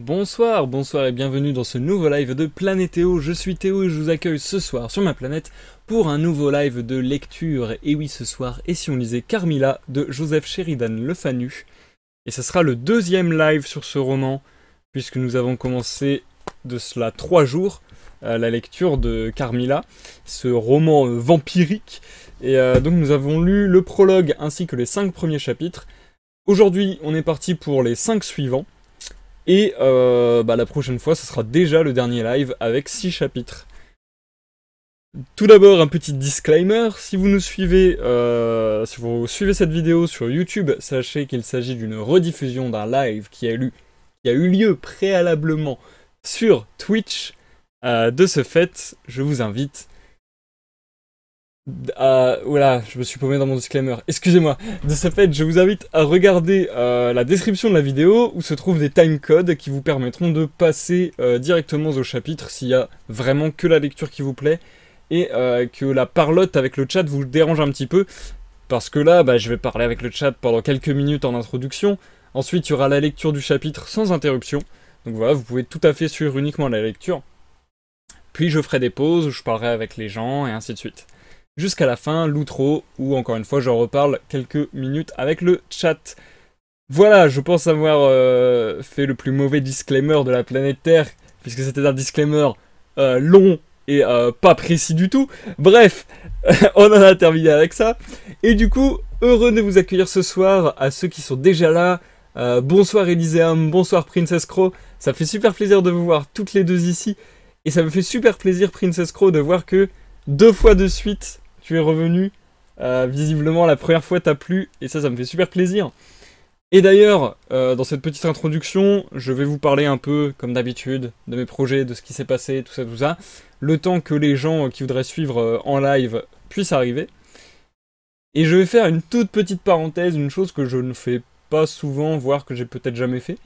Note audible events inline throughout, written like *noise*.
Bonsoir, bonsoir et bienvenue dans ce nouveau live de Planétéo. Je suis Théo et je vous accueille ce soir sur ma planète pour un nouveau live de lecture. Et oui, ce soir, et si on lisait Carmilla de Joseph Sheridan Le Fanu. Et ce sera le deuxième live sur ce roman, puisque nous avons commencé de cela trois jours euh, la lecture de Carmilla, ce roman euh, vampirique. Et euh, donc nous avons lu le prologue ainsi que les cinq premiers chapitres. Aujourd'hui, on est parti pour les cinq suivants. Et euh, bah, la prochaine fois, ce sera déjà le dernier live avec 6 chapitres. Tout d'abord, un petit disclaimer, si vous nous suivez, euh, si vous suivez cette vidéo sur YouTube, sachez qu'il s'agit d'une rediffusion d'un live qui a, a, eu lieu préalablement sur Twitch. Euh, de ce fait, je vous invite euh, ah, voilà, je me suis paumé dans mon disclaimer. Excusez-moi. De ce fait, je vous invite à regarder euh, la description de la vidéo où se trouvent des timecodes qui vous permettront de passer euh, directement au chapitre s'il y a vraiment que la lecture qui vous plaît et euh, que la parlotte avec le chat vous dérange un petit peu. Parce que là, bah, je vais parler avec le chat pendant quelques minutes en introduction. Ensuite, il y aura la lecture du chapitre sans interruption. Donc voilà, vous pouvez tout à fait suivre uniquement la lecture. Puis je ferai des pauses où je parlerai avec les gens et ainsi de suite jusqu'à la fin, l'outro, où encore une fois, j'en reparle quelques minutes avec le chat. Voilà, je pense avoir euh, fait le plus mauvais disclaimer de la planète Terre, puisque c'était un disclaimer euh, long et euh, pas précis du tout. Bref, *laughs* on en a terminé avec ça. Et du coup, heureux de vous accueillir ce soir à ceux qui sont déjà là. bonsoir Elysium, bonsoir Princess Crow. Ça fait super plaisir de vous voir toutes les deux ici. Et ça me fait super plaisir Princess Crow de voir que deux fois de suite, tu es revenu. Euh, visiblement, la première fois t'as plu, et ça, ça me fait super plaisir. Et d'ailleurs, euh, dans cette petite introduction, je vais vous parler un peu, comme d'habitude, de mes projets, de ce qui s'est passé, tout ça, tout ça, le temps que les gens qui voudraient suivre euh, en live puissent arriver. Et je vais faire une toute petite parenthèse, une chose que je ne fais pas souvent, voire que j'ai peut-être jamais fait.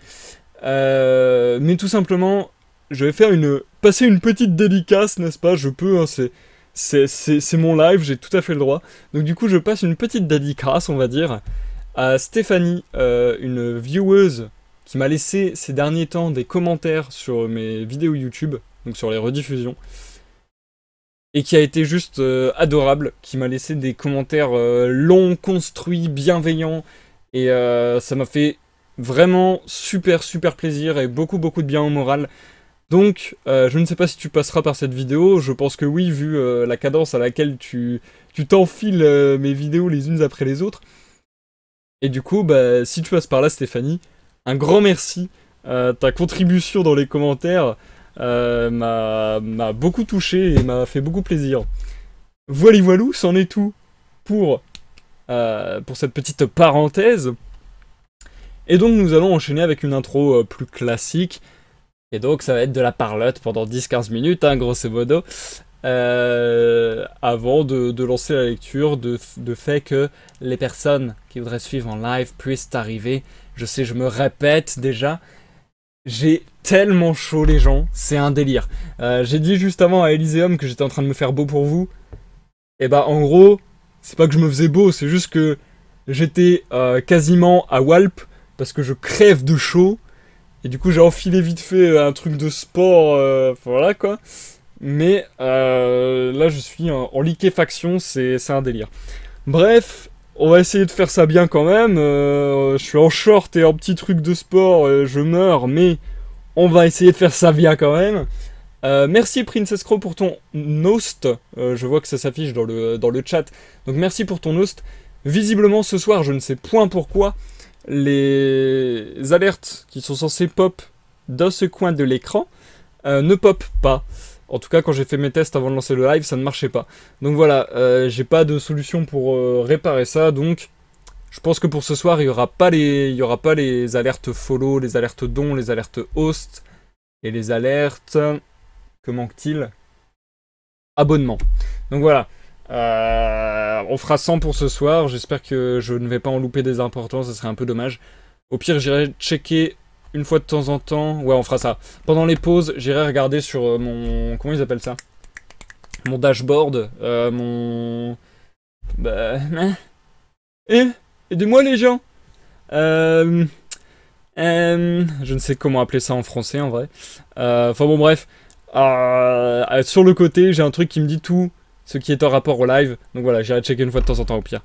mais tout simplement, je vais faire une passer une petite dédicace, n'est-ce pas Je peux, hein, c'est c'est mon live, j'ai tout à fait le droit. Donc du coup, je passe une petite dédicace, on va dire, à Stéphanie, euh, une vieweuse qui m'a laissé ces derniers temps des commentaires sur mes vidéos YouTube, donc sur les rediffusions, et qui a été juste euh, adorable, qui m'a laissé des commentaires euh, longs, construits, bienveillants, et ça m'a fait vraiment super super plaisir et beaucoup beaucoup de bien au moral. Donc, euh, je ne sais pas si tu passeras par cette vidéo, je pense que oui, vu euh, la cadence à laquelle tu t'enfiles euh, mes vidéos les unes après les autres. Et du coup, bah, si tu passes par là, Stéphanie, un grand merci. ta contribution dans les commentaires m'a beaucoup touché et m'a fait beaucoup plaisir. Voili voilou, c'en est tout pour, pour cette petite parenthèse. Et donc nous allons enchaîner avec une intro plus classique, et donc ça va être de la parlotte pendant 10-15 minutes, hein, grosso modo, euh, avant de, de, lancer la lecture, de, de, fait que les personnes qui voudraient suivre en live puissent arriver. Je sais, je me répète déjà. J'ai tellement chaud les gens, c'est un délire. Euh, j'ai dit juste avant à Elysium que j'étais en train de me faire beau pour vous. Et eh bah ben, en gros, c'est pas que je me faisais beau, c'est juste que j'étais euh, quasiment à Walp parce que je crève de chaud et du coup, j'ai enfilé vite fait euh, un truc de sport, euh, voilà quoi. Mais euh, là, je suis en, liquéfaction, c'est un délire. Bref, on va essayer de faire ça bien quand même. je suis en short et en petit truc de sport, je meurs, mais on va essayer de faire ça bien quand même. merci Princess Crow pour ton host. je vois que ça s'affiche dans le, dans le chat. Donc merci pour ton host. Visiblement ce soir, je ne sais point pourquoi, les alertes qui sont censées pop dans ce coin de l'écran euh, ne pop pas. En tout cas, quand j'ai fait mes tests avant de lancer le live, ça ne marchait pas. Donc voilà, euh, j'ai pas de solution pour euh, réparer ça. Donc, je pense que pour ce soir, il n'y aura, pas les, y aura pas les alertes follow, les alertes don, les alertes host et les alertes. Que manque-t-il Abonnement. Donc voilà. Euh, on fera 100 pour ce soir. J'espère que je ne vais pas en louper des importants. Ça serait un peu dommage. Au pire, j'irai checker une fois de temps en temps. Ouais, on fera ça. Pendant les pauses, j'irai regarder sur euh, mon... Comment ils appellent ça Mon dashboard. Euh, mon... Bah... Hein? Eh Aidez-moi les gens Je ne sais comment appeler ça en français en vrai. Enfin bon bref. sur le côté, j'ai un truc qui me dit tout ce qui est en rapport au live. Donc voilà, j'irai checker une fois de temps en temps au pire.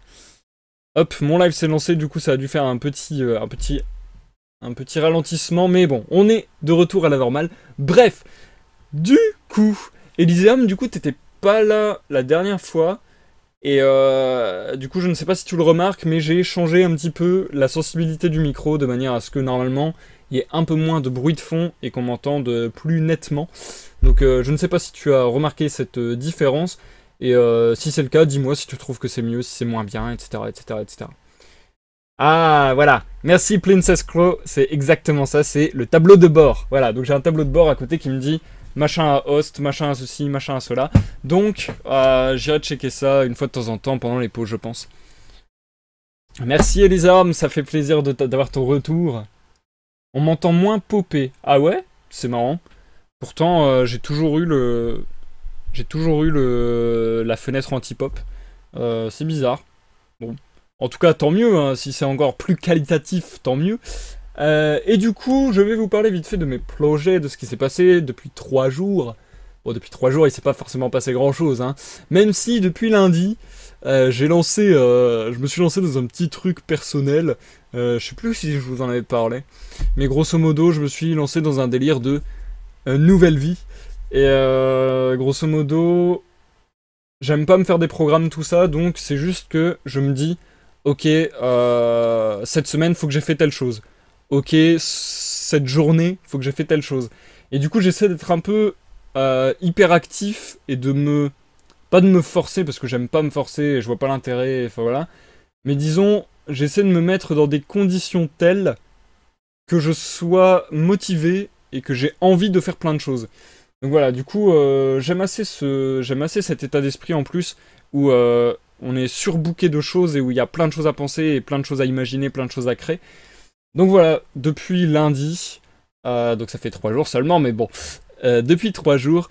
Hop, mon live s'est lancé, du coup ça a dû faire un petit, euh, un petit, un petit ralentissement, mais bon, on est de retour à la normale. Bref, du coup, Elysium, du coup t'étais pas là la dernière fois, et euh, du coup je ne sais pas si tu le remarques, mais j'ai changé un petit peu la sensibilité du micro de manière à ce que normalement il y ait un peu moins de bruit de fond et qu'on m'entende plus nettement. Donc euh, je ne sais pas si tu as remarqué cette différence, et euh, si c'est le cas, dis-moi si tu trouves que c'est mieux, si c'est moins bien, etc., Ah, voilà. Merci, Princess Crow. C'est exactement ça. C'est le tableau de bord. Voilà. Donc, j'ai un tableau de bord à côté qui me dit machin à host, machin à ceci, machin à cela. Donc, euh, j'irai checker ça une fois de temps en temps pendant les pauses, je pense. Merci, Elisa. Ça fait plaisir d'avoir ton retour. On m'entend moins popper. Ah ouais C'est marrant. Pourtant, euh, j'ai toujours eu le, j'ai toujours eu le, la fenêtre anti-pop. Euh, c'est bizarre. Bon. En tout cas, tant mieux. Hein. Si c'est encore plus qualitatif, tant mieux. Euh, et du coup, je vais vous parler vite fait de mes projets, de ce qui s'est passé depuis trois jours. Bon, depuis trois jours, il s'est pas forcément passé grand-chose. Hein. Même si, depuis lundi, euh, j'ai lancé... je me suis lancé dans un petit truc personnel. je sais plus si je vous en avais parlé. Mais grosso modo, je me suis lancé dans un délire de... nouvelle vie et euh, grosso modo, j'aime pas me faire des programmes, tout ça, donc c'est juste que je me dis, ok, euh, cette semaine, faut que j'ai fait telle chose. Ok, cette journée, faut que j'ai fait telle chose. Et du coup, j'essaie d'être un peu euh, hyper actif et de me. Pas de me forcer, parce que j'aime pas me forcer et je vois pas l'intérêt, enfin voilà. Mais disons, j'essaie de me mettre dans des conditions telles que je sois motivé et que j'ai envie de faire plein de choses. Donc voilà, du coup, euh, j'aime assez, ce, assez cet état d'esprit en plus où euh, on est surbooké de choses et où il y a plein de choses à penser et plein de choses à imaginer, plein de choses à créer. Donc voilà, depuis lundi, euh, donc ça fait trois jours seulement, mais bon, depuis trois jours,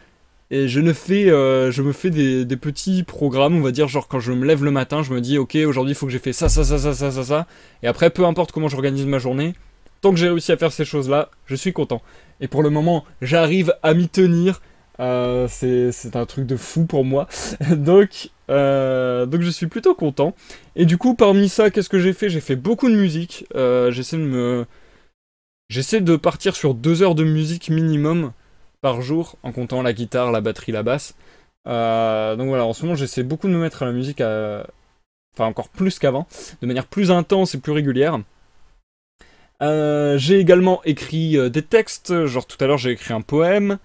et je, ne fais, je me fais des, des, petits programmes, on va dire, genre quand je me lève le matin, je me dis, ok, aujourd'hui il faut que j'ai fait ça, ça, ça, ça, ça, ça, ça, et après, peu importe comment j'organise ma journée, tant que j'ai réussi à faire ces choses-là, je suis content. Et pour le moment, j'arrive à m'y tenir. Euh, c'est un truc de fou pour moi. *laughs* donc, euh, donc je suis plutôt content. Et du coup, parmi ça, qu'est-ce que j'ai fait J'ai fait beaucoup de musique. Euh, j'essaie de me... J'essaie de partir sur deux heures de musique minimum par jour, en comptant la guitare, la batterie, la basse. donc voilà, en ce moment, j'essaie beaucoup de me mettre à la musique, enfin encore plus qu'avant, de manière plus intense et plus régulière. Euh, j'ai également écrit euh, des textes, genre tout à l'heure j'ai écrit un poème.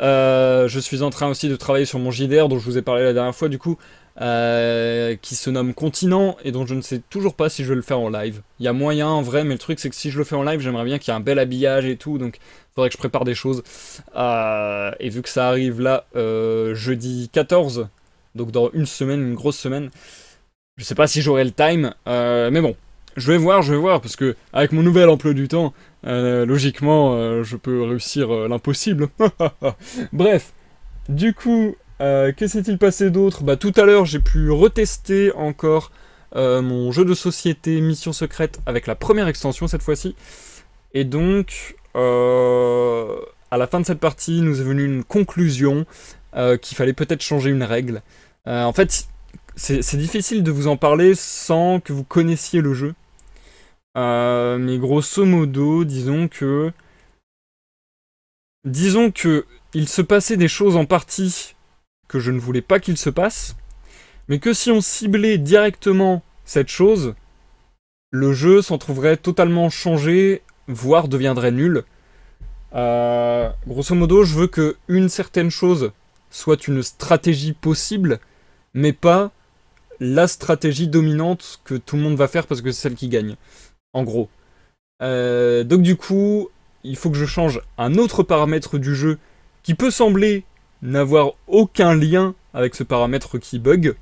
Euh, je suis en train aussi de travailler sur mon JDR dont je vous ai parlé la dernière fois du coup, qui se nomme Continent et dont je ne sais toujours pas si je vais le faire en live. Il y a moyen en vrai, mais le truc c'est que si je le fais en live, j'aimerais bien qu'il y ait un bel habillage et tout, donc il faudrait que je prépare des choses. et vu que ça arrive là jeudi 14, donc dans une semaine, une grosse semaine, je sais pas si j'aurai le time, mais bon, je vais voir, je vais voir, parce que avec mon nouvel emploi du temps, euh, logiquement, euh, je peux réussir euh, l'impossible. *laughs* Bref, du coup, que s'est-il passé d'autre Bah tout à l'heure, j'ai pu retester encore mon jeu de société Mission Secrète avec la première extension cette fois-ci. Et donc, à la fin de cette partie, nous est venue une conclusion qu'il fallait peut-être changer une règle. en fait, c'est difficile de vous en parler sans que vous connaissiez le jeu. Euh, mais grosso modo, disons que. Disons que il se passait des choses en partie que je ne voulais pas qu'il se passe, mais que si on ciblait directement cette chose, le jeu s'en trouverait totalement changé, voire deviendrait nul. Euh, grosso modo, je veux que une certaine chose soit une stratégie possible, mais pas la stratégie dominante que tout le monde va faire parce que c'est celle qui gagne en gros. Euh, donc du coup, il faut que je change un autre paramètre du jeu qui peut sembler n'avoir aucun lien avec ce paramètre qui bug,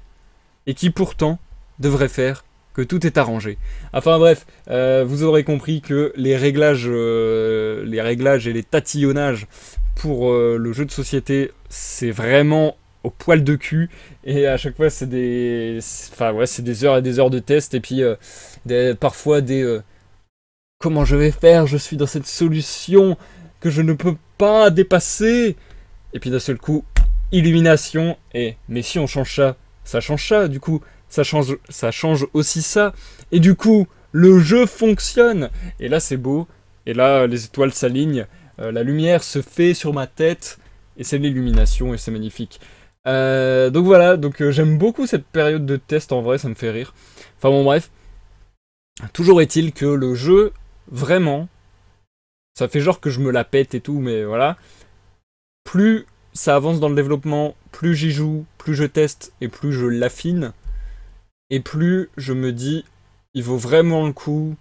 et qui pourtant devrait faire que tout est arrangé. Enfin bref, euh, vous aurez compris que les réglages, euh, les réglages et les tatillonnages pour le jeu de société, c'est vraiment au poil de cul et à chaque fois c'est des enfin ouais c'est des heures et des heures de test et puis parfois des euh, comment je vais faire, je suis dans cette solution que je ne peux pas dépasser. Et puis d'un seul coup, illumination et mais si on change ça, ça change ça. Du coup, ça change, ça change aussi ça. Et du coup, le jeu fonctionne. Et là, c'est beau. Et là, les étoiles s'alignent. Euh, la lumière se fait sur ma tête. Et c'est l'illumination et c'est magnifique. Euh, donc voilà, donc j'aime beaucoup cette période de test en vrai, ça me fait rire. Enfin bon bref, Toujours est-il que le jeu, vraiment, ça fait genre que je me la pète et tout, mais voilà. Plus ça avance dans le développement, plus j'y joue, plus je teste et plus je l'affine, et plus je me dis, il vaut vraiment le coup,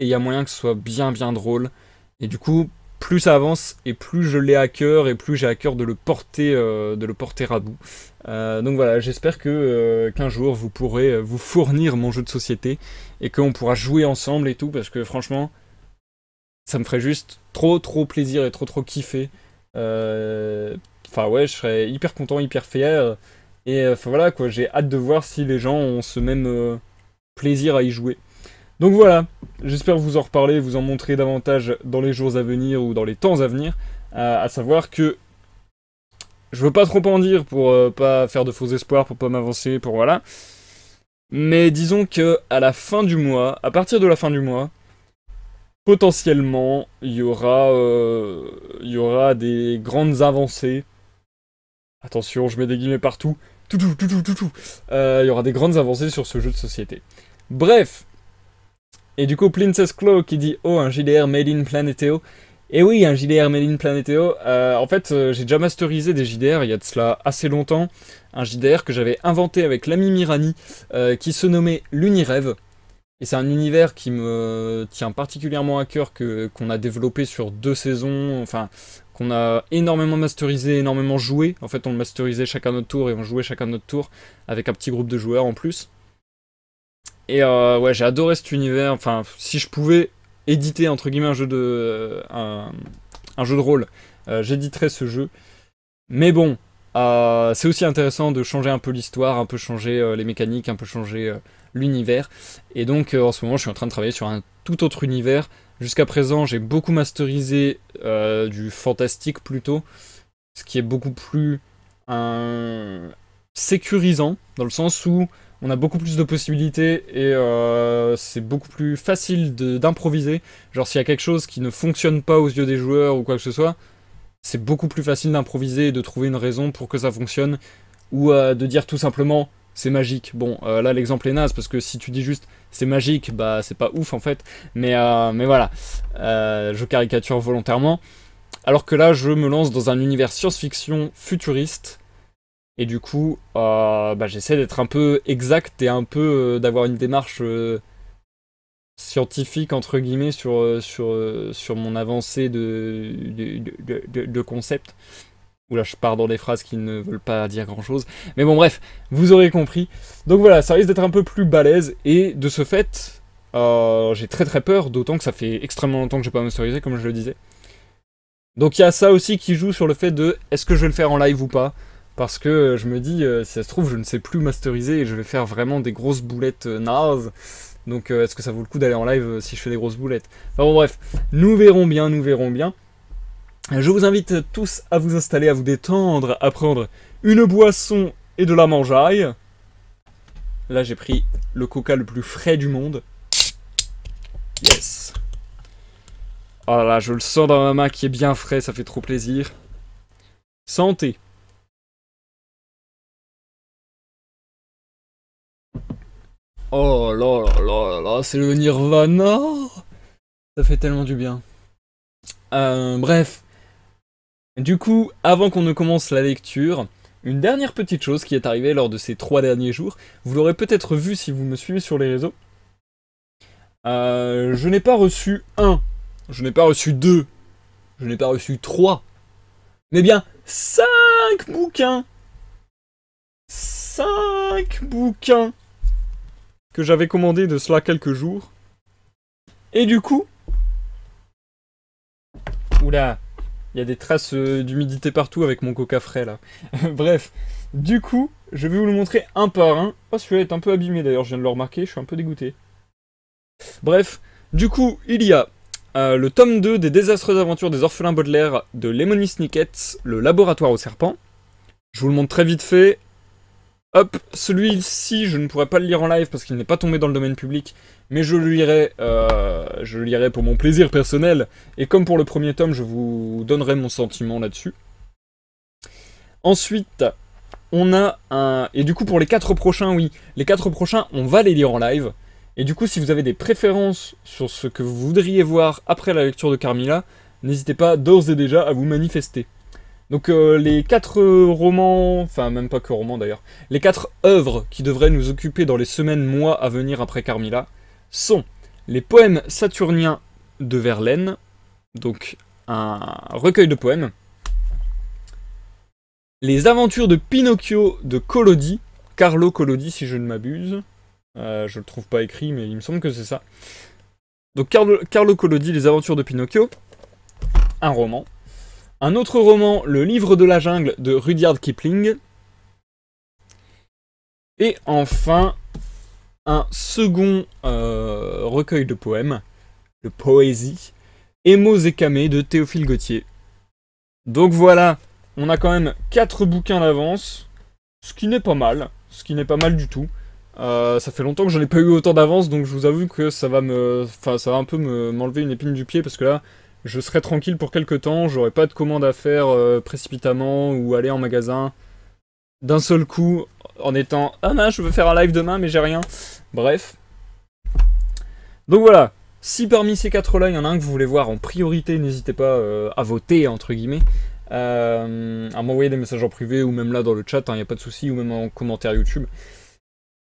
et il y a moyen que ce soit bien bien drôle. Et du coup, plus ça avance et plus je l'ai à cœur et plus j'ai à cœur de le porter, euh, de le porter à bout. Euh, donc voilà, j'espère que euh, qu'un jour vous pourrez vous fournir mon jeu de société et qu'on pourra jouer ensemble et tout parce que franchement, ça me ferait juste trop trop plaisir et trop trop kiffer. Enfin ouais, je serais hyper content, hyper fier et voilà quoi, j'ai hâte de voir si les gens ont ce même plaisir à y jouer. Donc voilà, j'espère vous en reparler, vous en montrer davantage dans les jours à venir ou dans les temps à venir, euh, à savoir que je veux pas trop en dire pour euh, pas faire de faux espoirs, pour pas m'avancer, pour voilà. Mais disons que à la fin du mois, à partir de la fin du mois, potentiellement il y aura, euh, y aura des grandes avancées. Attention, je mets des guillemets partout. tout, tout, tout, tout, tout. il y aura des grandes avancées sur ce jeu de société. Bref, et du coup, Princess Claw qui dit Oh, un JDR made in Planeteo Et oui, un JDR made in Planeteo euh, en fait, euh, j'ai déjà masterisé des JDR il y a de cela assez longtemps. Un JDR que j'avais inventé avec l'ami Mirani euh, qui se nommait l'Unirev Et c'est un univers qui me tient particulièrement à cœur, que, qu'on a développé sur deux saisons, enfin, qu'on a énormément masterisé, énormément joué. En fait, on le masterisait chacun notre tour et on jouait chacun notre tour avec un petit groupe de joueurs en plus. Et euh, ouais, j'ai adoré cet univers. Enfin, si je pouvais éditer entre guillemets un jeu de euh, un, jeu de rôle, euh, j'éditerais ce jeu. Mais bon, c'est aussi intéressant de changer un peu l'histoire, un peu changer les mécaniques, un peu changer l'univers. Et donc en ce moment, je suis en train de travailler sur un tout autre univers. Jusqu'à présent, j'ai beaucoup masterisé du fantastique plutôt, ce qui est beaucoup plus un, sécurisant, dans le sens où on a beaucoup plus de possibilités et euh, c'est beaucoup plus facile d'improviser. Genre s'il y a quelque chose qui ne fonctionne pas aux yeux des joueurs ou quoi que ce soit, c'est beaucoup plus facile d'improviser et de trouver une raison pour que ça fonctionne ou euh, de dire tout simplement c'est magique. Bon, euh, là l'exemple est naze parce que si tu dis juste c'est magique, bah c'est pas ouf en fait. Mais, mais voilà, je caricature volontairement. Alors que là je me lance dans un univers science-fiction futuriste et du coup, euh, bah, j'essaie d'être un peu exact et un peu euh, d'avoir une démarche euh, scientifique, entre guillemets, sur, sur, sur mon avancée de, de, concept. Oula, je pars dans des phrases qui ne veulent pas dire grand-chose. Mais bon, bref, vous aurez compris. Donc voilà, ça risque d'être un peu plus balèze. Et de ce fait, j'ai très très peur, d'autant que ça fait extrêmement longtemps que je n'ai pas masterisé, comme je le disais. Donc il y a ça aussi qui joue sur le fait de est-ce que je vais le faire en live ou pas parce que euh, je me dis, euh, si ça se trouve, je ne sais plus masteriser et je vais faire vraiment des grosses boulettes euh, Donc euh, est-ce que ça vaut le coup d'aller en live si je fais des grosses boulettes Enfin bon bref, nous verrons bien, nous verrons bien. Je vous invite tous à vous installer, à vous détendre, à prendre une boisson et de la mangeaille. Là j'ai pris le coca le plus frais du monde. Yes. Oh là là, je le sens dans ma main qui est bien frais, ça fait trop plaisir. Santé. Oh là là là là, c'est le Nirvana Ça fait tellement du bien. Euh, bref. Du coup, avant qu'on ne commence la lecture, une dernière petite chose qui est arrivée lors de ces trois derniers jours. Vous l'aurez peut-être vu si vous me suivez sur les réseaux. Euh, je n'ai pas reçu un, je n'ai pas reçu deux, je n'ai pas reçu trois, mais bien cinq bouquins. Cinq bouquins que j'avais commandé de cela quelques jours. Et du coup... Oula, il y a des traces euh, d'humidité partout avec mon coca frais là. *laughs* Bref, du coup, je vais vous le montrer un par un. Oh, celui-là est un peu abîmé d'ailleurs, je viens de le remarquer, je suis un peu dégoûté. Bref, du coup, il y a euh, le tome 2 des désastreuses aventures des orphelins Baudelaire de Lemony Snicket, le laboratoire aux serpents. Je vous le montre très vite fait. Hop, celui-ci, je ne pourrais pas le lire en live parce qu'il n'est pas tombé dans le domaine public, mais je le lirai, euh, je le lirai pour mon plaisir personnel, et comme pour le premier tome, je vous donnerai mon sentiment là-dessus. Ensuite, on a un... Et du coup, pour les quatre prochains, oui, les quatre prochains, on va les lire en live. Et du coup, si vous avez des préférences sur ce que vous voudriez voir après la lecture de Carmilla, n'hésitez pas d'ores et déjà à vous manifester. Donc euh, les quatre euh, romans, enfin même pas que romans d'ailleurs, les quatre œuvres qui devraient nous occuper dans les semaines, mois à venir après Carmilla sont les poèmes saturniens de Verlaine, donc un recueil de poèmes, les aventures de Pinocchio de Collodi, Carlo Collodi si je ne m'abuse, euh, je le trouve pas écrit mais il me semble que c'est ça. Donc Carlo, Carlo Collodi, les aventures de Pinocchio, un roman. Un autre roman, Le livre de la jungle de Rudyard Kipling. Et enfin, un second euh, recueil de poèmes, de poésie, et Camé de Théophile Gautier. Donc voilà, on a quand même 4 bouquins d'avance, ce qui n'est pas mal, ce qui n'est pas mal du tout. Euh, ça fait longtemps que je n'ai pas eu autant d'avance, donc je vous avoue que ça va me, enfin, ça va un peu m'enlever une épine du pied parce que là, je serai tranquille pour quelques temps, j'aurai pas de commande à faire euh, précipitamment ou aller en magasin d'un seul coup en étant Ah non, je veux faire un live demain mais j'ai rien. Bref. Donc voilà, si parmi ces quatre-là il y en a un que vous voulez voir en priorité, n'hésitez pas euh, à voter entre guillemets. Euh, à m'envoyer des messages en privé ou même là dans le chat, il hein, n'y a pas de souci, ou même en commentaire YouTube.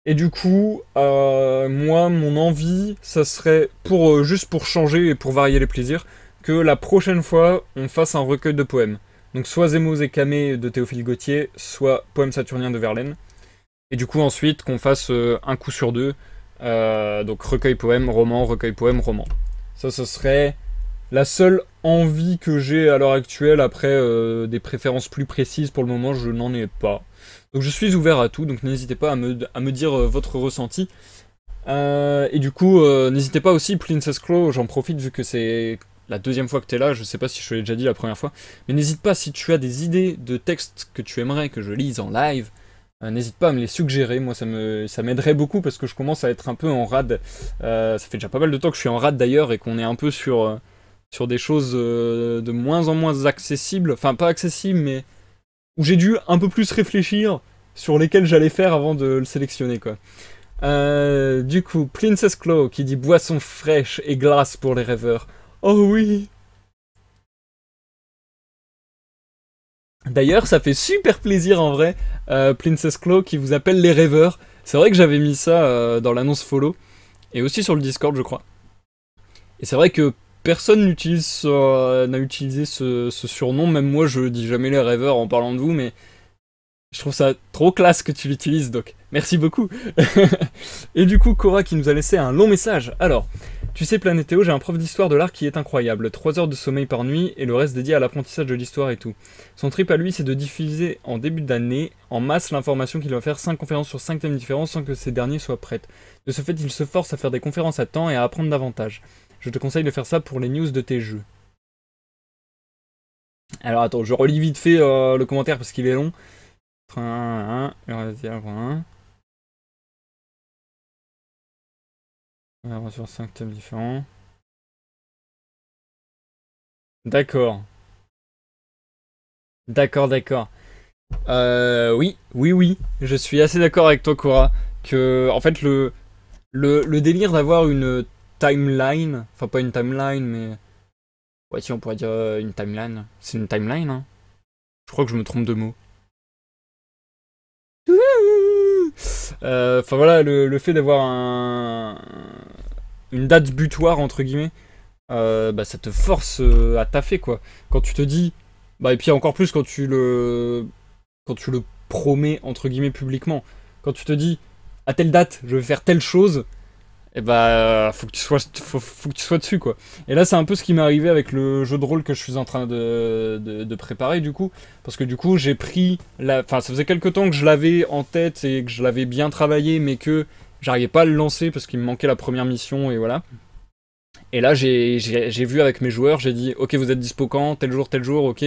Et du coup, moi, mon envie, ça serait pour juste pour changer et pour varier les plaisirs, que la prochaine fois, on fasse un recueil de poèmes. Donc soit Zémouz et Camé de Théophile Gauthier, soit Poème saturnien de Verlaine. Et du coup, ensuite, qu'on fasse euh, un coup sur deux. Euh, donc recueil poème, roman, recueil poème, roman. Ça, ce serait la seule envie que j'ai à l'heure actuelle. Après, euh, des préférences plus précises pour le moment, je n'en ai pas. Donc je suis ouvert à tout, donc n'hésitez pas à me, dire votre ressenti. et du coup, n'hésitez pas aussi, Princess Claw, j'en profite vu que c'est la deuxième fois que tu es là, je sais pas si je te l'ai déjà dit la première fois, mais n'hésite pas si tu as des idées de textes que tu aimerais que je lise en live, euh, n'hésite pas à me les suggérer, moi ça me ça m'aiderait beaucoup parce que je commence à être un peu en rade. Euh, ça fait déjà pas mal de temps que je suis en rade d'ailleurs et qu'on est un peu sur, euh, sur des choses de moins en moins accessibles, enfin pas accessibles mais où j'ai dû un peu plus réfléchir sur lesquelles j'allais faire avant de le sélectionner quoi. du coup, Princess Claw qui dit boisson fraîche et glace pour les rêveurs. Oh oui D'ailleurs, ça fait super plaisir en vrai, euh, Princess Claw qui vous appelle les rêveurs. C'est vrai que j'avais mis ça euh, dans l'annonce follow, et aussi sur le Discord, je crois. Et c'est vrai que personne n'utilise, euh, n'a utilisé ce, ce, surnom, même moi je dis jamais les rêveurs en parlant de vous, mais je trouve ça trop classe que tu l'utilises, donc Merci beaucoup. *laughs* et du coup, Cora qui nous a laissé un long message. Alors, tu sais, Planétéo, j'ai un prof d'histoire de l'art qui est incroyable. 3 heures de sommeil par nuit et le reste dédié à l'apprentissage de l'histoire et tout. Son trip à lui, c'est de diffuser en début d'année en masse l'information qu'il va faire 5 conférences sur 5 thèmes différents sans que ces derniers soient prêtes. De ce fait, il se force à faire des conférences à temps et à apprendre davantage. Je te conseille de faire ça pour les news de tes jeux. Alors attends, je relis vite fait euh, le commentaire parce qu'il est long. Train 1, 1. On va sur 5 thèmes différents. D'accord. D'accord, d'accord. Euh, oui, oui, oui. Je suis assez d'accord avec toi, Cora. Que, en fait, le, le, le délire d'avoir une timeline, enfin, pas une timeline, mais. Ouais, si on pourrait dire euh, une timeline. C'est une timeline, hein. Je crois que je me trompe de mots. Euh, enfin voilà, le, fait d'avoir une date butoir, entre guillemets, euh, bah, ça te force euh, à taffer, quoi. Quand tu te dis, bah, et puis encore plus quand tu le, quand tu le promets, entre guillemets, publiquement, quand tu te dis, à telle date, je vais faire telle chose, et eh bah euh, faut que tu sois que tu sois dessus quoi. Et là c'est un peu ce qui m'est arrivé avec le jeu de rôle que je suis en train de, préparer du coup parce que du coup j'ai pris la enfin ça faisait quelques temps que je l'avais en tête et que je l'avais bien travaillé mais que j'arrivais pas à le lancer parce qu'il me manquait la première mission et voilà. Et là j'ai vu avec mes joueurs, j'ai dit OK, vous êtes dispo quand Tel jour, tel jour, OK.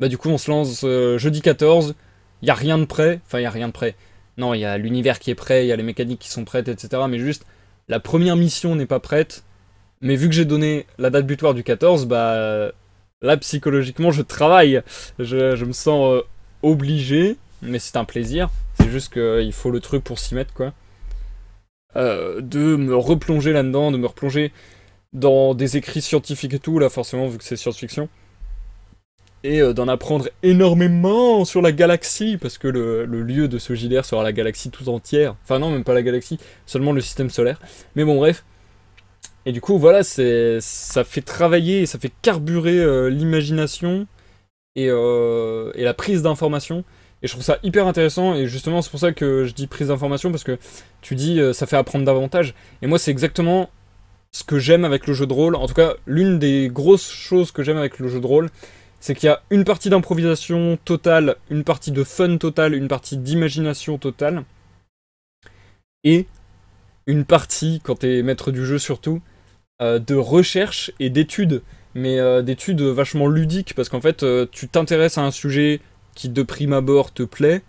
Bah du coup, on se lance euh, jeudi 14. Il y a rien de prêt, enfin il y a rien de prêt. Non, il y a l'univers qui est prêt, il y a les mécaniques qui sont prêtes, etc. Mais juste, la première mission n'est pas prête, mais vu que j'ai donné la date butoir du 14, bah là psychologiquement je travaille, je, me sens euh, obligé, mais c'est un plaisir, c'est juste qu'il euh, faut le truc pour s'y mettre quoi. Euh, de me replonger là-dedans, de me replonger dans des écrits scientifiques et tout, là forcément vu que c'est science-fiction et euh, d'en apprendre énormément sur la galaxie, parce que le, lieu de ce JDR sera la galaxie tout entière. Enfin non, même pas la galaxie, seulement le système solaire. Mais bon, bref. Et du coup, voilà, ça fait travailler, ça fait carburer euh, l'imagination euh, et, la prise d'information. Et je trouve ça hyper intéressant, et justement, c'est pour ça que je dis prise d'information, parce que tu dis, ça fait apprendre davantage. Et moi, c'est exactement ce que j'aime avec le jeu de rôle. En tout cas, l'une des grosses choses que j'aime avec le jeu de rôle, c'est qu'il y a une partie d'improvisation totale, une partie de fun totale, une partie d'imagination totale, et une partie, quand es maître du jeu surtout, euh, de recherche et d'études, mais euh, d'études vachement ludiques, parce qu'en fait, euh, tu t'intéresses à un sujet qui de prime abord te plaît,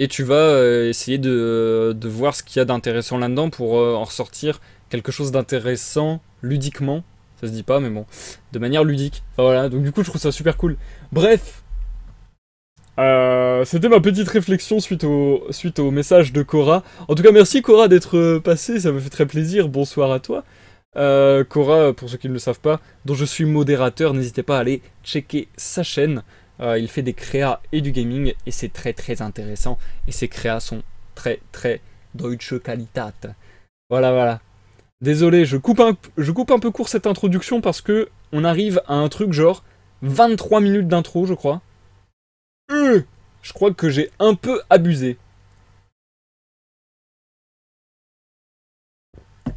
et tu vas essayer de, de, voir ce qu'il y a d'intéressant là-dedans pour en ressortir quelque chose d'intéressant ludiquement ça se dit pas, mais bon, de manière ludique. voilà, donc du coup, je trouve ça super cool. Bref, euh, c'était ma petite réflexion suite au, suite au message de Cora. En tout cas, merci Cora d'être euh, passé ça me fait très plaisir. Bonsoir à toi. Euh, Cora, pour ceux qui ne le savent pas, dont je suis modérateur, n'hésitez pas à aller checker sa chaîne. il fait des créas et du gaming et c'est très très intéressant. Et ses créas sont très très deutsche Qualität. Voilà, voilà. Désolé, je coupe, un, je coupe un peu court cette introduction parce que on arrive à un truc genre 23 minutes d'intro, je crois. Euh, je crois que j'ai un peu abusé.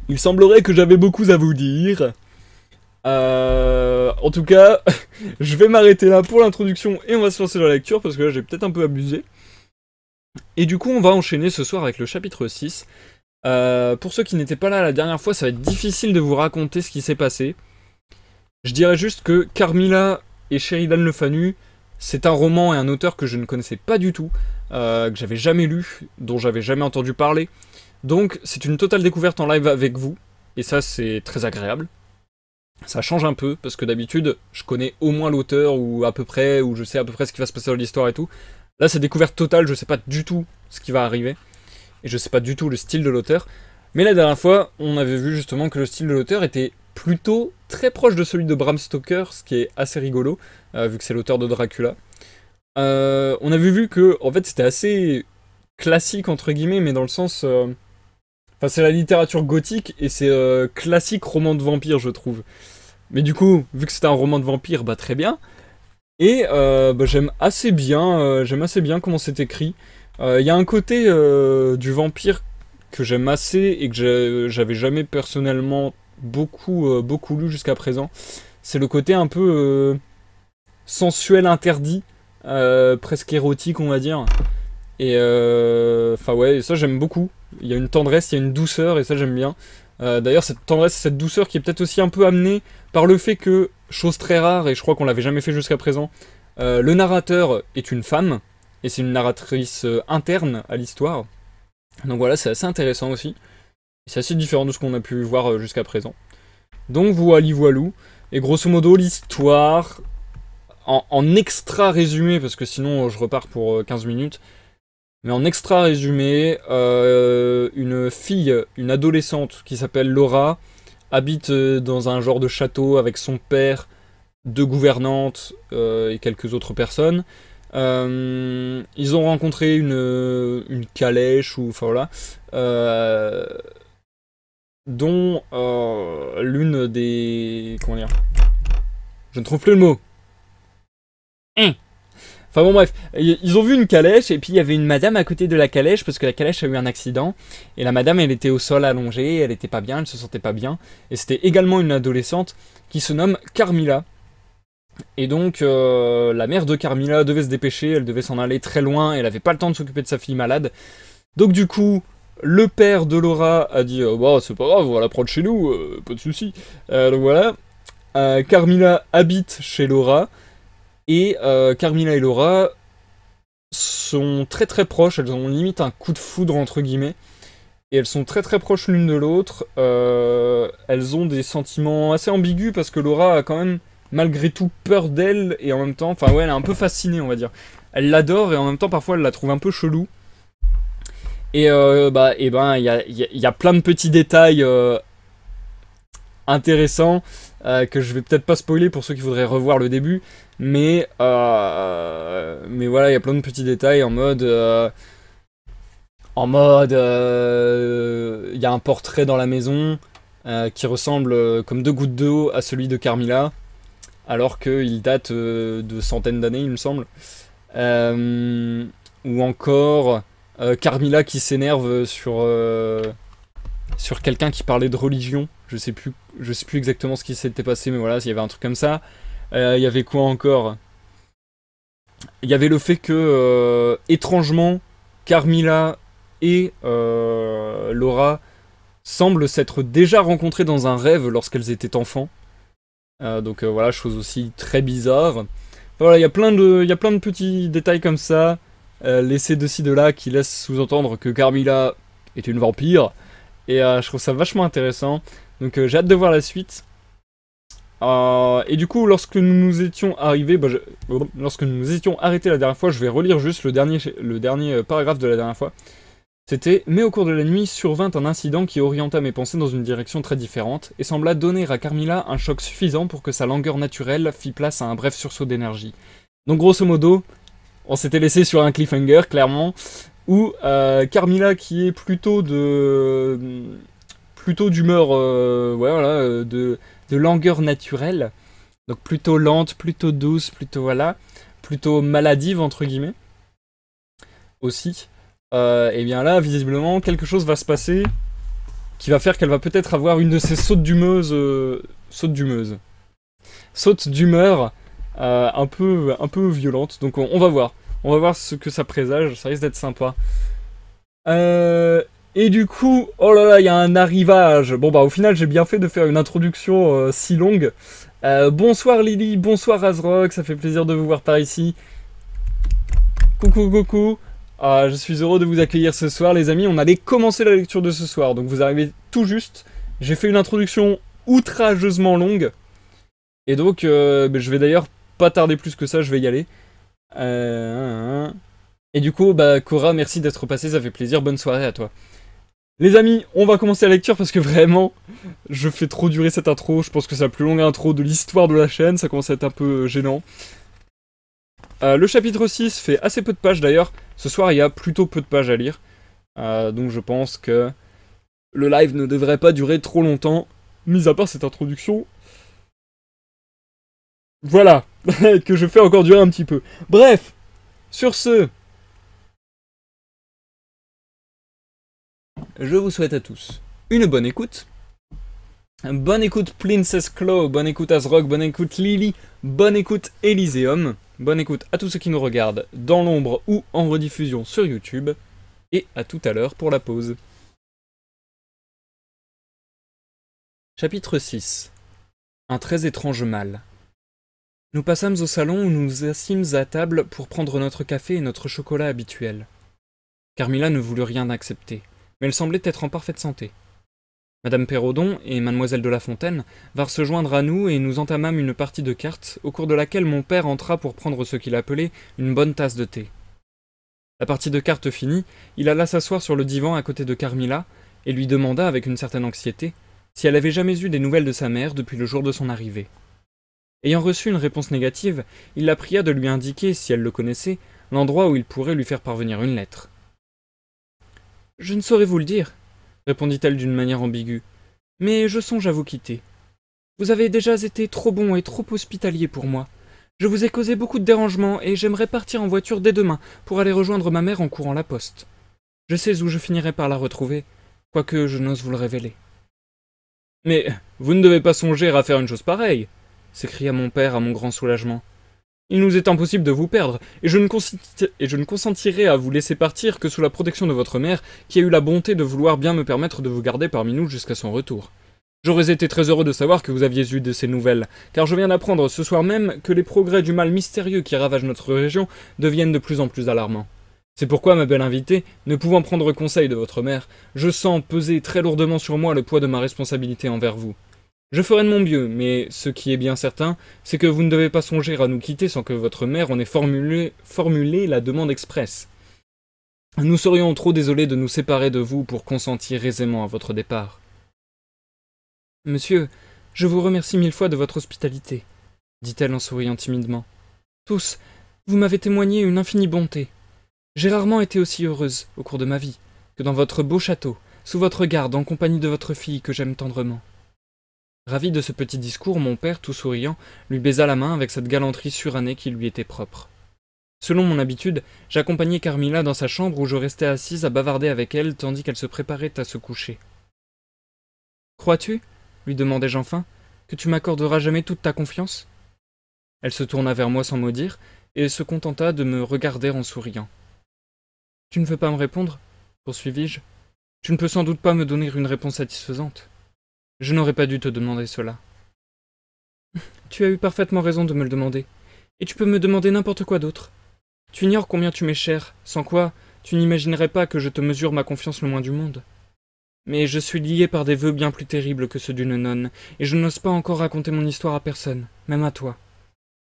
Il semblerait que j'avais beaucoup à vous dire. Euh, en tout cas, *laughs* je vais m'arrêter là pour l'introduction et on va se lancer dans la lecture parce que là j'ai peut-être un peu abusé. Et du coup, on va enchaîner ce soir avec le chapitre 6 euh, pour ceux qui n'étaient pas là la dernière fois, ça va être difficile de vous raconter ce qui s'est passé. Je dirais juste que Carmilla et Sheridan Le Fanu, c'est un roman et un auteur que je ne connaissais pas du tout, euh, que j'avais jamais lu, dont j'avais jamais entendu parler. Donc c'est une totale découverte en live avec vous, et ça c'est très agréable. Ça change un peu, parce que d'habitude, je connais au moins l'auteur, ou à peu près, ou je sais à peu près ce qui va se passer dans l'histoire et tout. Là, c'est découverte totale, je sais pas du tout ce qui va arriver et je sais pas du tout le style de l'auteur. Mais la dernière fois, on avait vu justement que le style de l'auteur était plutôt très proche de celui de Bram Stoker, ce qui est assez rigolo, euh, vu que c'est l'auteur de Dracula. Euh, on avait vu que, en fait, c'était assez classique, entre guillemets, mais dans le sens... Euh, enfin, c'est la littérature gothique, et c'est classique roman de vampire, je trouve. Mais du coup, vu que c'était un roman de vampire, bah très bien. Et bah, j'aime assez bien, j'aime assez bien comment c'est écrit. Il euh, y a un côté euh, du vampire que j'aime assez et que euh, j'avais jamais personnellement beaucoup, beaucoup lu jusqu'à présent. C'est le côté un peu sensuel interdit, presque érotique, on va dire. Et enfin ouais, ça j'aime beaucoup. Il y a une tendresse, il y a une douceur et ça j'aime bien. D'ailleurs, cette tendresse, cette douceur qui est peut-être aussi un peu amenée par le fait que, chose très rare, et je crois qu'on l'avait jamais fait jusqu'à présent, le narrateur est une femme, et c'est une narratrice euh, interne à l'histoire. Donc voilà, c'est assez intéressant aussi. C'est assez différent de ce qu'on a pu voir euh, jusqu'à présent. Donc voilà, voilou. Et grosso modo, l'histoire, en, extra résumé, parce que sinon je repars pour 15 euh, minutes, mais en extra résumé, une fille, une adolescente qui s'appelle Laura, habite dans un genre de château avec son père, deux gouvernantes et quelques autres personnes. Euh, ils ont rencontré une, calèche ou enfin voilà, euh, dont euh, l'une des comment dire, je ne trouve plus le mot. Hum. enfin bon bref, ils ont vu une calèche et puis il y avait une madame à côté de la calèche parce que la calèche a eu un accident et la madame elle était au sol allongée, elle était pas bien, elle se sentait pas bien et c'était également une adolescente qui se nomme Carmilla et donc, euh, la mère de Carmilla devait se dépêcher, elle devait s'en aller très loin, elle n'avait pas le temps de s'occuper de sa fille malade. Donc, du coup, le père de Laura a dit oh, Bah, c'est pas grave, on va la chez nous, euh, pas de soucis. donc voilà. Carmilla habite chez Laura, et Carmilla et Laura sont très très proches, elles ont limite un coup de foudre entre guillemets. Et elles sont très très proches l'une de l'autre. elles ont des sentiments assez ambigus parce que Laura a quand même malgré tout peur d'elle et en même temps, enfin ouais, elle est un peu fascinée, on va dire. Elle l'adore et en même temps, parfois, elle la trouve un peu chelou. Et euh, bah, et ben, il y a, plein de petits détails euh, intéressants euh, que je vais peut-être pas spoiler pour ceux qui voudraient revoir le début, mais mais voilà, il y a plein de petits détails en mode en mode il y a un portrait dans la maison qui ressemble comme deux gouttes d'eau à celui de Carmilla alors qu'il date euh, de centaines d'années, il me semble. Euh, ou encore euh, Carmilla qui s'énerve sur, sur quelqu'un qui parlait de religion. Je sais plus, je sais plus exactement ce qui s'était passé, mais voilà, il y avait un truc comme ça. Il y avait quoi encore Il y avait le fait que, étrangement, Carmilla et Laura semblent s'être déjà rencontrées dans un rêve lorsqu'elles étaient enfants. Euh, donc euh, voilà, chose aussi très bizarre. Voilà, il y a plein de, y a plein de petits détails comme ça, euh, laissés de ci de là, qui laissent sous-entendre que Carmilla est une vampire. Et je trouve ça vachement intéressant. Donc j'ai hâte de voir la suite. et du coup, lorsque nous nous étions arrivés, bah, lorsque nous nous étions arrêtés la dernière fois, je vais relire juste le dernier, le dernier paragraphe de la dernière fois. C'était Mais au cours de la nuit survint un incident qui orienta mes pensées dans une direction très différente et sembla donner à Carmilla un choc suffisant pour que sa langueur naturelle fît place à un bref sursaut d'énergie. Donc grosso modo, on s'était laissé sur un cliffhanger clairement où euh, Carmilla qui est plutôt de plutôt d'humeur euh, voilà, euh, de de langueur naturelle, donc plutôt lente, plutôt douce, plutôt voilà, plutôt maladive entre guillemets aussi et euh, eh bien là, visiblement, quelque chose va se passer qui va faire qu'elle va peut-être avoir une de ces sautes d'humeur, euh, sautes Sautes d'humeur euh, un, peu, un peu violente. Donc on, va voir. On va voir ce que ça présage. Ça risque d'être sympa. et du coup, oh là là, il y a un arrivage. Bon bah au final, j'ai bien fait de faire une introduction si longue. bonsoir Lily, bonsoir Azrock, ça fait plaisir de vous voir par ici. Coucou, coucou. Ah, je suis heureux de vous accueillir ce soir, les amis. On allait commencer la lecture de ce soir, donc vous arrivez tout juste. J'ai fait une introduction outrageusement longue, et donc euh, ben, je vais d'ailleurs pas tarder plus que ça, je vais y aller. Euh, et du coup, bah, Cora, merci d'être passé, ça fait plaisir. Bonne soirée à toi. Les amis, on va commencer la lecture parce que vraiment, je fais trop durer cette intro. Je pense que c'est la plus longue intro de l'histoire de la chaîne. Ça commence à être un peu gênant. Euh, le chapitre 6 fait assez peu de pages d'ailleurs. Ce soir, il y a plutôt peu de pages à lire. Euh, donc je pense que le live ne devrait pas durer trop longtemps, mis à part cette introduction. Voilà, *laughs* que je fais encore durer un petit peu. Bref, sur ce, je vous souhaite à tous une bonne écoute. Bonne écoute Princess Claw, bonne écoute Azrock, bonne écoute Lily, bonne écoute Elysium. Bonne écoute à tous ceux qui nous regardent dans l'ombre ou en rediffusion sur YouTube. Et à tout à l'heure pour la pause. Chapitre 6 Un très étrange mal. Nous passâmes au salon où nous nous assîmes à table pour prendre notre café et notre chocolat habituel. Carmilla ne voulut rien accepter, mais elle semblait être en parfaite santé. Madame Perrodon et Mademoiselle de la Fontaine vinrent se joindre à nous et nous entamâmes une partie de cartes, au cours de laquelle mon père entra pour prendre ce qu'il appelait une bonne tasse de thé. La partie de cartes finie, il alla s'asseoir sur le divan à côté de Carmilla et lui demanda avec une certaine anxiété si elle avait jamais eu des nouvelles de sa mère depuis le jour de son arrivée. Ayant reçu une réponse négative, il la pria de lui indiquer, si elle le connaissait, l'endroit où il pourrait lui faire parvenir une lettre. Je ne saurais vous le dire, répondit-elle d'une manière ambiguë. Mais je songe à vous quitter. Vous avez déjà été trop bon et trop hospitalier pour moi. Je vous ai causé beaucoup de dérangements et j'aimerais partir en voiture dès demain pour aller rejoindre ma mère en courant la poste. Je sais où je finirai par la retrouver, quoique je n'ose vous le révéler. Mais vous ne devez pas songer à faire une chose pareille, s'écria mon père à mon grand soulagement. Il nous est impossible de vous perdre, et je, ne consentirai à vous laisser partir que sous la protection de votre mère, qui a eu la bonté de vouloir bien me permettre de vous garder parmi nous jusqu'à son retour. J'aurais été très heureux de savoir que vous aviez eu de ces nouvelles, car je viens d'apprendre ce soir même que les progrès du mal mystérieux qui ravage notre région deviennent de plus en plus alarmants. C'est pourquoi, ma belle invitée, ne pouvant prendre conseil de votre mère, je sens peser très lourdement sur moi le poids de ma responsabilité envers vous. Je ferai de mon mieux, mais ce qui est bien certain, c'est que vous ne devez pas songer à nous quitter sans que votre mère en ait formulé, la demande expresse. Nous serions trop désolés de nous séparer de vous pour consentir aisément à votre départ. Monsieur, je vous remercie mille fois de votre hospitalité, dit-elle en souriant timidement. Tous, vous m'avez témoigné une infinie bonté. J'ai rarement été aussi heureuse, au cours de ma vie, que dans votre beau château, sous votre garde, en compagnie de votre fille que j'aime tendrement. Ravi de ce petit discours, mon père, tout souriant, lui baisa la main avec cette galanterie surannée qui lui était propre. Selon mon habitude, j'accompagnai Carmilla dans sa chambre où je restais assise à bavarder avec elle tandis qu'elle se préparait à se coucher. Crois-tu, lui demandai-je enfin, que tu m'accorderas jamais toute ta confiance Elle se tourna vers moi sans mot dire et se contenta de me regarder en souriant. Tu ne veux pas me répondre poursuivis-je. Tu ne peux sans doute pas me donner une réponse satisfaisante. Je n'aurais pas dû te demander cela. *laughs* tu as eu parfaitement raison de me le demander. Et tu peux me demander n'importe quoi d'autre. Tu ignores combien tu m'es cher, sans quoi tu n'imaginerais pas que je te mesure ma confiance le moins du monde. Mais je suis lié par des vœux bien plus terribles que ceux d'une nonne, et je n'ose pas encore raconter mon histoire à personne, même à toi.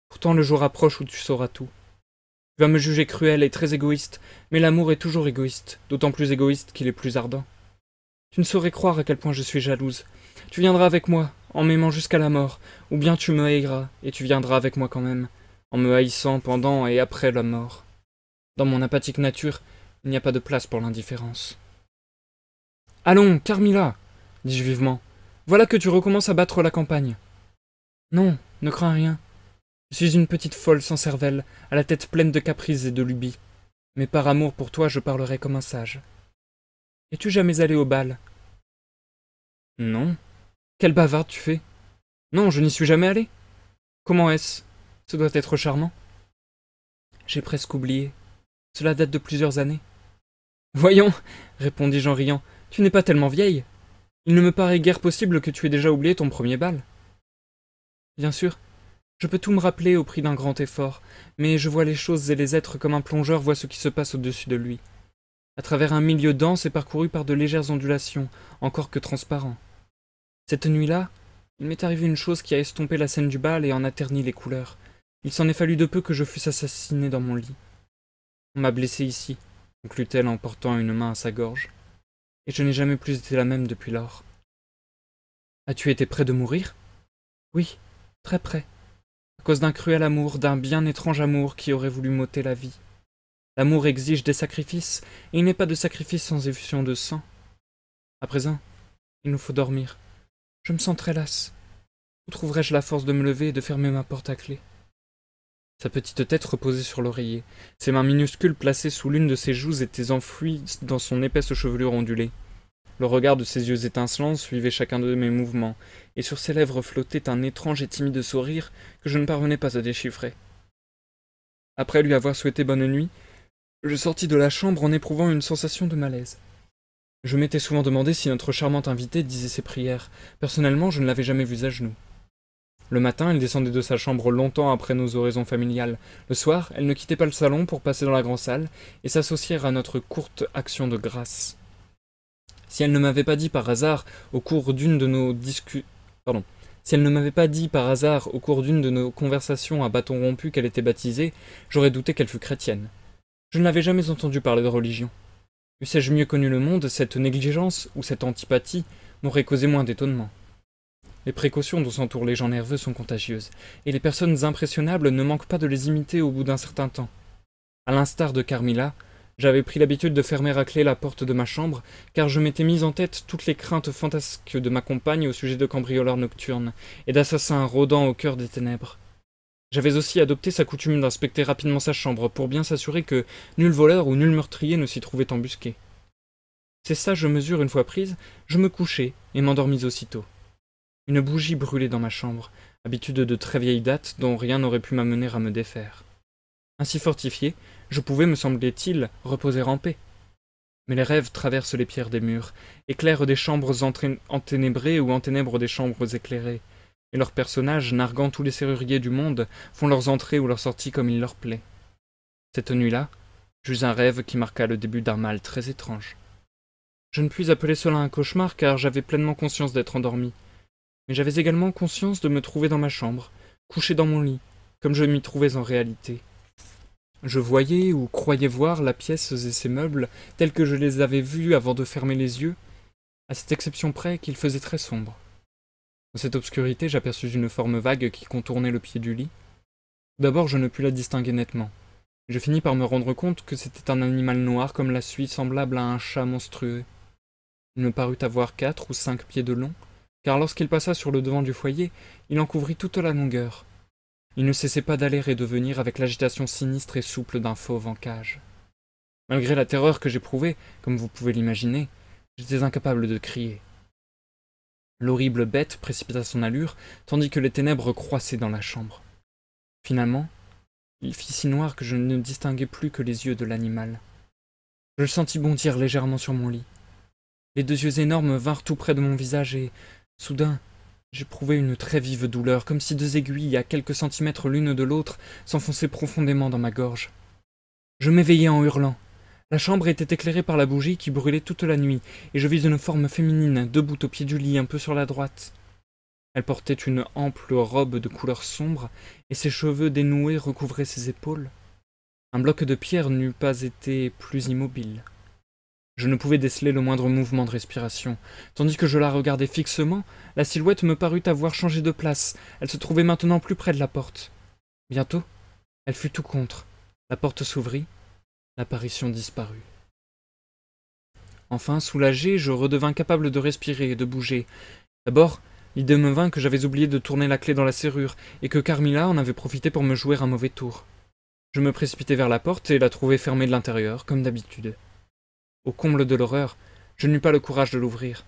Pourtant le jour approche où tu sauras tout. Tu vas me juger cruel et très égoïste, mais l'amour est toujours égoïste, d'autant plus égoïste qu'il est plus ardent. Tu ne saurais croire à quel point je suis jalouse. Tu viendras avec moi, en m'aimant jusqu'à la mort, ou bien tu me haïras, et tu viendras avec moi quand même, en me haïssant pendant et après la mort. Dans mon apathique nature, il n'y a pas de place pour l'indifférence. Allons, Carmilla dis-je vivement. Voilà que tu recommences à battre la campagne. Non, ne crains rien. Je suis une petite folle sans cervelle, à la tête pleine de caprices et de lubies. Mais par amour pour toi, je parlerai comme un sage. Es-tu jamais allé au bal Non. Quel bavard tu fais Non, je n'y suis jamais allé. Comment est-ce Ce doit être charmant. J'ai presque oublié. Cela date de plusieurs années. Voyons, répondis-je en riant, tu n'es pas tellement vieille. Il ne me paraît guère possible que tu aies déjà oublié ton premier bal. Bien sûr, je peux tout me rappeler au prix d'un grand effort, mais je vois les choses et les êtres comme un plongeur voit ce qui se passe au-dessus de lui à travers un milieu dense et parcouru par de légères ondulations, encore que transparent. Cette nuit-là, il m'est arrivé une chose qui a estompé la scène du bal et en a terni les couleurs. Il s'en est fallu de peu que je fusse assassiné dans mon lit. On m'a blessé ici, conclut-elle en portant une main à sa gorge. Et je n'ai jamais plus été la même depuis lors. As-tu été près de mourir Oui, très près. À cause d'un cruel amour, d'un bien étrange amour qui aurait voulu m'ôter la vie. L'amour exige des sacrifices, et il n'est pas de sacrifice sans effusion de sang. À présent, il nous faut dormir. Je me sens très lasse. Où trouverais je la force de me lever et de fermer ma porte à clé Sa petite tête reposait sur l'oreiller, ses mains minuscules placées sous l'une de ses joues étaient enfouies dans son épaisse chevelure ondulée. Le regard de ses yeux étincelants suivait chacun de mes mouvements, et sur ses lèvres flottait un étrange et timide sourire que je ne parvenais pas à déchiffrer. Après lui avoir souhaité bonne nuit, je sortis de la chambre en éprouvant une sensation de malaise. Je m'étais souvent demandé si notre charmante invitée disait ses prières. Personnellement, je ne l'avais jamais vue à genoux. Le matin, elle descendait de sa chambre longtemps après nos oraisons familiales. Le soir, elle ne quittait pas le salon pour passer dans la grande salle et s'associer à notre courte action de grâce. Si elle ne m'avait pas dit par hasard au cours d'une de nos discussions Si elle ne m'avait pas dit par hasard au cours d'une de nos conversations à bâton rompu qu'elle était baptisée, j'aurais douté qu'elle fût chrétienne. Je n'avais jamais entendu parler de religion. Eussé-je mieux connu le monde, cette négligence ou cette antipathie m'aurait causé moins d'étonnement. Les précautions dont s'entourent les gens nerveux sont contagieuses, et les personnes impressionnables ne manquent pas de les imiter au bout d'un certain temps. À l'instar de Carmilla, j'avais pris l'habitude de fermer à clé la porte de ma chambre, car je m'étais mis en tête toutes les craintes fantasques de ma compagne au sujet de cambrioleurs nocturnes et d'assassins rôdant au cœur des ténèbres. J'avais aussi adopté sa coutume d'inspecter rapidement sa chambre pour bien s'assurer que nul voleur ou nul meurtrier ne s'y trouvait embusqué. Ces sages mesures une fois prise, je me couchai et m'endormis aussitôt. Une bougie brûlait dans ma chambre, habitude de très vieille date dont rien n'aurait pu m'amener à me défaire. Ainsi fortifié, je pouvais, me semblait-il, reposer en paix. Mais les rêves traversent les pierres des murs, éclairent des chambres enténébrées ou enténèbrent des chambres éclairées, et leurs personnages, narguant tous les serruriers du monde, font leurs entrées ou leurs sorties comme il leur plaît. Cette nuit-là, j'eus un rêve qui marqua le début d'un mal très étrange. Je ne puis appeler cela un cauchemar car j'avais pleinement conscience d'être endormi, mais j'avais également conscience de me trouver dans ma chambre, couché dans mon lit, comme je m'y trouvais en réalité. Je voyais ou croyais voir la pièce et ses meubles tels que je les avais vus avant de fermer les yeux, à cette exception près qu'il faisait très sombre. Dans cette obscurité, j'aperçus une forme vague qui contournait le pied du lit. D'abord, je ne pus la distinguer nettement. Je finis par me rendre compte que c'était un animal noir comme la suie, semblable à un chat monstrueux. Il me parut avoir quatre ou cinq pieds de long, car lorsqu'il passa sur le devant du foyer, il en couvrit toute la longueur. Il ne cessait pas d'aller et de venir avec l'agitation sinistre et souple d'un fauve en cage. Malgré la terreur que j'éprouvais, comme vous pouvez l'imaginer, j'étais incapable de crier. L'horrible bête précipita son allure, tandis que les ténèbres croissaient dans la chambre. Finalement, il fit si noir que je ne distinguais plus que les yeux de l'animal. Je le sentis bondir légèrement sur mon lit. Les deux yeux énormes vinrent tout près de mon visage et, soudain, j'éprouvai une très vive douleur, comme si deux aiguilles à quelques centimètres l'une de l'autre s'enfonçaient profondément dans ma gorge. Je m'éveillai en hurlant. La chambre était éclairée par la bougie qui brûlait toute la nuit, et je vis une forme féminine debout au pied du lit, un peu sur la droite. Elle portait une ample robe de couleur sombre, et ses cheveux dénoués recouvraient ses épaules. Un bloc de pierre n'eût pas été plus immobile. Je ne pouvais déceler le moindre mouvement de respiration. Tandis que je la regardais fixement, la silhouette me parut avoir changé de place. Elle se trouvait maintenant plus près de la porte. Bientôt, elle fut tout contre. La porte s'ouvrit, L'apparition disparut. Enfin, soulagé, je redevins capable de respirer et de bouger. D'abord, l'idée me vint que j'avais oublié de tourner la clé dans la serrure, et que Carmilla en avait profité pour me jouer un mauvais tour. Je me précipitai vers la porte et la trouvai fermée de l'intérieur, comme d'habitude. Au comble de l'horreur, je n'eus pas le courage de l'ouvrir.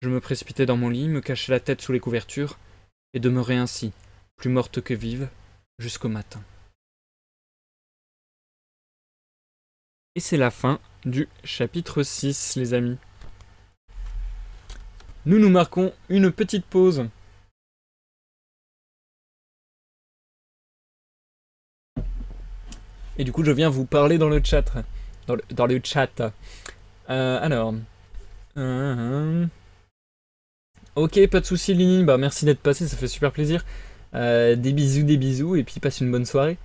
Je me précipitai dans mon lit, me cachai la tête sous les couvertures, et demeurai ainsi, plus morte que vive, jusqu'au matin. Et c'est la fin du chapitre 6, les amis. Nous nous marquons une petite pause. Et du coup, je viens vous parler dans le chat. Dans le, chat. Euh, alors. Euh, ok, pas de soucis, Lini. Bah, merci d'être passé, ça fait super plaisir. Euh, des bisous, des bisous, et puis passe une bonne soirée.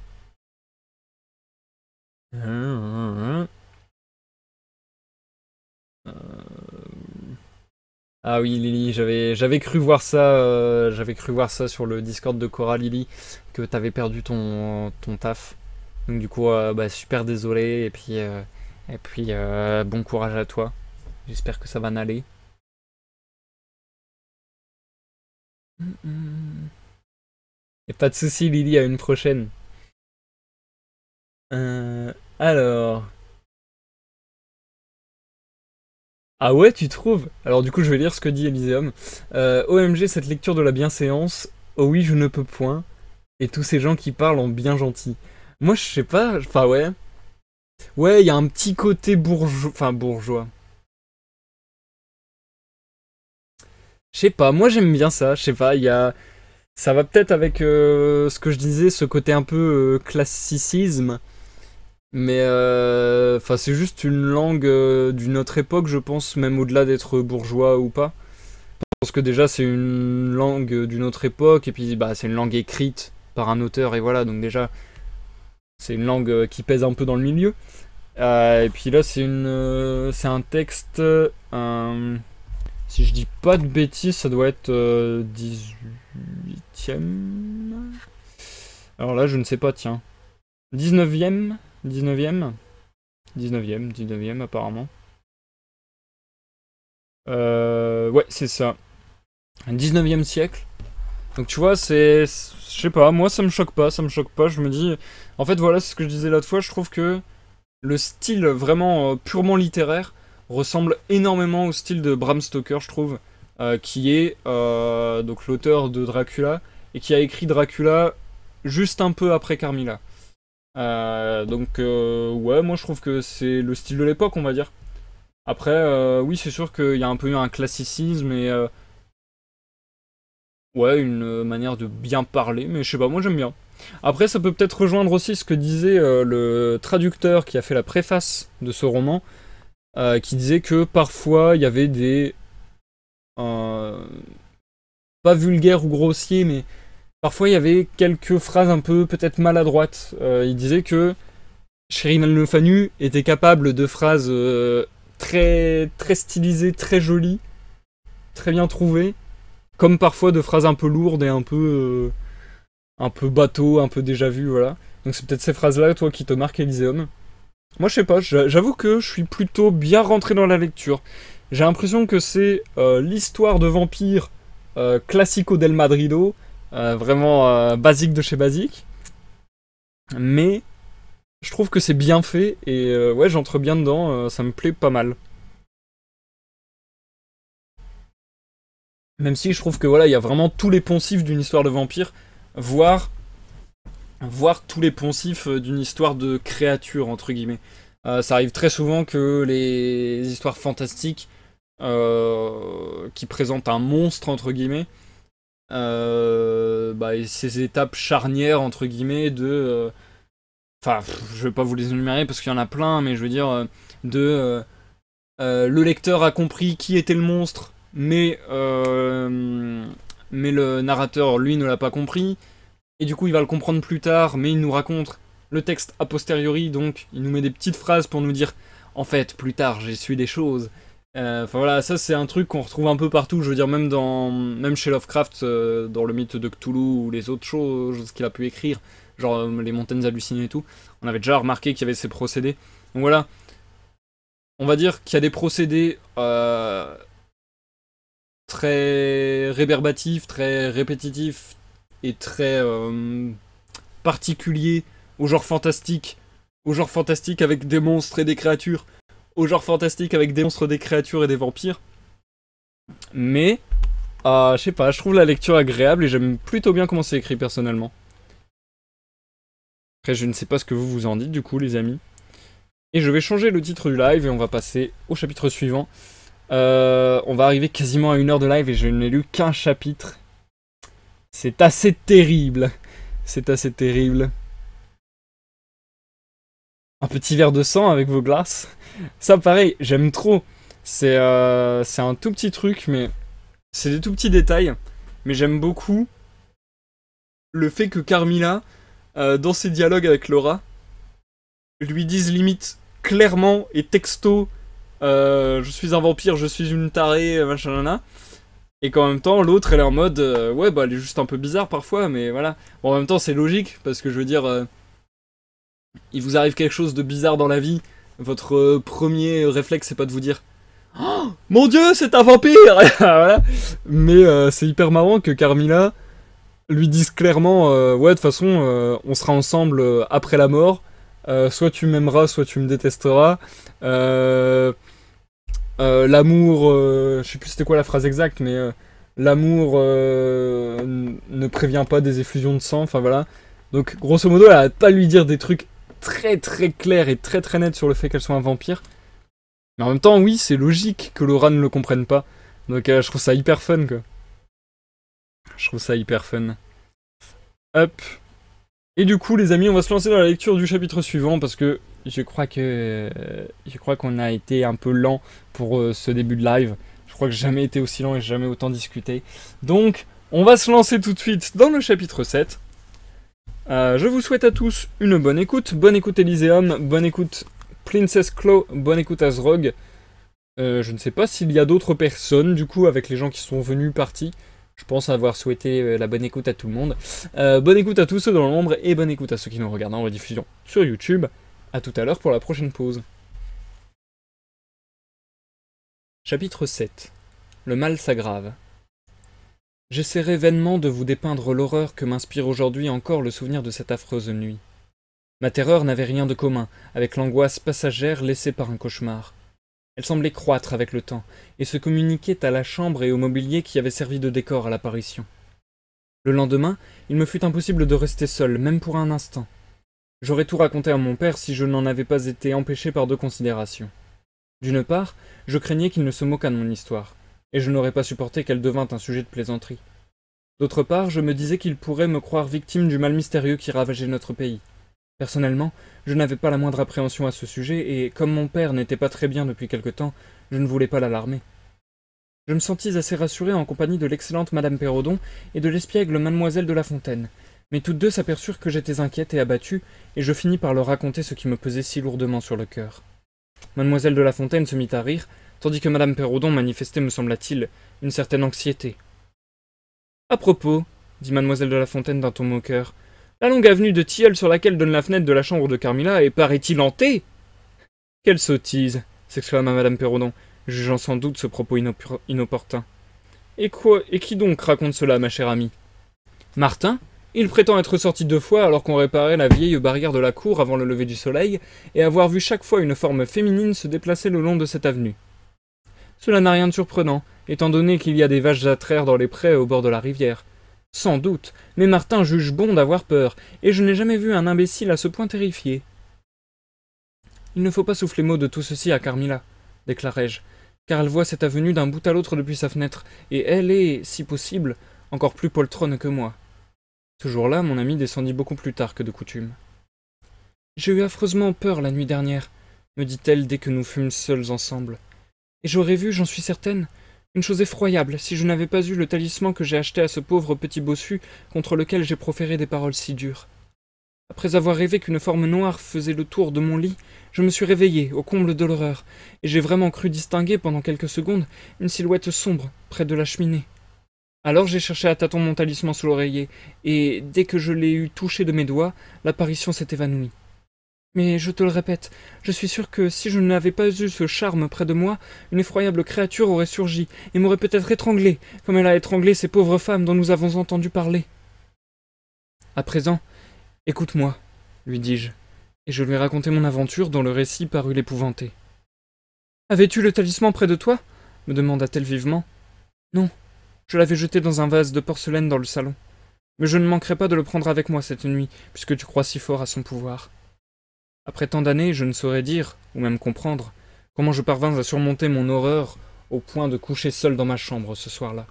Euh, ah oui, Lily, j'avais, j'avais cru voir ça, euh, j'avais cru voir ça sur le Discord de Cora Lily que t'avais perdu ton, ton taf. Donc du coup, euh, bah, super désolé et puis et puis bon courage à toi. J'espère que ça va n'aller. Et mm, mm. pas de souci, Lily, à une prochaine. Euh, alors. Ah ouais, tu trouves Alors du coup, je vais lire ce que dit Elysium. Euh, OMG, cette lecture de la bienséance. Oh oui, je ne peux point. Et tous ces gens qui parlent en bien gentil. Moi, je sais pas. Enfin, ouais. Ouais, il y a un petit côté bourgeois. Enfin, bourgeois. Je sais pas. Moi, j'aime bien ça. Je sais pas. Il y a. Ça va peut-être avec euh, ce que je disais, ce côté un peu classicisme. Mais euh, enfin, c'est juste une langue euh, d'une autre époque, je pense, même au-delà d'être bourgeois ou pas. Je pense que déjà c'est une langue euh, d'une autre époque, et puis bah, c'est une langue écrite par un auteur, et voilà, donc déjà c'est une langue qui pèse un peu dans le milieu. et puis là c'est une, c'est un texte, si je dis pas de bêtises, ça doit être 18e. Alors là je ne sais pas, tiens. 19e 19e 19 ème 19e apparemment. Euh, ouais, c'est ça. 19e siècle. Donc tu vois, c'est... Je sais pas, moi ça me choque pas, ça me choque pas. Je me dis... En fait voilà, c'est ce que je disais l'autre fois, je trouve que le style vraiment euh, purement littéraire ressemble énormément au style de Bram Stoker, je trouve, euh, qui est donc l'auteur de Dracula, et qui a écrit Dracula juste un peu après Carmilla. Euh, donc euh, ouais, moi je trouve que c'est le style de l'époque, on va dire. Après, euh, oui, c'est sûr qu'il y a un peu eu un classicisme et ouais, une manière de bien parler, mais je sais pas, moi j'aime bien. Après, ça peut peut-être rejoindre aussi ce que disait le traducteur qui a fait la préface de ce roman, qui disait que parfois il y avait des pas vulgaires ou grossiers, mais Parfois, il y avait quelques phrases un peu peut-être maladroites. Euh, il disait que Shirin al était capable de phrases euh, très, très stylisées, très jolies, très bien trouvées, comme parfois de phrases un peu lourdes et un peu, euh, un peu bateau, un peu déjà vu, voilà. Donc c'est peut-être ces phrases-là, toi, qui te marquent Elysium. Moi, je sais pas, j'avoue que je suis plutôt bien rentré dans la lecture. J'ai l'impression que c'est l'histoire de vampires classico del Madrido, euh, vraiment euh, basique de chez basique. Mais je trouve que c'est bien fait et euh, ouais, j'entre bien dedans, ça me plaît pas mal. Même si je trouve que voilà, il y a vraiment tous les poncifs d'une histoire de vampire, voire, voire tous les poncifs d'une histoire de créature, entre guillemets. ça arrive très souvent que les histoires fantastiques qui présentent un monstre, entre guillemets, euh, bah, ces étapes charnières, entre guillemets, de... Euh, enfin, je vais pas vous les énumérer parce qu'il y en a plein, mais je veux dire, euh, de... le lecteur a compris qui était le monstre, mais mais le narrateur, lui, ne l'a pas compris. Et du coup, il va le comprendre plus tard, mais il nous raconte le texte a posteriori, donc il nous met des petites phrases pour nous dire En fait, plus tard, j'ai su des choses. Euh, enfin voilà, ça c'est un truc qu'on retrouve un peu partout, je veux dire même dans même chez Lovecraft, euh, dans le mythe de Cthulhu ou les autres choses qu'il a pu écrire, genre euh, les montagnes hallucinées et tout, on avait déjà remarqué qu'il y avait ces procédés. Donc voilà, on va dire qu'il y a des procédés très réverbatifs, très répétitifs et très particuliers au genre fantastique, au genre fantastique avec des monstres et des créatures au genre fantastique avec des monstres, des créatures et des vampires. Mais, ah, je sais pas, je trouve la lecture agréable et j'aime plutôt bien comment c'est écrit personnellement. Après, je ne sais pas ce que vous vous en dites du coup, les amis. Et je vais changer le titre du live et on va passer au chapitre suivant. Euh, on va arriver quasiment à une heure de live et je n'ai lu qu'un chapitre. C'est assez terrible. C'est assez terrible un petit verre de sang avec vos glaces. Ça, pareil, j'aime trop. Euh, c'est un tout petit truc, mais c'est des tout petits détails. Mais j'aime beaucoup le fait que Carmilla, euh, dans ses dialogues avec Laura, lui dise limite clairement et texto euh, Je suis un vampire, je suis une tarée, machin, et qu'en même temps, l'autre, elle est en mode, ouais, bah, elle est juste un peu bizarre parfois, mais voilà. en même temps, c'est logique, parce que je veux dire, il vous arrive quelque chose de bizarre dans la vie, votre euh, premier réflexe c'est pas de vous dire oh, Mon dieu, c'est un vampire *laughs* Mais euh, c'est hyper marrant que Carmilla lui dise clairement euh, Ouais, de toute façon, on sera ensemble après la mort. soit tu m'aimeras, soit tu me détesteras. l'amour, je sais plus c'était quoi la phrase exacte, mais l'amour ne prévient pas des effusions de sang. Enfin voilà. Donc grosso modo, elle a pas lui dire des trucs très très clair et très très nette sur le fait qu'elle soit un vampire. Mais en même temps, oui, c'est logique que Laura ne le comprenne pas. Donc euh, je trouve ça hyper fun, quoi. Je trouve ça hyper fun. Hop. Et du coup, les amis, on va se lancer dans la lecture du chapitre suivant parce que je crois que euh, je crois qu'on a été un peu lent pour euh, ce début de live. Je crois que j'ai jamais été aussi lent et jamais autant discuté. Donc, on va se lancer tout de suite dans le chapitre 7. Euh, je vous souhaite à tous une bonne écoute. Bonne écoute Elyséum, bonne écoute Princess Claw, bonne écoute Azrog. Euh, je ne sais pas s'il y a d'autres personnes, du coup, avec les gens qui sont venus, partis. Je pense avoir souhaité euh, la bonne écoute à tout le monde. bonne écoute à tous ceux dans l'ombre et bonne écoute à ceux qui nous regardent en rediffusion sur YouTube. A tout à l'heure pour la prochaine pause. Chapitre 7 Le mal s'aggrave. J'essaierai vainement de vous dépeindre l'horreur que m'inspire aujourd'hui encore le souvenir de cette affreuse nuit. Ma terreur n'avait rien de commun avec l'angoisse passagère laissée par un cauchemar. Elle semblait croître avec le temps, et se communiquait à la chambre et au mobilier qui avaient servi de décor à l'apparition. Le lendemain, il me fut impossible de rester seul, même pour un instant. J'aurais tout raconté à mon père si je n'en avais pas été empêché par deux considérations. D'une part, je craignais qu'il ne se moquât de mon histoire et je n'aurais pas supporté qu'elle devint un sujet de plaisanterie. D'autre part, je me disais qu'il pourrait me croire victime du mal mystérieux qui ravageait notre pays. Personnellement, je n'avais pas la moindre appréhension à ce sujet, et comme mon père n'était pas très bien depuis quelque temps, je ne voulais pas l'alarmer. Je me sentis assez rassuré en compagnie de l'excellente Madame Perrodon et de l'espiègle Mademoiselle de la Fontaine, mais toutes deux s'aperçurent que j'étais inquiète et abattue, et je finis par leur raconter ce qui me pesait si lourdement sur le cœur. Mademoiselle de la Fontaine se mit à rire, tandis que Madame Pérodon manifestait, me sembla-t-il, une certaine anxiété. À propos, dit Mademoiselle de la Fontaine d'un ton moqueur, la longue avenue de tilleuls sur laquelle donne la fenêtre de la chambre de Carmilla est, paraît-il, hantée Quelle sottise s'exclama Madame Pérodon, jugeant sans doute ce propos inopportun. Et quoi Et qui donc raconte cela, ma chère amie Martin il prétend être sorti deux fois alors qu'on réparait la vieille barrière de la cour avant le lever du soleil et avoir vu chaque fois une forme féminine se déplacer le long de cette avenue. Cela n'a rien de surprenant, étant donné qu'il y a des vaches à traire dans les prés au bord de la rivière. Sans doute, mais Martin juge bon d'avoir peur, et je n'ai jamais vu un imbécile à ce point terrifié. Il ne faut pas souffler mot de tout ceci à Carmilla, déclarai-je, car elle voit cette avenue d'un bout à l'autre depuis sa fenêtre, et elle est, si possible, encore plus poltronne que moi. Ce jour-là, mon ami descendit beaucoup plus tard que de coutume. J'ai eu affreusement peur la nuit dernière, me dit-elle dès que nous fûmes seuls ensemble et j'aurais vu, j'en suis certaine, une chose effroyable si je n'avais pas eu le talisman que j'ai acheté à ce pauvre petit bossu contre lequel j'ai proféré des paroles si dures. Après avoir rêvé qu'une forme noire faisait le tour de mon lit, je me suis réveillé, au comble de l'horreur, et j'ai vraiment cru distinguer pendant quelques secondes une silhouette sombre près de la cheminée. Alors j'ai cherché à tâtons mon talisman sous l'oreiller, et dès que je l'ai eu touché de mes doigts, l'apparition s'est évanouie. Mais je te le répète, je suis sûr que si je n'avais pas eu ce charme près de moi, une effroyable créature aurait surgi, et m'aurait peut-être étranglé, comme elle a étranglé ces pauvres femmes dont nous avons entendu parler. À présent, écoute-moi, lui dis-je, et je lui racontai mon aventure dont le récit parut l'épouvanter. Avais-tu le talisman près de toi me demanda-t-elle vivement. Non, je l'avais jeté dans un vase de porcelaine dans le salon. Mais je ne manquerai pas de le prendre avec moi cette nuit, puisque tu crois si fort à son pouvoir. Après tant d'années, je ne saurais dire, ou même comprendre, comment je parvins à surmonter mon horreur au point de coucher seul dans ma chambre ce soir-là.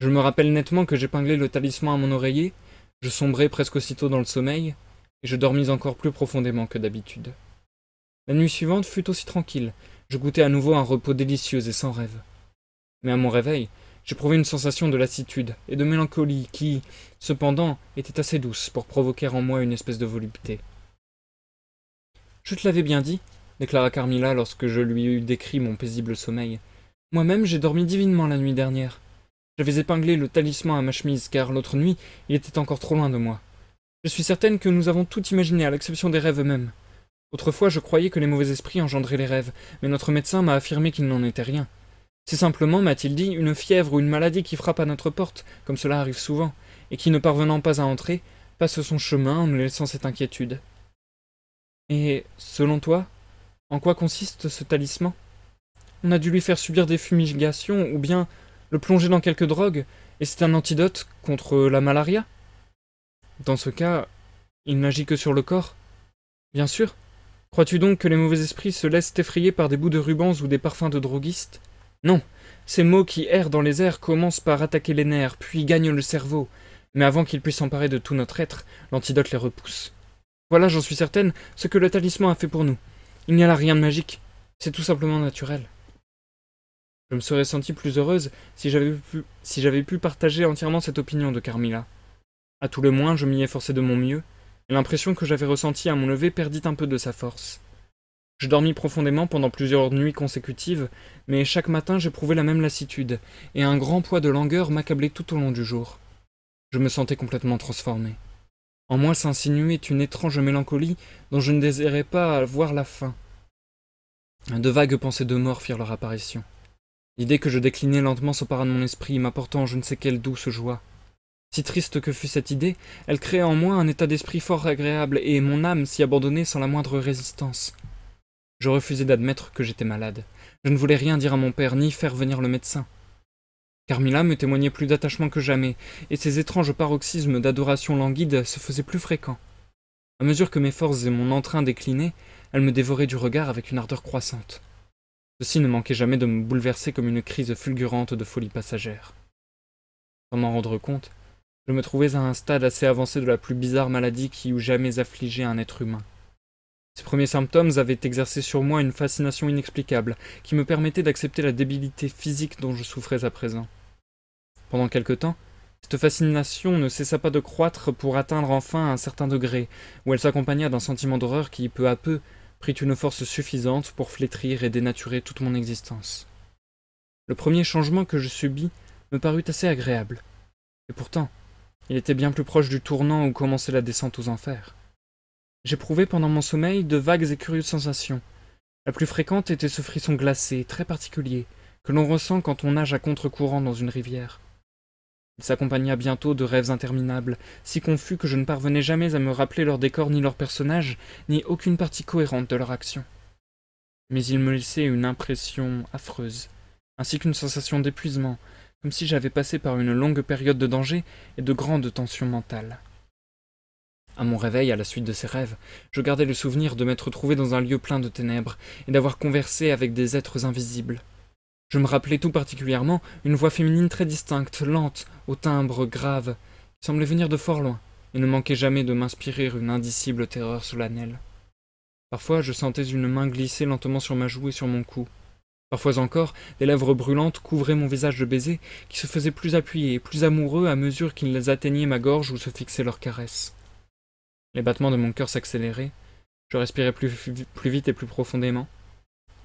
Je me rappelle nettement que j'épinglais le talisman à mon oreiller, je sombrai presque aussitôt dans le sommeil, et je dormis encore plus profondément que d'habitude. La nuit suivante fut aussi tranquille, je goûtai à nouveau un repos délicieux et sans rêve. Mais à mon réveil, j'éprouvais une sensation de lassitude et de mélancolie qui, cependant, était assez douce pour provoquer en moi une espèce de volupté. Je te l'avais bien dit, déclara Carmilla lorsque je lui eus décrit mon paisible sommeil. Moi-même, j'ai dormi divinement la nuit dernière. J'avais épinglé le talisman à ma chemise, car l'autre nuit, il était encore trop loin de moi. Je suis certaine que nous avons tout imaginé, à l'exception des rêves eux-mêmes. Autrefois, je croyais que les mauvais esprits engendraient les rêves, mais notre médecin m'a affirmé qu'il n'en était rien. C'est simplement, m'a-t-il dit, une fièvre ou une maladie qui frappe à notre porte, comme cela arrive souvent, et qui, ne parvenant pas à entrer, passe son chemin en nous laissant cette inquiétude. Et, selon toi, en quoi consiste ce talisman On a dû lui faire subir des fumigations ou bien le plonger dans quelques drogues, et c'est un antidote contre la malaria Dans ce cas, il n'agit que sur le corps. Bien sûr. Crois-tu donc que les mauvais esprits se laissent effrayer par des bouts de rubans ou des parfums de droguistes Non. Ces mots qui errent dans les airs commencent par attaquer les nerfs, puis gagnent le cerveau. Mais avant qu'ils puissent s'emparer de tout notre être, l'antidote les repousse. Voilà, j'en suis certaine, ce que le talisman a fait pour nous. Il n'y a là rien de magique. C'est tout simplement naturel. Je me serais sentie plus heureuse si j'avais pu, partager entièrement cette opinion de Carmilla. À tout le moins, je m'y efforçais de mon mieux, et l'impression que j'avais ressentie à mon lever perdit un peu de sa force. Je dormis profondément pendant plusieurs nuits consécutives, mais chaque matin j'éprouvais la même lassitude, et un grand poids de langueur m'accablait tout au long du jour. Je me sentais complètement transformée. En moi s'insinuait une étrange mélancolie dont je ne désirais pas voir la fin. De vagues pensées de mort firent leur apparition. L'idée que je déclinais lentement s'empara de mon esprit, m'apportant je ne sais quelle douce joie. Si triste que fût cette idée, elle créa en moi un état d'esprit fort agréable, et mon âme s'y abandonnait sans la moindre résistance. Je refusai d'admettre que j'étais malade. Je ne voulais rien dire à mon père, ni faire venir le médecin. Carmilla me témoignait plus d'attachement que jamais, et ces étranges paroxysmes d'adoration languide se faisaient plus fréquents. À mesure que mes forces et mon entrain déclinaient, elle me dévorait du regard avec une ardeur croissante. Ceci ne manquait jamais de me bouleverser comme une crise fulgurante de folie passagère. Sans m'en rendre compte, je me trouvais à un stade assez avancé de la plus bizarre maladie qui eût jamais affligé un être humain. Ces premiers symptômes avaient exercé sur moi une fascination inexplicable, qui me permettait d'accepter la débilité physique dont je souffrais à présent. Pendant quelque temps, cette fascination ne cessa pas de croître pour atteindre enfin un certain degré, où elle s'accompagna d'un sentiment d'horreur qui, peu à peu, prit une force suffisante pour flétrir et dénaturer toute mon existence. Le premier changement que je subis me parut assez agréable. Et pourtant, il était bien plus proche du tournant où commençait la descente aux enfers. J'éprouvais pendant mon sommeil de vagues et curieuses sensations. La plus fréquente était ce frisson glacé, très particulier, que l'on ressent quand on nage à contre-courant dans une rivière. Il s'accompagna bientôt de rêves interminables, si confus que je ne parvenais jamais à me rappeler leur décor ni leurs personnages, ni aucune partie cohérente de leur action. Mais il me laissaient une impression affreuse, ainsi qu'une sensation d'épuisement, comme si j'avais passé par une longue période de danger et de grandes tensions mentales. À mon réveil, à la suite de ces rêves, je gardais le souvenir de m'être trouvé dans un lieu plein de ténèbres et d'avoir conversé avec des êtres invisibles. Je me rappelais tout particulièrement une voix féminine très distincte, lente, au timbre grave, qui semblait venir de fort loin et ne manquait jamais de m'inspirer une indicible terreur solennelle. Parfois, je sentais une main glisser lentement sur ma joue et sur mon cou. Parfois encore, des lèvres brûlantes couvraient mon visage de baisers qui se faisaient plus appuyés, plus amoureux à mesure qu'ils atteignaient ma gorge ou se fixaient leurs caresses. Les battements de mon cœur s'accéléraient. Je respirais plus, vite et plus profondément.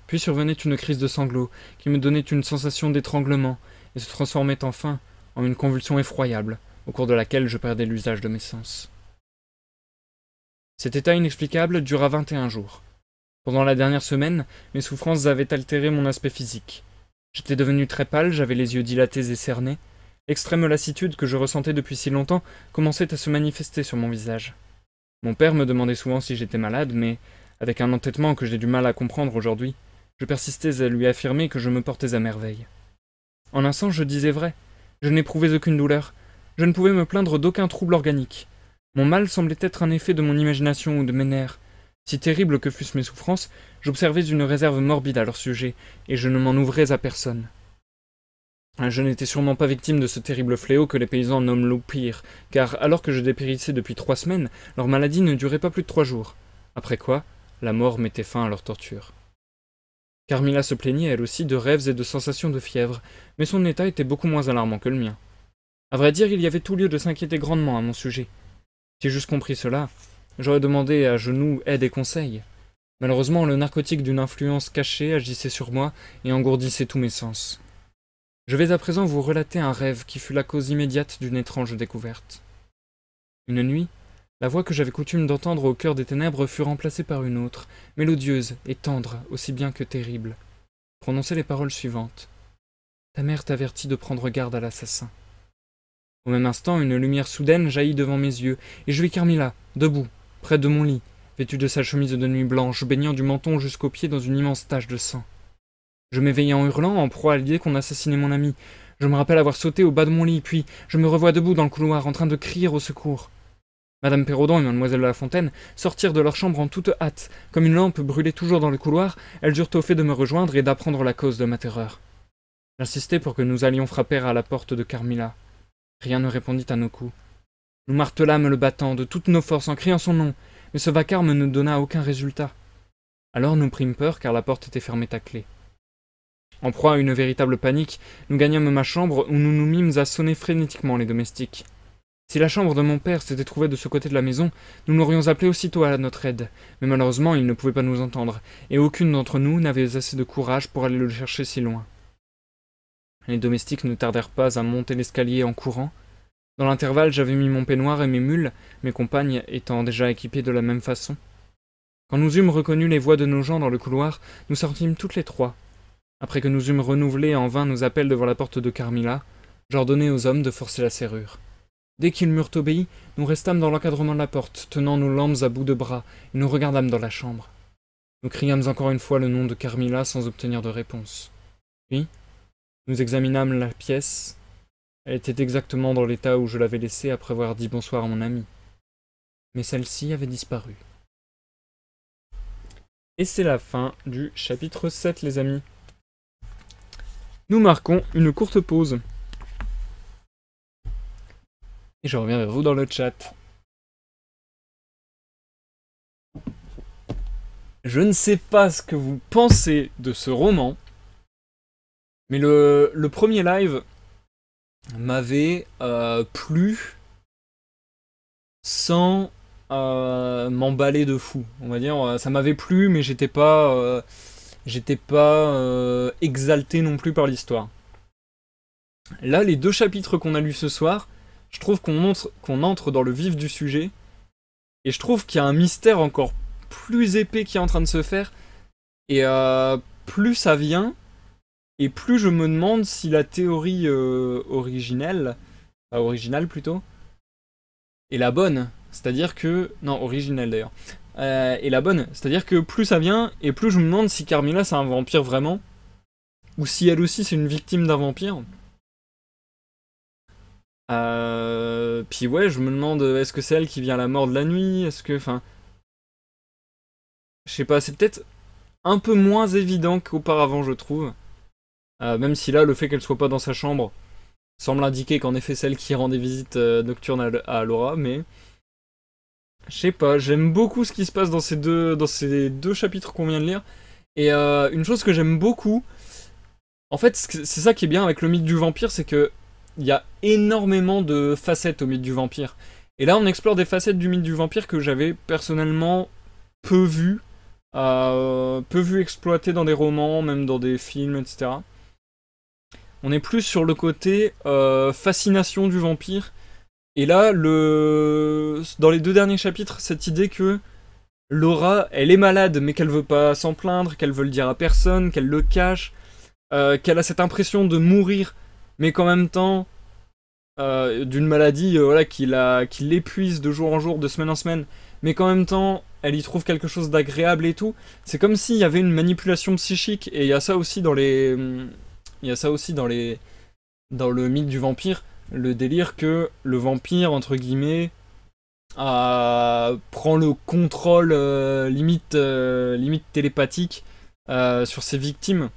Puis survenait une crise de sanglots qui me donnait une sensation d'étranglement et se transformait enfin en une convulsion effroyable, au cours de laquelle je perdais l'usage de mes sens. Cet état inexplicable dura vingt et un jours. Pendant la dernière semaine, mes souffrances avaient altéré mon aspect physique. J'étais devenu très pâle, j'avais les yeux dilatés et cernés. L'extrême lassitude que je ressentais depuis si longtemps commençait à se manifester sur mon visage. Mon père me demandait souvent si j'étais malade, mais, avec un entêtement que j'ai du mal à comprendre aujourd'hui, je persistais à lui affirmer que je me portais à merveille. En un sens, je disais vrai. Je n'éprouvais aucune douleur. Je ne pouvais me plaindre d'aucun trouble organique. Mon mal semblait être un effet de mon imagination ou de mes nerfs. Si terribles que fussent mes souffrances, j'observais une réserve morbide à leur sujet, et je ne m'en ouvrais à personne. Je n'étais sûrement pas victime de ce terrible fléau que les paysans nomment l'oupir, car alors que je dépérissais depuis trois semaines, leur maladie ne durait pas plus de trois jours. Après quoi, la mort mettait fin à leur torture. Carmilla se plaignait elle aussi de rêves et de sensations de fièvre, mais son état était beaucoup moins alarmant que le mien. À vrai dire, il y avait tout lieu de s'inquiéter grandement à mon sujet. Si j'eusse compris cela, j'aurais demandé à genoux aide et conseil. Malheureusement, le narcotique d'une influence cachée agissait sur moi et engourdissait tous mes sens. Je vais à présent vous relater un rêve qui fut la cause immédiate d'une étrange découverte. Une nuit, la voix que j'avais coutume d'entendre au cœur des ténèbres fut remplacée par une autre, mélodieuse et tendre aussi bien que terrible. Prononçait les paroles suivantes. Ta mère t'avertit de prendre garde à l'assassin. Au même instant, une lumière soudaine jaillit devant mes yeux, et je vis Carmilla, debout, près de mon lit, vêtue de sa chemise de nuit blanche, baignant du menton jusqu'aux pieds dans une immense tache de sang. Je m'éveillais en hurlant, en proie à l'idée qu'on assassinait mon ami. Je me rappelle avoir sauté au bas de mon lit, puis je me revois debout dans le couloir, en train de crier au secours. Madame Perrodon et Mademoiselle de la Fontaine sortirent de leur chambre en toute hâte. Comme une lampe brûlait toujours dans le couloir, elles eurent au fait de me rejoindre et d'apprendre la cause de ma terreur. J'insistai pour que nous allions frapper à la porte de Carmilla. Rien ne répondit à nos coups. Nous martelâmes le battant de toutes nos forces en criant son nom, mais ce vacarme ne donna aucun résultat. Alors nous prîmes peur car la porte était fermée à clé. En proie à une véritable panique, nous gagnâmes ma chambre où nous nous mîmes à sonner frénétiquement les domestiques. Si la chambre de mon père s'était trouvée de ce côté de la maison, nous l'aurions appelé aussitôt à notre aide, mais malheureusement il ne pouvait pas nous entendre, et aucune d'entre nous n'avait assez de courage pour aller le chercher si loin. Les domestiques ne tardèrent pas à monter l'escalier en courant. Dans l'intervalle j'avais mis mon peignoir et mes mules, mes compagnes étant déjà équipées de la même façon. Quand nous eûmes reconnu les voix de nos gens dans le couloir, nous sortîmes toutes les trois, après que nous eûmes renouvelé en vain nos appels devant la porte de Carmilla, j'ordonnai aux hommes de forcer la serrure. Dès qu'ils m'eurent obéi, nous restâmes dans l'encadrement de la porte, tenant nos lampes à bout de bras, et nous regardâmes dans la chambre. Nous criâmes encore une fois le nom de Carmilla sans obtenir de réponse. Puis, nous examinâmes la pièce. Elle était exactement dans l'état où je l'avais laissée après avoir dit bonsoir à mon ami. Mais celle-ci avait disparu. Et c'est la fin du chapitre 7, les amis. Nous marquons une courte pause. Et je reviens vers vous dans le chat. Je ne sais pas ce que vous pensez de ce roman, mais le, premier live m'avait euh, plu sans euh, m'emballer de fou. On va dire, ça m'avait plu, mais j'étais pas. Euh, j'étais pas euh, exalté non plus par l'histoire. Là, les deux chapitres qu'on a lus ce soir, je trouve qu'on entre, entre dans le vif du sujet, et je trouve qu'il y a un mystère encore plus épais qui est en train de se faire, et euh, plus ça vient, et plus je me demande si la théorie euh, originelle, enfin, originale plutôt, est la bonne. C'est-à-dire que... Non, originelle d'ailleurs. Et euh, est la bonne. C'est-à-dire que plus ça vient, et plus je me demande si Carmilla c'est un vampire vraiment, ou si elle aussi c'est une victime d'un vampire. Euh, puis ouais, je me demande, est-ce que c'est elle qui vient à la mort de la nuit Est-ce que, enfin... Je sais pas, c'est peut-être un peu moins évident qu'auparavant, je trouve. Euh, même si là, le fait qu'elle soit pas dans sa chambre semble indiquer qu'en effet, c'est celle qui rend des visites nocturnes à Laura, mais... Je sais pas, j'aime beaucoup ce qui se passe dans ces deux, dans ces deux chapitres qu'on vient de lire. Et euh, une chose que j'aime beaucoup, en fait, c'est ça qui est bien avec le mythe du vampire, c'est que il y a énormément de facettes au mythe du vampire. Et là, on explore des facettes du mythe du vampire que j'avais personnellement peu vu, euh, peu vues exploitées dans des romans, même dans des films, etc. On est plus sur le côté euh, fascination du vampire et là, dans les deux derniers chapitres, cette idée que Laura, elle est malade, mais qu'elle veut pas s'en plaindre, qu'elle veut le dire à personne, qu'elle le cache, euh, qu'elle a cette impression de mourir, mais qu'en même temps, euh, d'une maladie euh, voilà, qui, qui l'épuise de jour en jour, de semaine en semaine, mais qu'en même temps, elle y trouve quelque chose d'agréable et tout. C'est comme s'il y avait une manipulation psychique, et il y a ça aussi dans les. Il y a ça aussi dans les. dans le mythe du vampire, le délire que le vampire, entre guillemets, prend le contrôle euh, limite, euh, limite télépathique euh, sur ses victimes.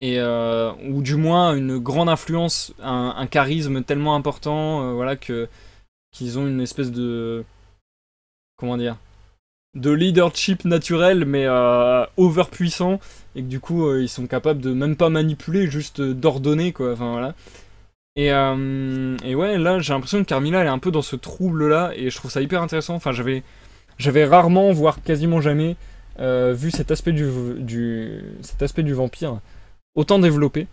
Et, ou du moins une grande influence, un, un charisme tellement important voilà, qu'ils ont une espèce de. Comment dire de leadership naturel mais overpuissant et que du coup ils sont capables de même pas manipuler juste d'ordonner quoi enfin voilà euh, et, ouais, là, j'ai l'impression que Carmilla, elle est un peu dans ce trouble-là, et je trouve ça hyper intéressant. Enfin, j'avais, rarement, voire quasiment jamais, euh, vu cet aspect du, du, cet aspect du vampire autant développé.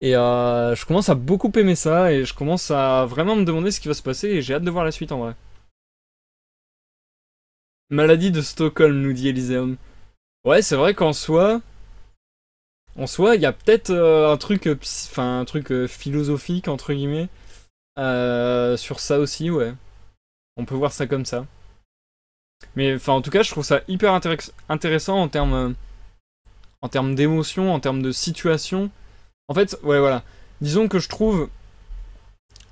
Et euh, je commence à beaucoup aimer ça, et je commence à vraiment me demander ce qui va se passer, et j'ai hâte de voir la suite en vrai. Maladie de Stockholm, nous dit Elysium. Ouais, c'est vrai qu'en soi, en soi, il y a peut-être euh, un truc, euh, enfin un truc euh, philosophique entre guillemets sur ça aussi, ouais. On peut voir ça comme ça. Mais enfin, en tout cas, je trouve ça hyper intéressant en termes, en termes d'émotion, en termes de situation. En fait, ouais, voilà. Disons que je trouve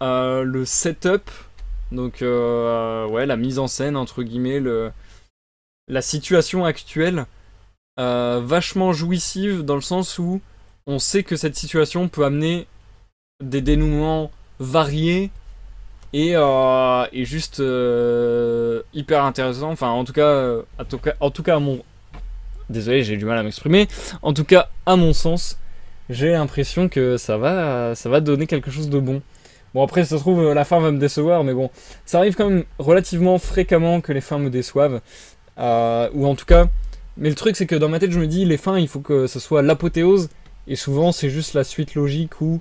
le setup, donc ouais, la mise en scène entre guillemets, le, la situation actuelle euh, vachement jouissive dans le sens où on sait que cette situation peut amener des dénouements variés et, euh, juste euh, hyper intéressant. Enfin, en tout cas, en tout cas, à mon désolé, j'ai du mal à m'exprimer. En tout cas, à mon sens, j'ai l'impression que ça va, ça va donner quelque chose de bon. Bon après, ça se trouve, la fin va me décevoir, mais bon, ça arrive quand même relativement fréquemment que les fins me déçoivent, ou en tout cas mais le truc, c'est que dans ma tête, je me dis, les fins, il faut que ce soit l'apothéose, et souvent, c'est juste la suite logique où,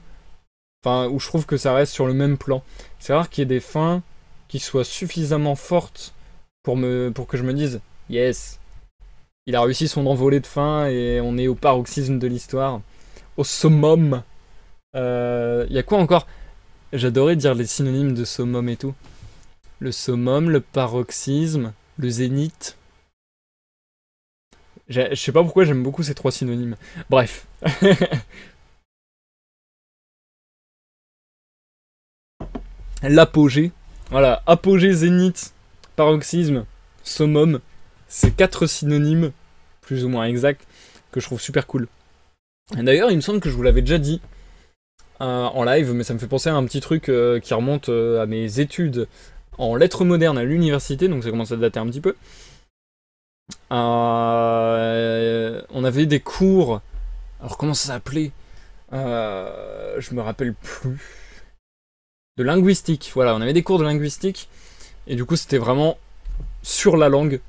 enfin, où je trouve que ça reste sur le même plan. C'est rare qu'il y ait des fins qui soient suffisamment fortes pour, me, pour que je me dise, yes, il a réussi son envolée de fin, et on est au paroxysme de l'histoire, au summum. Il euh, y a quoi encore J'adorais dire les synonymes de summum et tout. Le summum, le paroxysme, le zénith. Je sais pas pourquoi j'aime beaucoup ces trois synonymes. Bref. *laughs* L'apogée. Voilà, apogée, zénith, paroxysme, summum. Ces quatre synonymes, plus ou moins exacts, que je trouve super cool. D'ailleurs, il me semble que je vous l'avais déjà dit euh, en live, mais ça me fait penser à un petit truc euh, qui remonte euh, à mes études en lettres modernes à l'université, donc ça commence à dater un petit peu. Euh, on avait des cours. Alors comment ça s'appelait euh, Je me rappelle plus. De linguistique. Voilà, on avait des cours de linguistique. Et du coup, c'était vraiment sur la langue.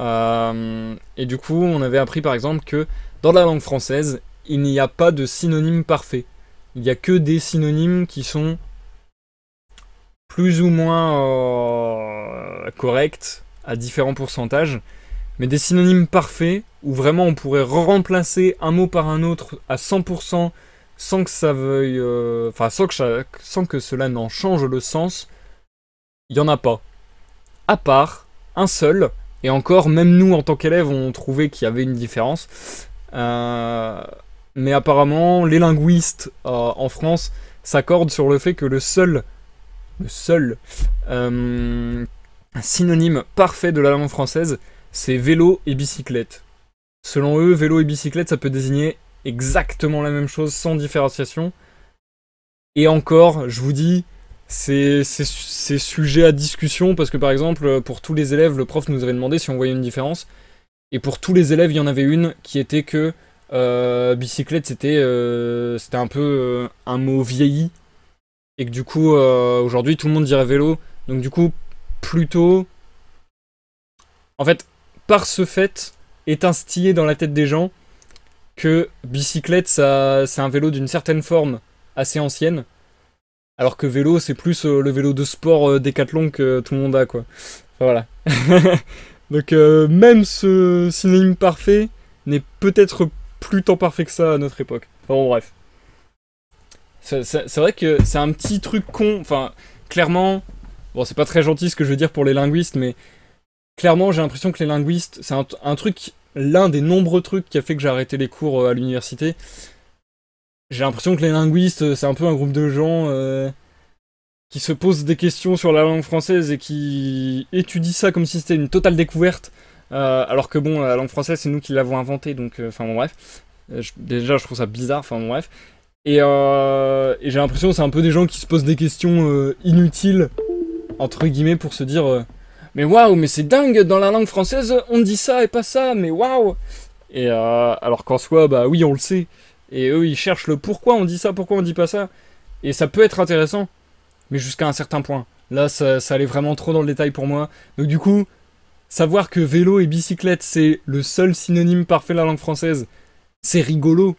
Euh, et du coup, on avait appris par exemple que dans la langue française, il n'y a pas de synonyme parfait. Il n'y a que des synonymes qui sont plus ou moins corrects à différents pourcentages mais des synonymes parfaits où vraiment on pourrait remplacer un mot par un autre à 100% sans que ça veuille, euh, enfin sans, que sans que cela n'en change le sens, il n'y en a pas. À part un seul, et encore, même nous en tant qu'élèves, on trouvait qu'il y avait une différence. Euh, mais apparemment, les linguistes euh, en France s'accordent sur le fait que le seul, le seul synonyme parfait de la langue française, c'est vélo et bicyclette. Selon eux, vélo et bicyclette, ça peut désigner exactement la même chose sans différenciation. Et encore, je vous dis, c'est sujet à discussion parce que par exemple, pour tous les élèves, le prof nous avait demandé si on voyait une différence. Et pour tous les élèves, il y en avait une qui était que euh, bicyclette, euh, c'était un peu euh, un mot vieilli. Et que du coup, aujourd'hui, tout le monde dirait vélo. Donc du coup, plutôt... En fait, par ce fait, est instillé dans la tête des gens que bicyclette, ça, c'est un vélo d'une certaine forme assez ancienne. Alors que vélo, c'est plus euh, le vélo de sport euh, décathlon que tout le monde a, quoi. voilà. *laughs* Donc, euh, même ce synonyme parfait n'est peut-être plus tant parfait que ça à notre époque. Enfin, bon, bref. C'est vrai que c'est un petit truc con. Enfin, clairement, bon, c'est pas très gentil ce que je veux dire pour les linguistes, mais clairement, j'ai l'impression que les linguistes, c'est un, truc, l'un des nombreux trucs qui a fait que j'ai arrêté les cours euh, à l'université. J'ai l'impression que les linguistes, euh, c'est un peu un groupe de gens euh, qui se posent des questions sur la langue française et qui étudient ça comme si c'était une totale découverte. alors que bon, la langue française, c'est nous qui l'avons inventée, donc enfin bon bref. déjà, je trouve ça bizarre, enfin bon bref. Et, et j'ai l'impression que c'est un peu des gens qui se posent des questions inutiles, entre guillemets, pour se dire mais waouh, mais c'est dingue, dans la langue française, on dit ça et pas ça, mais waouh Et euh, alors qu'en soi, bah oui, on le sait. Et eux, ils cherchent le pourquoi on dit ça, pourquoi on dit pas ça. Et ça peut être intéressant, mais jusqu'à un certain point. Là, ça, ça allait vraiment trop dans le détail pour moi. Donc du coup, savoir que vélo et bicyclette, c'est le seul synonyme parfait de la langue française, c'est rigolo.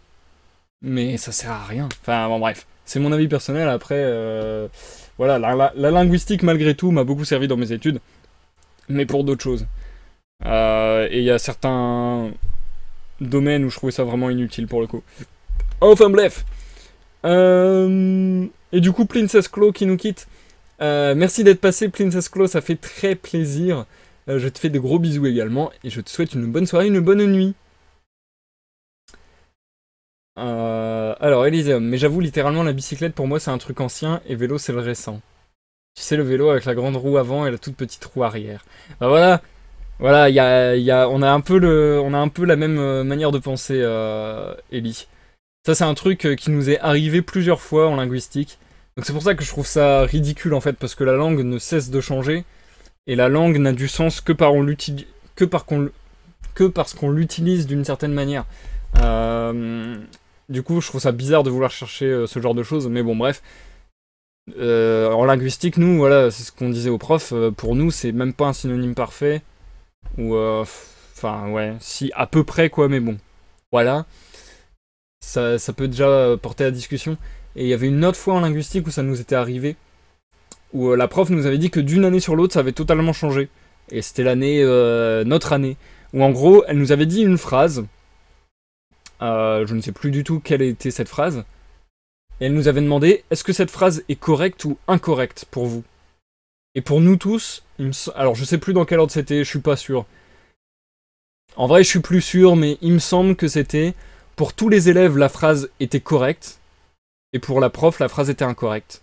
Mais ça sert à rien. Enfin, bon, bref. C'est mon avis personnel. Après, euh, voilà, la linguistique, malgré tout, m'a beaucoup servi dans mes études mais pour d'autres choses. Euh, et il y a certains domaines où je trouvais ça vraiment inutile pour le coup. Enfin bref. Euh, et du coup, Princess Claw qui nous quitte. Euh, merci d'être passé, Princess Claw, ça fait très plaisir. je te fais des gros bisous également et je te souhaite une bonne soirée, une bonne nuit. alors, Elysium, mais j'avoue, littéralement, la bicyclette pour moi c'est un truc ancien et vélo c'est le récent. Tu sais, le vélo avec la grande roue avant et la toute petite roue arrière. Bah voilà, voilà, on, a un peu le, on a un peu la même euh, manière de penser, euh, Ellie. Ça, c'est un truc euh, qui nous est arrivé plusieurs fois en linguistique. Donc c'est pour ça que je trouve ça ridicule, en fait, parce que la langue ne cesse de changer. Et la langue n'a du sens que, par on que, que parce qu'on l'utilise d'une certaine manière. du coup, je trouve ça bizarre de vouloir chercher ce genre de choses, mais bon, bref. Euh, en linguistique, nous, voilà, c'est ce qu'on disait au prof, euh, pour nous, c'est même pas un synonyme parfait. Ou, euh, enfin, ouais, si à peu près quoi, mais bon. Voilà, ça, ça peut déjà porter à discussion. Et il y avait une autre fois en linguistique où ça nous était arrivé, où la prof nous avait dit que d'une année sur l'autre, ça avait totalement changé. Et c'était l'année, notre année, où en gros, elle nous avait dit une phrase. je ne sais plus du tout quelle était cette phrase et elle nous avait demandé est-ce que cette phrase est correcte ou incorrecte pour vous Et pour nous tous, alors je ne sais plus dans quel ordre c'était, je suis pas sûr. En vrai, je suis plus sûr, mais il me semble que c'était pour tous les élèves, la phrase était correcte, et pour la prof, la phrase était incorrecte.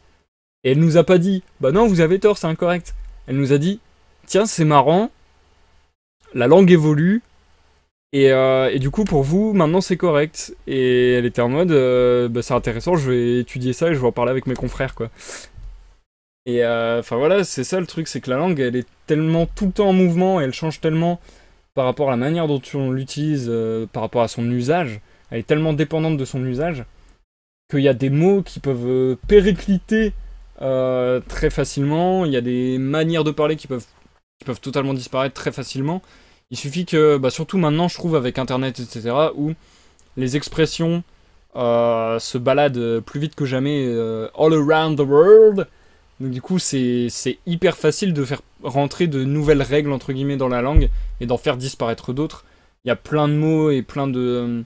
Et elle nous a pas dit bah non, vous avez tort, c'est incorrect. Elle nous a dit tiens, c'est marrant, la langue évolue, euh, et, du coup, pour vous, maintenant c'est correct. Et elle était en mode, euh, bah, c'est intéressant, je vais étudier ça et je vais en parler avec mes confrères, quoi. Et euh, enfin voilà, c'est ça le truc, c'est que la langue, elle est tellement tout le temps en mouvement et elle change tellement par rapport à la manière dont on l'utilise, par rapport à son usage. Elle est tellement dépendante de son usage qu'il y a des mots qui peuvent péricliter très facilement, il y a des manières de parler qui peuvent, qui peuvent totalement disparaître très facilement. Il suffit que, bah, surtout maintenant, je trouve avec Internet, etc., où les expressions euh, se baladent plus vite que jamais euh, all around the world. Donc du coup, c'est hyper facile de faire rentrer de nouvelles règles, entre guillemets, dans la langue et d'en faire disparaître d'autres. Il y a plein de mots et plein de,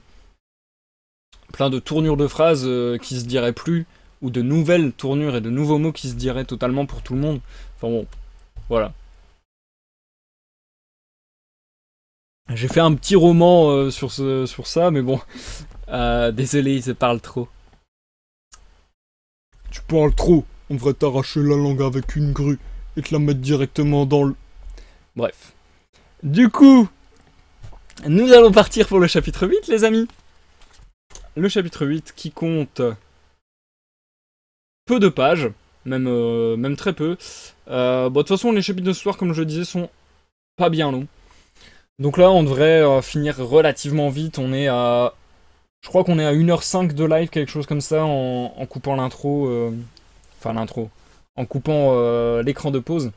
plein de tournures de phrases euh, qui se diraient plus, ou de nouvelles tournures et de nouveaux mots qui se diraient totalement pour tout le monde. Enfin bon, voilà. J'ai fait un petit roman euh, sur, ce, sur ça, mais bon. Euh, désolé, il se parle trop. Tu parles trop. On devrait t'arracher la langue avec une grue et te la mettre directement dans le... Bref. Du coup, nous allons partir pour le chapitre 8, les amis. Le chapitre 8 qui compte peu de pages, même, euh, même très peu. de toute façon, les chapitres de ce soir, comme je le disais, sont pas bien longs. Donc là, on devrait euh, finir relativement vite. On est à. Je crois qu'on est à 1h05 de live, quelque chose comme ça, en, coupant l'intro. Euh, enfin, l'intro. En coupant euh, l'écran de pause.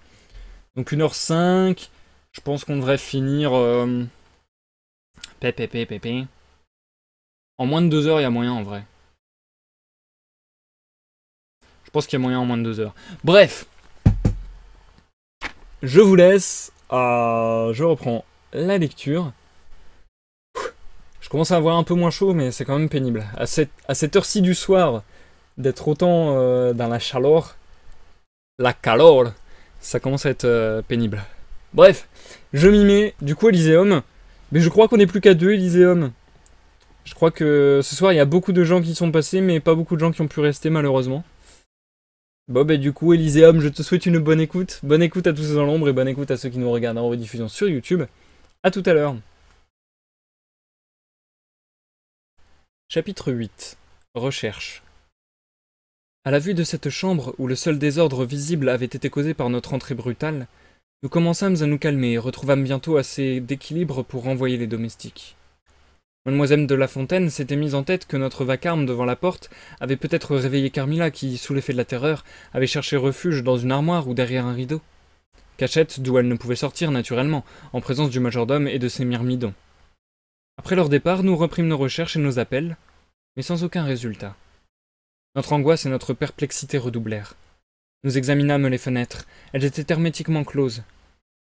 Donc 1h05. Je pense qu'on devrait finir. Pépé, pépé, En moins de 2 heures, il y a moyen en vrai. Je pense qu'il y a moyen en moins de 2 heures. Bref. Je vous laisse. je reprends la lecture. Je commence à avoir un peu moins chaud, mais c'est quand même pénible. À cette, à cette heure-ci du soir, d'être autant euh, dans la chaleur, la calor, ça commence à être euh, pénible. Bref, je m'y mets, du coup Elyséum, mais je crois qu'on n'est plus qu'à deux Elyséum. Je crois que ce soir il y a beaucoup de gens qui sont passés, mais pas beaucoup de gens qui ont pu rester malheureusement. bob ben, et du coup Elyséum, je te souhaite une bonne écoute, bonne écoute à tous ceux dans l'ombre et bonne écoute à ceux qui nous regardent en rediffusion sur YouTube. A tout à l'heure. Chapitre 8 Recherche À la vue de cette chambre où le seul désordre visible avait été causé par notre entrée brutale, nous commençâmes à nous calmer et retrouvâmes bientôt assez d'équilibre pour renvoyer les domestiques. Mademoiselle de La Fontaine s'était mise en tête que notre vacarme devant la porte avait peut-être réveillé Carmilla qui, sous l'effet de la terreur, avait cherché refuge dans une armoire ou derrière un rideau cachette d'où elle ne pouvait sortir naturellement, en présence du majordome et de ses myrmidons. Après leur départ, nous reprîmes nos recherches et nos appels, mais sans aucun résultat. Notre angoisse et notre perplexité redoublèrent. Nous examinâmes les fenêtres, elles étaient hermétiquement closes.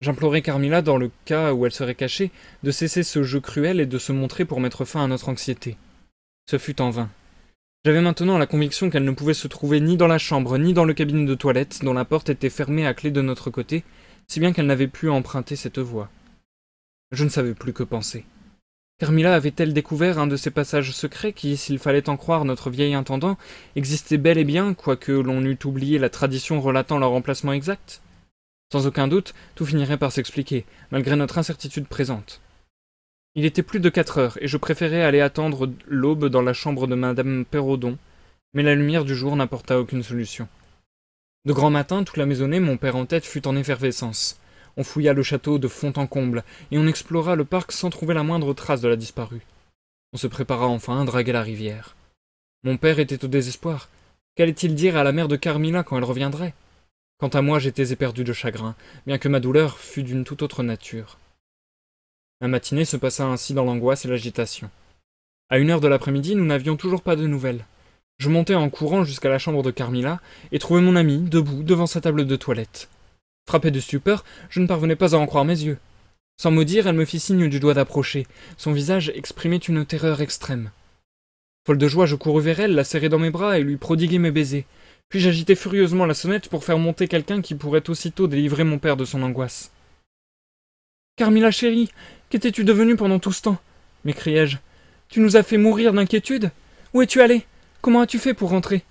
J'implorai Carmilla, dans le cas où elle serait cachée, de cesser ce jeu cruel et de se montrer pour mettre fin à notre anxiété. Ce fut en vain. J'avais maintenant la conviction qu'elle ne pouvait se trouver ni dans la chambre, ni dans le cabinet de toilette, dont la porte était fermée à clé de notre côté, si bien qu'elle n'avait pu emprunter cette voie. Je ne savais plus que penser. Carmilla avait-elle découvert un de ces passages secrets qui, s'il fallait en croire notre vieil intendant, existaient bel et bien, quoique l'on eût oublié la tradition relatant leur emplacement exact Sans aucun doute, tout finirait par s'expliquer, malgré notre incertitude présente. Il était plus de quatre heures, et je préférais aller attendre l'aube dans la chambre de madame Perrodon, mais la lumière du jour n'apporta aucune solution. De grand matin, toute la maisonnée, mon père en tête, fut en effervescence. On fouilla le château de fond en comble, et on explora le parc sans trouver la moindre trace de la disparue. On se prépara enfin à draguer la rivière. Mon père était au désespoir. Qu'allait-il dire à la mère de Carmilla quand elle reviendrait Quant à moi, j'étais éperdu de chagrin, bien que ma douleur fût d'une toute autre nature. La matinée se passa ainsi dans l'angoisse et l'agitation. À une heure de l'après-midi, nous n'avions toujours pas de nouvelles. Je montai en courant jusqu'à la chambre de Carmilla et trouvai mon amie, debout devant sa table de toilette. Frappée de stupeur, je ne parvenais pas à en croire mes yeux. Sans me dire, elle me fit signe du doigt d'approcher. Son visage exprimait une terreur extrême. Folle de joie, je courus vers elle, la serrai dans mes bras et lui prodiguai mes baisers. Puis j'agitai furieusement la sonnette pour faire monter quelqu'un qui pourrait aussitôt délivrer mon père de son angoisse. Carmilla chérie, Qu'étais-tu devenu pendant tout ce temps m'écriai-je. Tu nous as fait mourir d'inquiétude Où es-tu allé Comment as-tu fait pour rentrer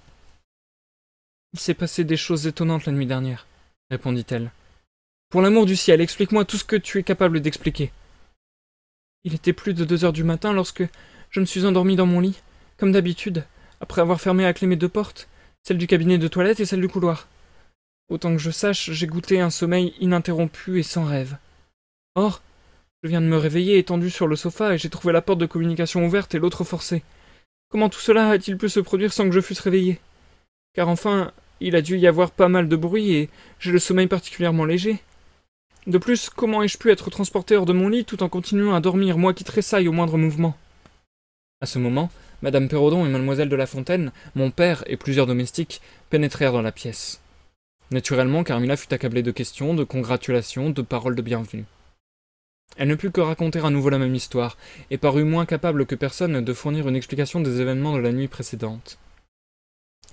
Il s'est passé des choses étonnantes la nuit dernière, répondit-elle. Pour l'amour du ciel, explique-moi tout ce que tu es capable d'expliquer. Il était plus de deux heures du matin lorsque je me suis endormi dans mon lit, comme d'habitude, après avoir fermé à clé mes deux portes, celle du cabinet de toilette et celle du couloir. Autant que je sache, j'ai goûté un sommeil ininterrompu et sans rêve. Or, je viens de me réveiller étendu sur le sofa et j'ai trouvé la porte de communication ouverte et l'autre forcée. Comment tout cela a-t-il pu se produire sans que je fusse réveillé Car enfin, il a dû y avoir pas mal de bruit et j'ai le sommeil particulièrement léger. De plus, comment ai-je pu être transporté hors de mon lit tout en continuant à dormir, moi qui tressaille au moindre mouvement À ce moment, Madame Perrodon et Mademoiselle de la Fontaine, mon père et plusieurs domestiques pénétrèrent dans la pièce. Naturellement, Carmilla fut accablée de questions, de congratulations, de paroles de bienvenue. Elle ne put que raconter à nouveau la même histoire, et parut moins capable que personne de fournir une explication des événements de la nuit précédente.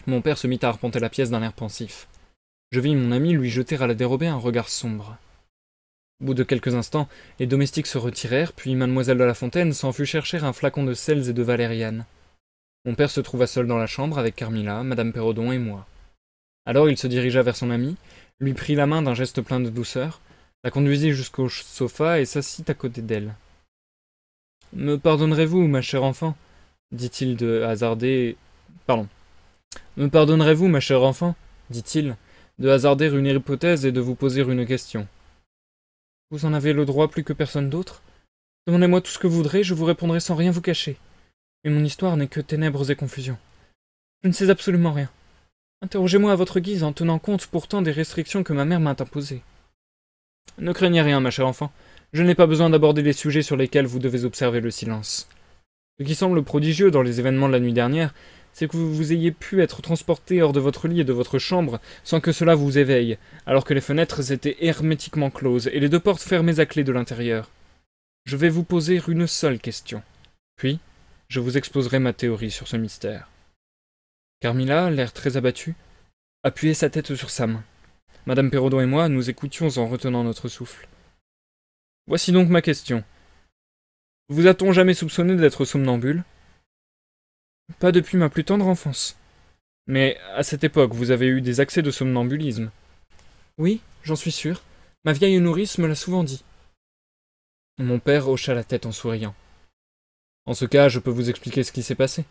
Mon père se mit à arpenter la pièce d'un air pensif. Je vis mon ami lui jeter à la dérobée un regard sombre. Au bout de quelques instants, les domestiques se retirèrent, puis mademoiselle de la Fontaine s'en fut chercher un flacon de sels et de valériane. Mon père se trouva seul dans la chambre avec Carmilla, madame Perrodon et moi. Alors il se dirigea vers son ami, lui prit la main d'un geste plein de douceur, la conduisit jusqu'au sofa et s'assit à côté d'elle. Me pardonnerez-vous, ma chère enfant dit-il de hasarder. Pardon. Me pardonnerez-vous, ma chère enfant dit-il, de hasarder une hypothèse et de vous poser une question. Vous en avez le droit plus que personne d'autre Demandez-moi tout ce que vous voudrez, je vous répondrai sans rien vous cacher. Mais mon histoire n'est que ténèbres et confusion. Je ne sais absolument rien. Interrogez-moi à votre guise en tenant compte pourtant des restrictions que ma mère m'a imposées. Ne craignez rien, ma chère enfant. Je n'ai pas besoin d'aborder les sujets sur lesquels vous devez observer le silence. Ce qui semble prodigieux dans les événements de la nuit dernière, c'est que vous, vous ayez pu être transporté hors de votre lit et de votre chambre sans que cela vous éveille, alors que les fenêtres étaient hermétiquement closes et les deux portes fermées à clé de l'intérieur. Je vais vous poser une seule question. Puis, je vous exposerai ma théorie sur ce mystère. Carmilla, l'air très abattu, appuyait sa tête sur sa main. Madame Perrodon et moi nous écoutions en retenant notre souffle. Voici donc ma question. Vous a-t-on jamais soupçonné d'être somnambule Pas depuis ma plus tendre enfance. Mais à cette époque, vous avez eu des accès de somnambulisme. Oui, j'en suis sûr. Ma vieille nourrice me l'a souvent dit. Mon père hocha la tête en souriant. En ce cas, je peux vous expliquer ce qui s'est passé.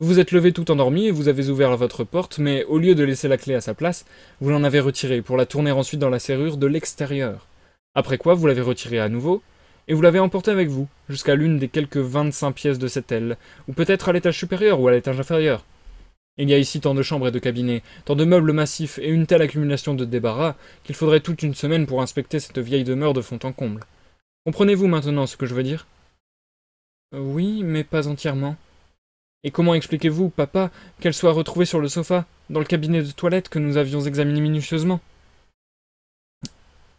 Vous vous êtes levé tout endormi et vous avez ouvert votre porte, mais au lieu de laisser la clé à sa place, vous l'en avez retirée pour la tourner ensuite dans la serrure de l'extérieur. Après quoi, vous l'avez retirée à nouveau, et vous l'avez emportée avec vous, jusqu'à l'une des quelques 25 pièces de cette aile, ou peut-être à l'étage supérieur ou à l'étage inférieur. Il y a ici tant de chambres et de cabinets, tant de meubles massifs et une telle accumulation de débarras qu'il faudrait toute une semaine pour inspecter cette vieille demeure de fond en comble. Comprenez-vous maintenant ce que je veux dire Oui, mais pas entièrement. Et comment expliquez-vous, papa, qu'elle soit retrouvée sur le sofa, dans le cabinet de toilette que nous avions examiné minutieusement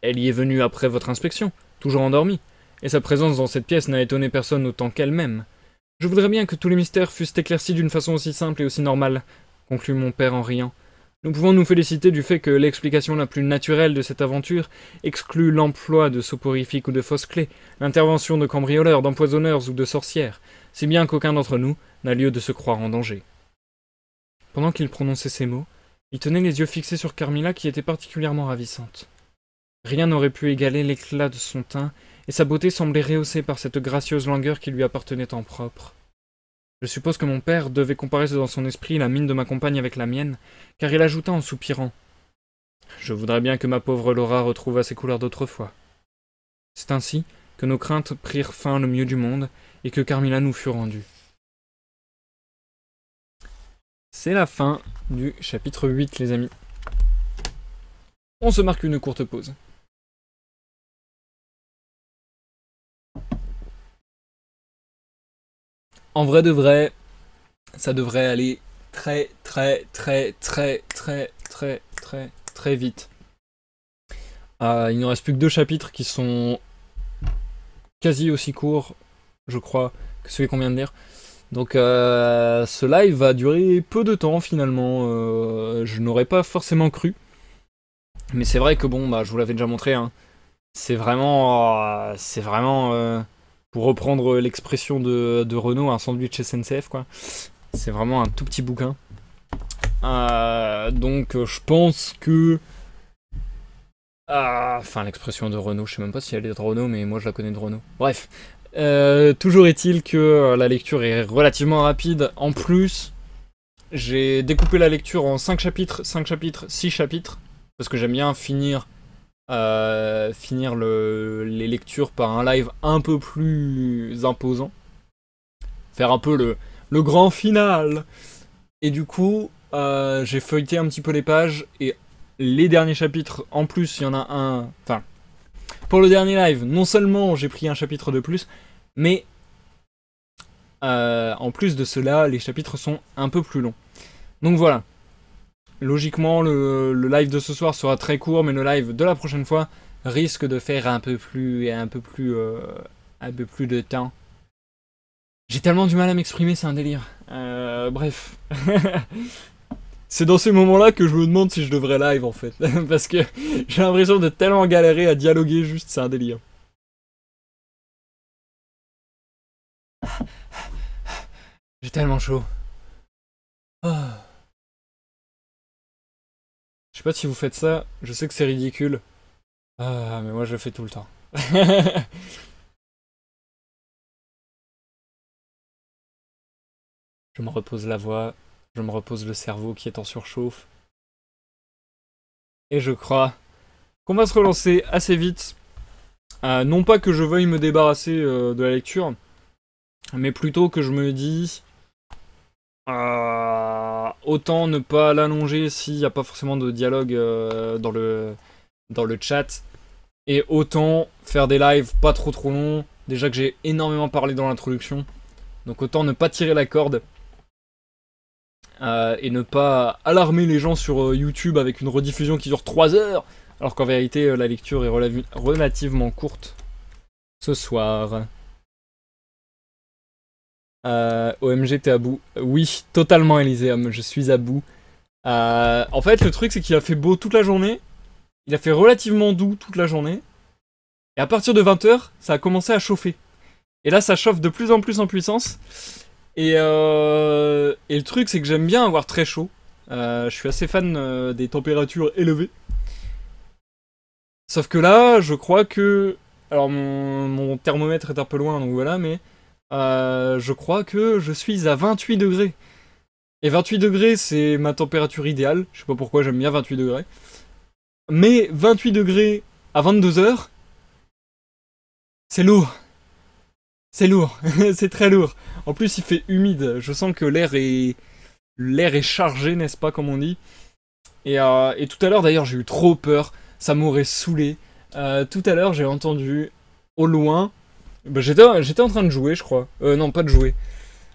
Elle y est venue après votre inspection, toujours endormie, et sa présence dans cette pièce n'a étonné personne autant qu'elle-même. Je voudrais bien que tous les mystères fussent éclaircis d'une façon aussi simple et aussi normale, conclut mon père en riant. Nous pouvons nous féliciter du fait que l'explication la plus naturelle de cette aventure exclut l'emploi de soporifiques ou de fausses clés, l'intervention de cambrioleurs, d'empoisonneurs ou de sorcières, si bien qu'aucun d'entre nous n'a lieu de se croire en danger. Pendant qu'il prononçait ces mots, il tenait les yeux fixés sur Carmilla qui était particulièrement ravissante. Rien n'aurait pu égaler l'éclat de son teint, et sa beauté semblait rehaussée par cette gracieuse langueur qui lui appartenait en propre. Je suppose que mon père devait comparer dans son esprit la mine de ma compagne avec la mienne, car il ajouta en soupirant. Je voudrais bien que ma pauvre Laura retrouvât ses couleurs d'autrefois. C'est ainsi que nos craintes prirent fin le mieux du monde, et que Carmilla nous fut rendue. C'est la fin du chapitre 8, les amis. On se marque une courte pause. En vrai de vrai, ça devrait aller très très très très très très très très vite. Ah, il ne reste plus que deux chapitres qui sont quasi aussi courts, je crois, que celui qu'on vient de lire. Donc euh, ce live va durer peu de temps finalement, euh, je n'aurais pas forcément cru. Mais c'est vrai que bon, bah, je vous l'avais déjà montré, hein. c'est vraiment, euh, c'est vraiment, pour reprendre l'expression de, Renault, un sandwich SNCF quoi. C'est vraiment un tout petit bouquin. donc je pense que ah, Enfin, l'expression de Renault, je sais même pas si elle est de Renault, mais moi je la connais de Renault. Bref, euh, toujours est-il que euh, la lecture est relativement rapide. En plus, j'ai découpé la lecture en 5 chapitres, 5 chapitres, 6 chapitres, parce que j'aime bien finir, euh, finir les lectures par un live un peu plus imposant. Faire un peu le, grand final. Et du coup, j'ai feuilleté un petit peu les pages et les derniers chapitres, en plus, il y en a un... Enfin, pour le dernier live, non seulement j'ai pris un chapitre de plus, mais euh, en plus de cela, les chapitres sont un peu plus longs. Donc voilà. Logiquement, le, live de ce soir sera très court, mais le live de la prochaine fois risque de faire un peu plus, un peu plus, euh, un peu plus de temps. J'ai tellement du mal à m'exprimer, c'est un délire. Euh, bref. *laughs* c'est dans ces moments-là que je me demande si je devrais live en fait. *laughs* Parce que j'ai l'impression de tellement galérer à dialoguer, juste c'est un délire. J'ai tellement chaud. Ah. Je sais pas si vous faites ça, je sais que c'est ridicule. Ah, mais moi je le fais tout le temps. *laughs* je me repose la voix, je me repose le cerveau qui est en surchauffe. Et je crois qu'on va se relancer assez vite. Euh, non pas que je veuille me débarrasser euh, de la lecture, mais plutôt que je me dis euh, autant ne pas l'allonger s'il n'y a pas forcément de dialogue euh, dans, le, dans le chat, et autant faire des lives pas trop trop longs, déjà que j'ai énormément parlé dans l'introduction, donc autant ne pas tirer la corde. Euh, et ne pas alarmer les gens sur YouTube avec une rediffusion qui dure 3 heures, alors qu'en vérité la lecture est relativement courte ce soir. Euh, OMG, t'es à bout. Oui, totalement Elysium je suis à bout. Euh, en fait, le truc, c'est qu'il a fait beau toute la journée. Il a fait relativement doux toute la journée. Et à partir de 20h, ça a commencé à chauffer. Et là, ça chauffe de plus en plus en puissance. Et, euh, le truc, c'est que j'aime bien avoir très chaud. je suis assez fan des températures élevées. Sauf que là, je crois que... Alors, mon thermomètre est un peu loin, donc voilà, mais... Euh, je crois que je suis à 28 degrés. Et 28 degrés, c'est ma température idéale. Je sais pas pourquoi j'aime bien 28 degrés. Mais 28 degrés à 22 heures, c'est lourd. C'est lourd, *laughs* c'est très lourd. En plus, il fait humide. Je sens que l'air est l'air est chargé, n'est-ce pas, comme on dit. Et, euh, et tout à l'heure, d'ailleurs, j'ai eu trop peur. Ça m'aurait saoulé. Euh, tout à l'heure, j'ai entendu au loin bah, j'étais, en train de jouer, je crois. Euh, non, pas de jouer.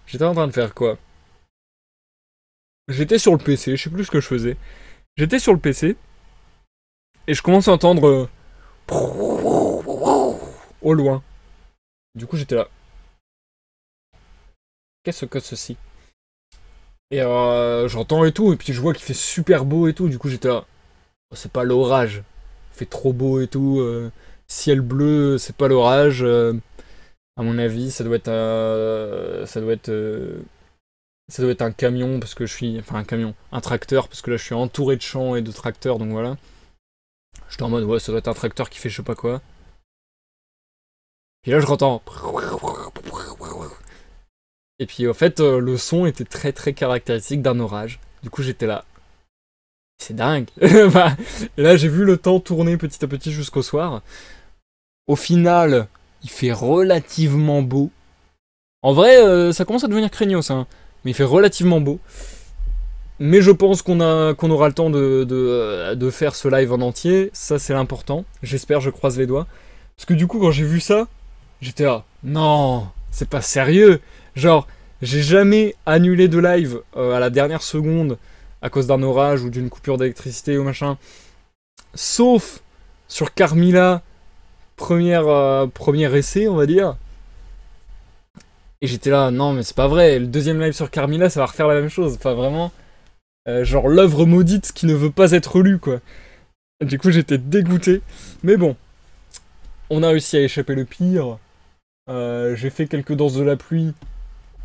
J'étais en train de faire quoi J'étais sur le PC, je sais plus ce que je faisais. J'étais sur le PC. Et je commence à entendre. Euh, au loin. Du coup, j'étais là. Qu'est-ce que ceci Et euh, j'entends et tout, et puis je vois qu'il fait super beau et tout. Du coup, j'étais là. Oh, c'est pas l'orage. Il fait trop beau et tout. Euh, ciel bleu, c'est pas l'orage. Euh à mon avis, ça doit être un, ça doit être euh, ça doit être un camion parce que je suis enfin un camion, un tracteur parce que là je suis entouré de champs et de tracteurs donc voilà. J'étais en mode ouais, ça doit être un tracteur qui fait je sais pas quoi. Et là je rentends. Et puis en fait euh, le son était très très caractéristique d'un orage. Du coup j'étais là. C'est dingue. *laughs* Bah, et là j'ai vu le temps tourner petit à petit jusqu'au soir. Au final, il fait relativement beau. En vrai, euh, ça commence à devenir craignos, hein, mais il fait relativement beau. Mais je pense qu'on qu'on aura le temps de, euh, de, faire ce live en entier. Ça, c'est l'important. J'espère, je croise les doigts. Parce que du coup, quand j'ai vu ça, j'étais là, non, c'est pas sérieux. Genre, j'ai jamais annulé de live euh, à la dernière seconde à cause d'un orage ou d'une coupure d'électricité ou machin. Sauf sur Carmilla euh, premier essai, on va dire. Et j'étais là, non, mais c'est pas vrai. Le deuxième live sur Carmilla, ça va refaire la même chose. Enfin, vraiment, euh, genre l'œuvre maudite qui ne veut pas être lue, quoi. Du coup, j'étais dégoûté. Mais bon, on a réussi à échapper le pire. Euh, j'ai fait quelques danses de la pluie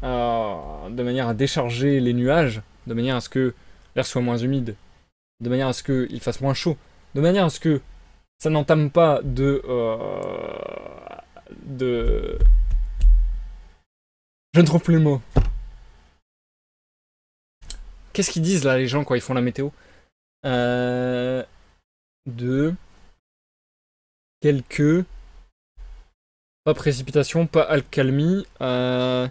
de manière à décharger les nuages, de manière à ce que l'air soit moins humide, de manière à ce qu'il fasse moins chaud, de manière à ce que ça n'entame pas de, euh, de... Je ne trouve plus le mot. Qu'est-ce qu'ils disent là les gens quand ils font la météo euh, De... Quelques... Pas précipitation, pas alcalmie. Euh,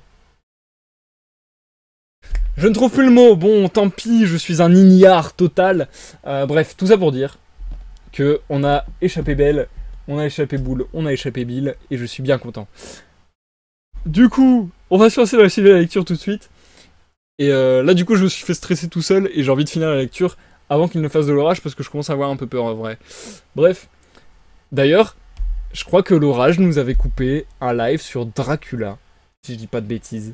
je ne trouve plus le mot. Bon, tant pis, je suis un ignare total. Euh, bref, tout ça pour dire on a échappé Belle, on a échappé Boule, on a échappé Bill, et je suis bien content. Du coup, on va se lancer dans la de la lecture tout de suite. Et euh, là, du coup, je me suis fait stresser tout seul, et j'ai envie de finir la lecture avant qu'il ne fasse de l'orage, parce que je commence à avoir un peu peur en vrai. Bref. D'ailleurs, je crois que l'orage nous avait coupé un live sur Dracula, si je dis pas de bêtises.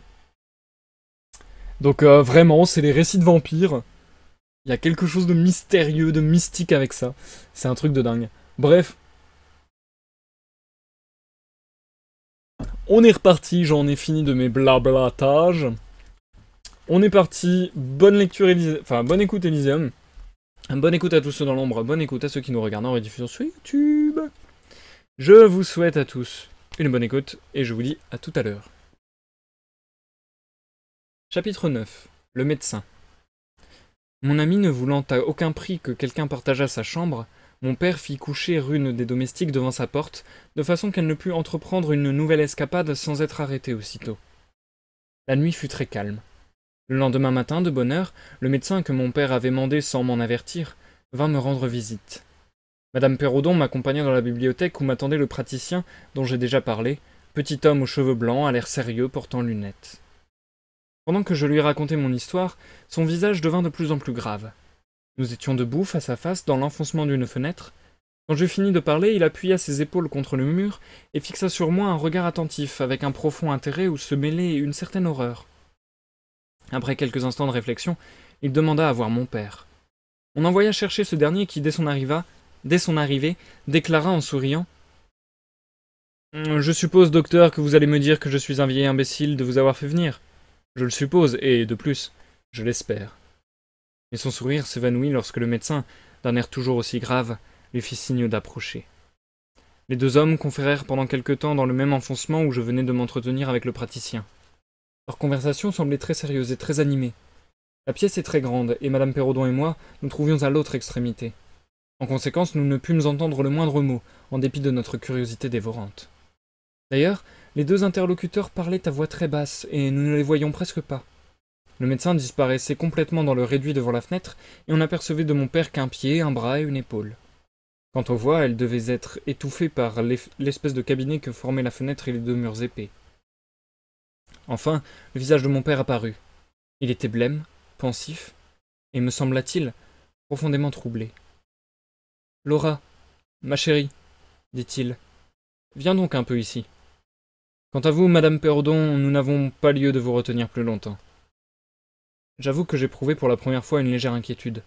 Donc euh, vraiment, c'est les récits de vampires il y a quelque chose de mystérieux, de mystique avec ça. C'est un truc de dingue. Bref. On est reparti, j'en ai fini de mes blablatages. On est parti, bonne lecture enfin bonne écoute Elysium. Bonne écoute à tous ceux dans l'ombre, bonne écoute à ceux qui nous regardent en rediffusion sur YouTube. Je vous souhaite à tous une bonne écoute et je vous dis à tout à l'heure. Chapitre 9. Le médecin. Mon ami ne voulant à aucun prix que quelqu'un partageât sa chambre, mon père fit coucher une des domestiques devant sa porte, de façon qu'elle ne pût entreprendre une nouvelle escapade sans être arrêtée aussitôt. La nuit fut très calme. Le lendemain matin, de bonne heure, le médecin que mon père avait mandé sans m'en avertir vint me rendre visite. Madame Perrodon m'accompagna dans la bibliothèque où m'attendait le praticien dont j'ai déjà parlé, petit homme aux cheveux blancs, à l'air sérieux, portant lunettes. Pendant que je lui racontais mon histoire, son visage devint de plus en plus grave. Nous étions debout face à face dans l'enfoncement d'une fenêtre. Quand je finis de parler, il appuya ses épaules contre le mur et fixa sur moi un regard attentif avec un profond intérêt où se mêlait une certaine horreur. Après quelques instants de réflexion, il demanda à voir mon père. On envoya chercher ce dernier qui, dès son, dès son arrivée, déclara en souriant euh, Je suppose, docteur, que vous allez me dire que je suis un vieil imbécile de vous avoir fait venir. Je le suppose, et de plus, je l'espère. Mais son sourire s'évanouit lorsque le médecin, d'un air toujours aussi grave, lui fit signe d'approcher. Les deux hommes conférèrent pendant quelque temps dans le même enfoncement où je venais de m'entretenir avec le praticien. Leur conversation semblait très sérieuse et très animée. La pièce est très grande, et Madame Perraudon et moi nous trouvions à l'autre extrémité. En conséquence, nous ne pûmes entendre le moindre mot, en dépit de notre curiosité dévorante. D'ailleurs, les deux interlocuteurs parlaient à voix très basse, et nous ne les voyions presque pas. Le médecin disparaissait complètement dans le réduit devant la fenêtre, et on n'apercevait de mon père qu'un pied, un bras et une épaule. Quant aux voix, elles devaient être étouffées par l'espèce de cabinet que formaient la fenêtre et les deux murs épais. Enfin, le visage de mon père apparut. Il était blême, pensif, et me sembla-t-il, profondément troublé. Laura, ma chérie, dit-il, viens donc un peu ici. Quant à vous, Madame Perdon, nous n'avons pas lieu de vous retenir plus longtemps. J'avoue que j'éprouvais pour la première fois une légère inquiétude,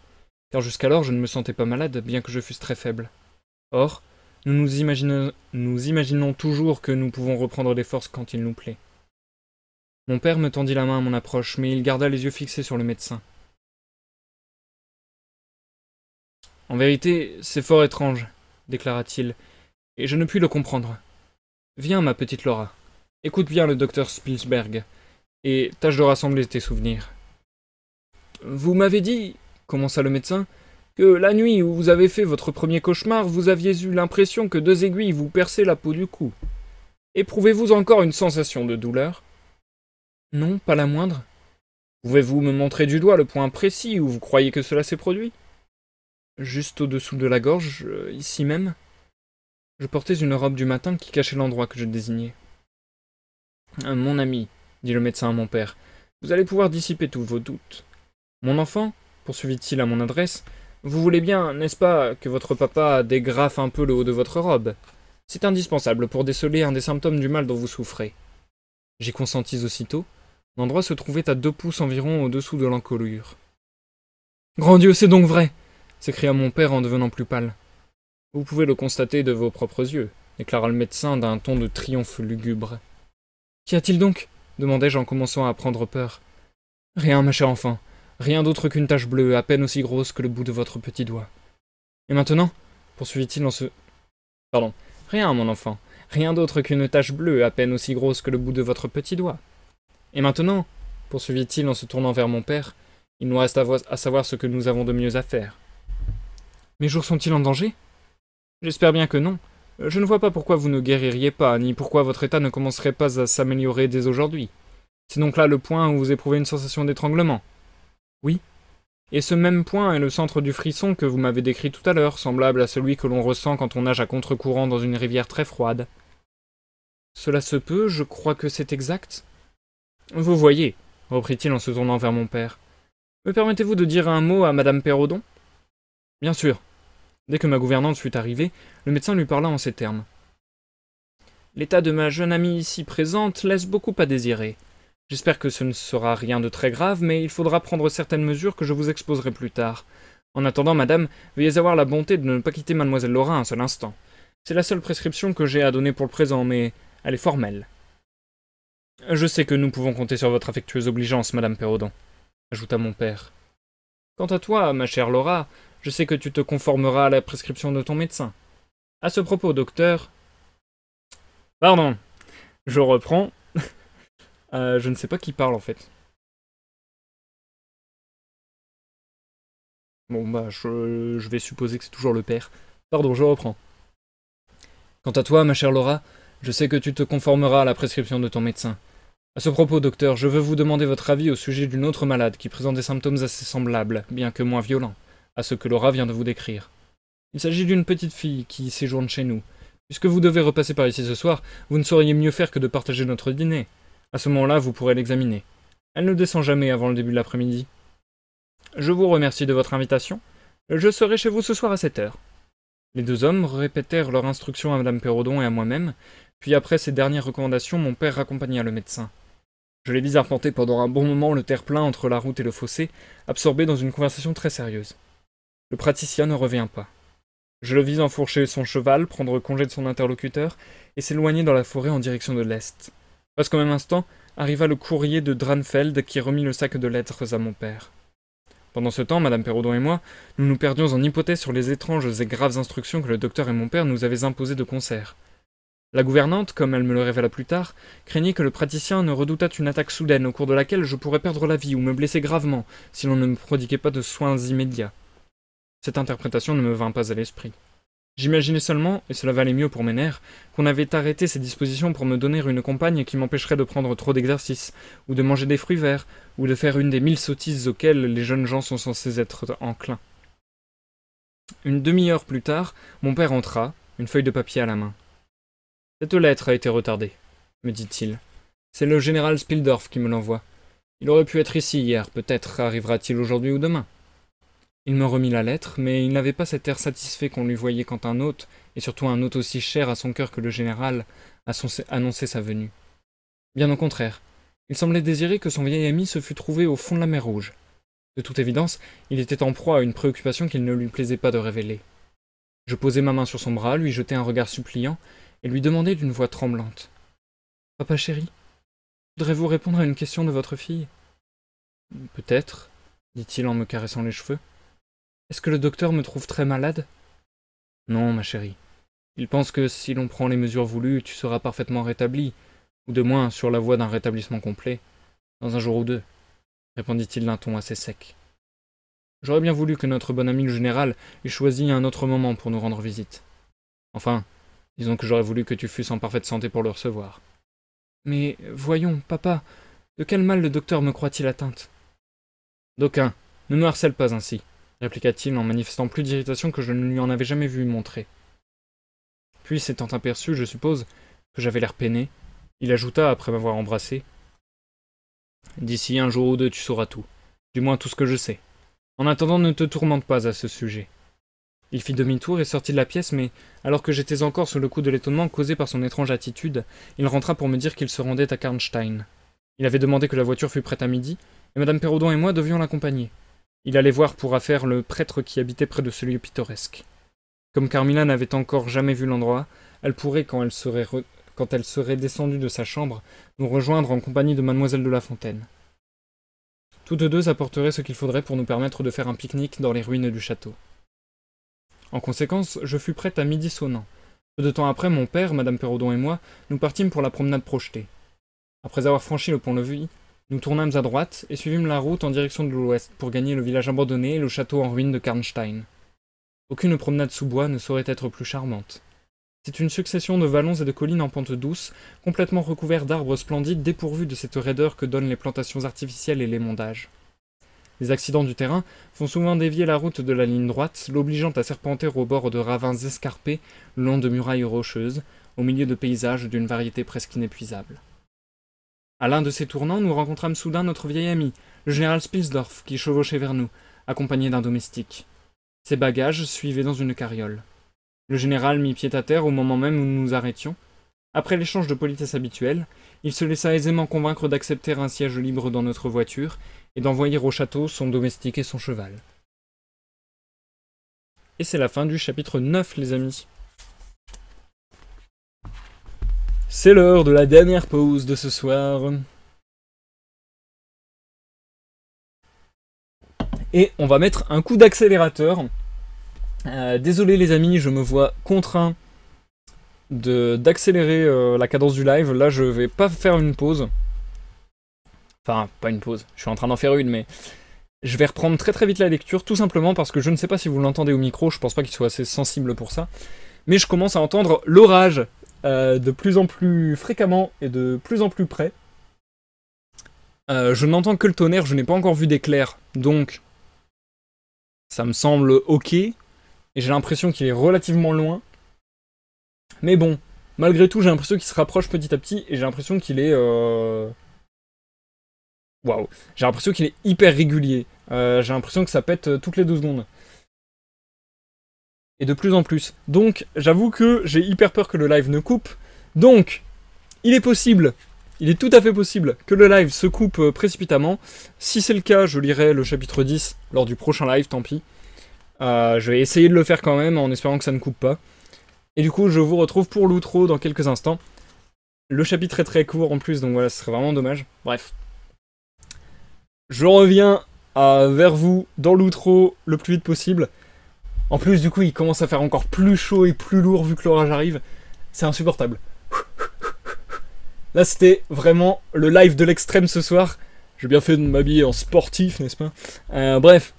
car jusqu'alors je ne me sentais pas malade, bien que je fusse très faible. Or, nous nous imaginons, nous imaginons toujours que nous pouvons reprendre des forces quand il nous plaît. Mon père me tendit la main à mon approche, mais il garda les yeux fixés sur le médecin. En vérité, c'est fort étrange, déclara-t-il, et je ne puis le comprendre. Viens, ma petite Laura. Écoute bien le docteur Spielberg et tâche de rassembler tes souvenirs. Vous m'avez dit, commença le médecin, que la nuit où vous avez fait votre premier cauchemar, vous aviez eu l'impression que deux aiguilles vous perçaient la peau du cou. Éprouvez-vous encore une sensation de douleur Non, pas la moindre. Pouvez-vous me montrer du doigt le point précis où vous croyez que cela s'est produit Juste au-dessous de la gorge, euh, ici même. Je portais une robe du matin qui cachait l'endroit que je désignais. Mon ami, dit le médecin à mon père, vous allez pouvoir dissiper tous vos doutes. Mon enfant, poursuivit-il à mon adresse, vous voulez bien, n'est-ce pas, que votre papa dégrafe un peu le haut de votre robe C'est indispensable pour déceler un des symptômes du mal dont vous souffrez. J'y consentis aussitôt. L'endroit se trouvait à deux pouces environ au-dessous de l'encolure. Grand Dieu, c'est donc vrai s'écria mon père en devenant plus pâle. Vous pouvez le constater de vos propres yeux, déclara le médecin d'un ton de triomphe lugubre. Qu'y a-t-il donc demandai-je en commençant à prendre peur. Rien, ma chère enfant, rien d'autre qu'une tache bleue, à peine aussi grosse que le bout de votre petit doigt. Et maintenant poursuivit-il en se. Pardon. Rien, mon enfant, rien d'autre qu'une tache bleue, à peine aussi grosse que le bout de votre petit doigt. Et maintenant poursuivit-il en se tournant vers mon père, il nous reste à, à savoir ce que nous avons de mieux à faire. Mes jours sont-ils en danger J'espère bien que non, je ne vois pas pourquoi vous ne guéririez pas, ni pourquoi votre état ne commencerait pas à s'améliorer dès aujourd'hui. C'est donc là le point où vous éprouvez une sensation d'étranglement. Oui. Et ce même point est le centre du frisson que vous m'avez décrit tout à l'heure, semblable à celui que l'on ressent quand on nage à contre-courant dans une rivière très froide. Cela se peut, je crois que c'est exact. Vous voyez, reprit-il en se tournant vers mon père. Me permettez-vous de dire un mot à madame Perrodon Bien sûr, Dès que ma gouvernante fut arrivée, le médecin lui parla en ces termes. L'état de ma jeune amie ici présente laisse beaucoup à désirer. J'espère que ce ne sera rien de très grave, mais il faudra prendre certaines mesures que je vous exposerai plus tard. En attendant, madame, veuillez avoir la bonté de ne pas quitter mademoiselle Laura un seul instant. C'est la seule prescription que j'ai à donner pour le présent, mais elle est formelle. Je sais que nous pouvons compter sur votre affectueuse obligeance, madame Perrodon, ajouta mon père. Quant à toi, ma chère Laura, je sais que tu te conformeras à la prescription de ton médecin. À ce propos, docteur. Pardon, je reprends. *laughs* Euh, je ne sais pas qui parle en fait. Bon bah je, je vais supposer que c'est toujours le père. Pardon, je reprends. Quant à toi, ma chère Laura, je sais que tu te conformeras à la prescription de ton médecin. À ce propos, docteur, je veux vous demander votre avis au sujet d'une autre malade qui présente des symptômes assez semblables, bien que moins violents à ce que Laura vient de vous décrire. Il s'agit d'une petite fille qui séjourne chez nous. Puisque vous devez repasser par ici ce soir, vous ne sauriez mieux faire que de partager notre dîner. À ce moment-là, vous pourrez l'examiner. Elle ne descend jamais avant le début de l'après-midi. Je vous remercie de votre invitation. Je serai chez vous ce soir à 7 heures. Les deux hommes répétèrent leurs instructions à Madame Perrodon et à moi-même, puis après ces dernières recommandations, mon père accompagna le médecin. Je les vis arpenter pendant un bon moment le terre-plein entre la route et le fossé, absorbés dans une conversation très sérieuse. Le praticien ne revient pas. Je le vis enfourcher son cheval, prendre congé de son interlocuteur, et s'éloigner dans la forêt en direction de l'est. Parce qu'au même instant, arriva le courrier de Dranfeld qui remit le sac de lettres à mon père. Pendant ce temps, Madame Perraudon et moi, nous nous perdions en hypothèses sur les étranges et graves instructions que le docteur et mon père nous avaient imposées de concert. La gouvernante, comme elle me le révéla plus tard, craignait que le praticien ne redoutât une attaque soudaine au cours de laquelle je pourrais perdre la vie ou me blesser gravement si l'on ne me prodiguait pas de soins immédiats. Cette interprétation ne me vint pas à l'esprit. J'imaginais seulement, et cela valait mieux pour mes nerfs, qu'on avait arrêté ces dispositions pour me donner une compagne qui m'empêcherait de prendre trop d'exercice, ou de manger des fruits verts, ou de faire une des mille sottises auxquelles les jeunes gens sont censés être enclins. Une demi-heure plus tard, mon père entra, une feuille de papier à la main. Cette lettre a été retardée, me dit-il. C'est le général Spildorf qui me l'envoie. Il aurait pu être ici hier, peut-être arrivera-t-il aujourd'hui ou demain. Il me remit la lettre, mais il n'avait pas cet air satisfait qu'on lui voyait quand un hôte, et surtout un hôte aussi cher à son cœur que le général, annoncé sa venue. Bien au contraire, il semblait désirer que son vieil ami se fût trouvé au fond de la mer Rouge. De toute évidence, il était en proie à une préoccupation qu'il ne lui plaisait pas de révéler. Je posai ma main sur son bras, lui jetai un regard suppliant, et lui demandai d'une voix tremblante. Papa chéri, voudrez-vous répondre à une question de votre fille Peut-être, dit-il en me caressant les cheveux. Est-ce que le docteur me trouve très malade Non, ma chérie. Il pense que si l'on prend les mesures voulues, tu seras parfaitement rétabli, ou de moins sur la voie d'un rétablissement complet, dans un jour ou deux, répondit-il d'un ton assez sec. J'aurais bien voulu que notre bon ami le général eût choisi un autre moment pour nous rendre visite. Enfin, disons que j'aurais voulu que tu fusses en parfaite santé pour le recevoir. Mais voyons, papa, de quel mal le docteur me croit-il atteinte D'aucun, ne me harcèle pas ainsi répliqua-t-il en manifestant plus d'irritation que je ne lui en avais jamais vu montrer. Puis, s'étant aperçu, je suppose, que j'avais l'air peiné, il ajouta, après m'avoir embrassé D'ici un jour ou deux, tu sauras tout. Du moins tout ce que je sais. En attendant, ne te tourmente pas à ce sujet. Il fit demi-tour et sortit de la pièce, mais, alors que j'étais encore sous le coup de l'étonnement causé par son étrange attitude, il rentra pour me dire qu'il se rendait à Karnstein. Il avait demandé que la voiture fût prête à midi, et Madame Perraudon et moi devions l'accompagner. Il allait voir pour affaire le prêtre qui habitait près de ce lieu pittoresque. Comme Carmilla n'avait encore jamais vu l'endroit, elle pourrait, quand elle, serait quand elle serait descendue de sa chambre, nous rejoindre en compagnie de Mademoiselle de la Fontaine. Toutes deux apporteraient ce qu'il faudrait pour nous permettre de faire un pique-nique dans les ruines du château. En conséquence, je fus prête à midi sonnant. Peu de temps après, mon père, Madame Perrodon et moi, nous partîmes pour la promenade projetée. Après avoir franchi le pont-levis, nous tournâmes à droite et suivîmes la route en direction de l'ouest pour gagner le village abandonné et le château en ruine de Karnstein. Aucune promenade sous bois ne saurait être plus charmante. C'est une succession de vallons et de collines en pente douce, complètement recouverts d'arbres splendides dépourvus de cette raideur que donnent les plantations artificielles et les mondages. Les accidents du terrain font souvent dévier la route de la ligne droite, l'obligeant à serpenter au bord de ravins escarpés, le long de murailles rocheuses, au milieu de paysages d'une variété presque inépuisable. À l'un de ces tournants, nous rencontrâmes soudain notre vieil ami, le général Spilsdorf, qui chevauchait vers nous, accompagné d'un domestique. Ses bagages suivaient dans une carriole. Le général mit pied à terre au moment même où nous nous arrêtions. Après l'échange de politesse habituelle, il se laissa aisément convaincre d'accepter un siège libre dans notre voiture et d'envoyer au château son domestique et son cheval. Et c'est la fin du chapitre 9, les amis. C'est l'heure de la dernière pause de ce soir. Et on va mettre un coup d'accélérateur. Euh, désolé les amis, je me vois contraint d'accélérer euh, la cadence du live. Là, je vais pas faire une pause. Enfin, pas une pause. Je suis en train d'en faire une, mais je vais reprendre très très vite la lecture, tout simplement parce que je ne sais pas si vous l'entendez au micro. Je pense pas qu'il soit assez sensible pour ça mais je commence à entendre l'orage euh, de plus en plus fréquemment et de plus en plus près. Euh, je n'entends que le tonnerre, je n'ai pas encore vu d'éclair, donc ça me semble ok, et j'ai l'impression qu'il est relativement loin. Mais bon, malgré tout, j'ai l'impression qu'il se rapproche petit à petit, et j'ai l'impression qu'il est... Euh, waouh, j'ai l'impression qu'il est hyper régulier, j'ai l'impression que ça pète toutes les deux secondes. Et de plus en plus. Donc, j'avoue que j'ai hyper peur que le live ne coupe. Donc, il est possible, il est tout à fait possible que le live se coupe euh, précipitamment. Si c'est le cas, je lirai le chapitre 10 lors du prochain live, tant pis. Euh, je vais essayer de le faire quand même en espérant que ça ne coupe pas. Et du coup, je vous retrouve pour l'outro dans quelques instants. Le chapitre est très court en plus, donc voilà, ce serait vraiment dommage. Bref. Je reviens euh, vers vous dans l'outro le plus vite possible. En plus, du coup, il commence à faire encore plus chaud et plus lourd vu que l'orage arrive. C'est insupportable. Là, c'était vraiment le live de l'extrême ce soir. J'ai bien fait de m'habiller en sportif, n'est-ce pas euh, Bref,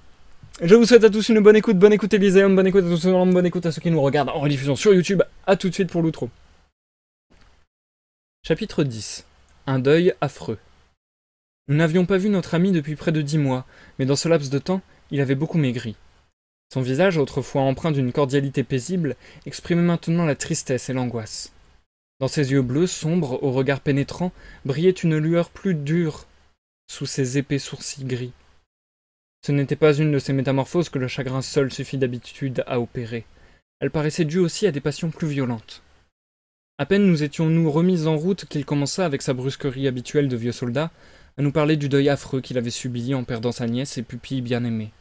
je vous souhaite à tous une bonne écoute, bonne écoute Elysium. bonne écoute à tous, bonne écoute à ceux qui nous regardent en rediffusion sur YouTube. A tout de suite pour l'outro. Chapitre 10 Un deuil affreux. Nous n'avions pas vu notre ami depuis près de dix mois, mais dans ce laps de temps, il avait beaucoup maigri. Son visage, autrefois empreint d'une cordialité paisible, exprimait maintenant la tristesse et l'angoisse. Dans ses yeux bleus sombres, au regard pénétrant, brillait une lueur plus dure sous ses épais sourcils gris. Ce n'était pas une de ces métamorphoses que le chagrin seul suffit d'habitude à opérer. Elle paraissait due aussi à des passions plus violentes. À peine nous étions-nous remis en route qu'il commença, avec sa brusquerie habituelle de vieux soldat, à nous parler du deuil affreux qu'il avait subi en perdant sa nièce et pupille bien-aimée.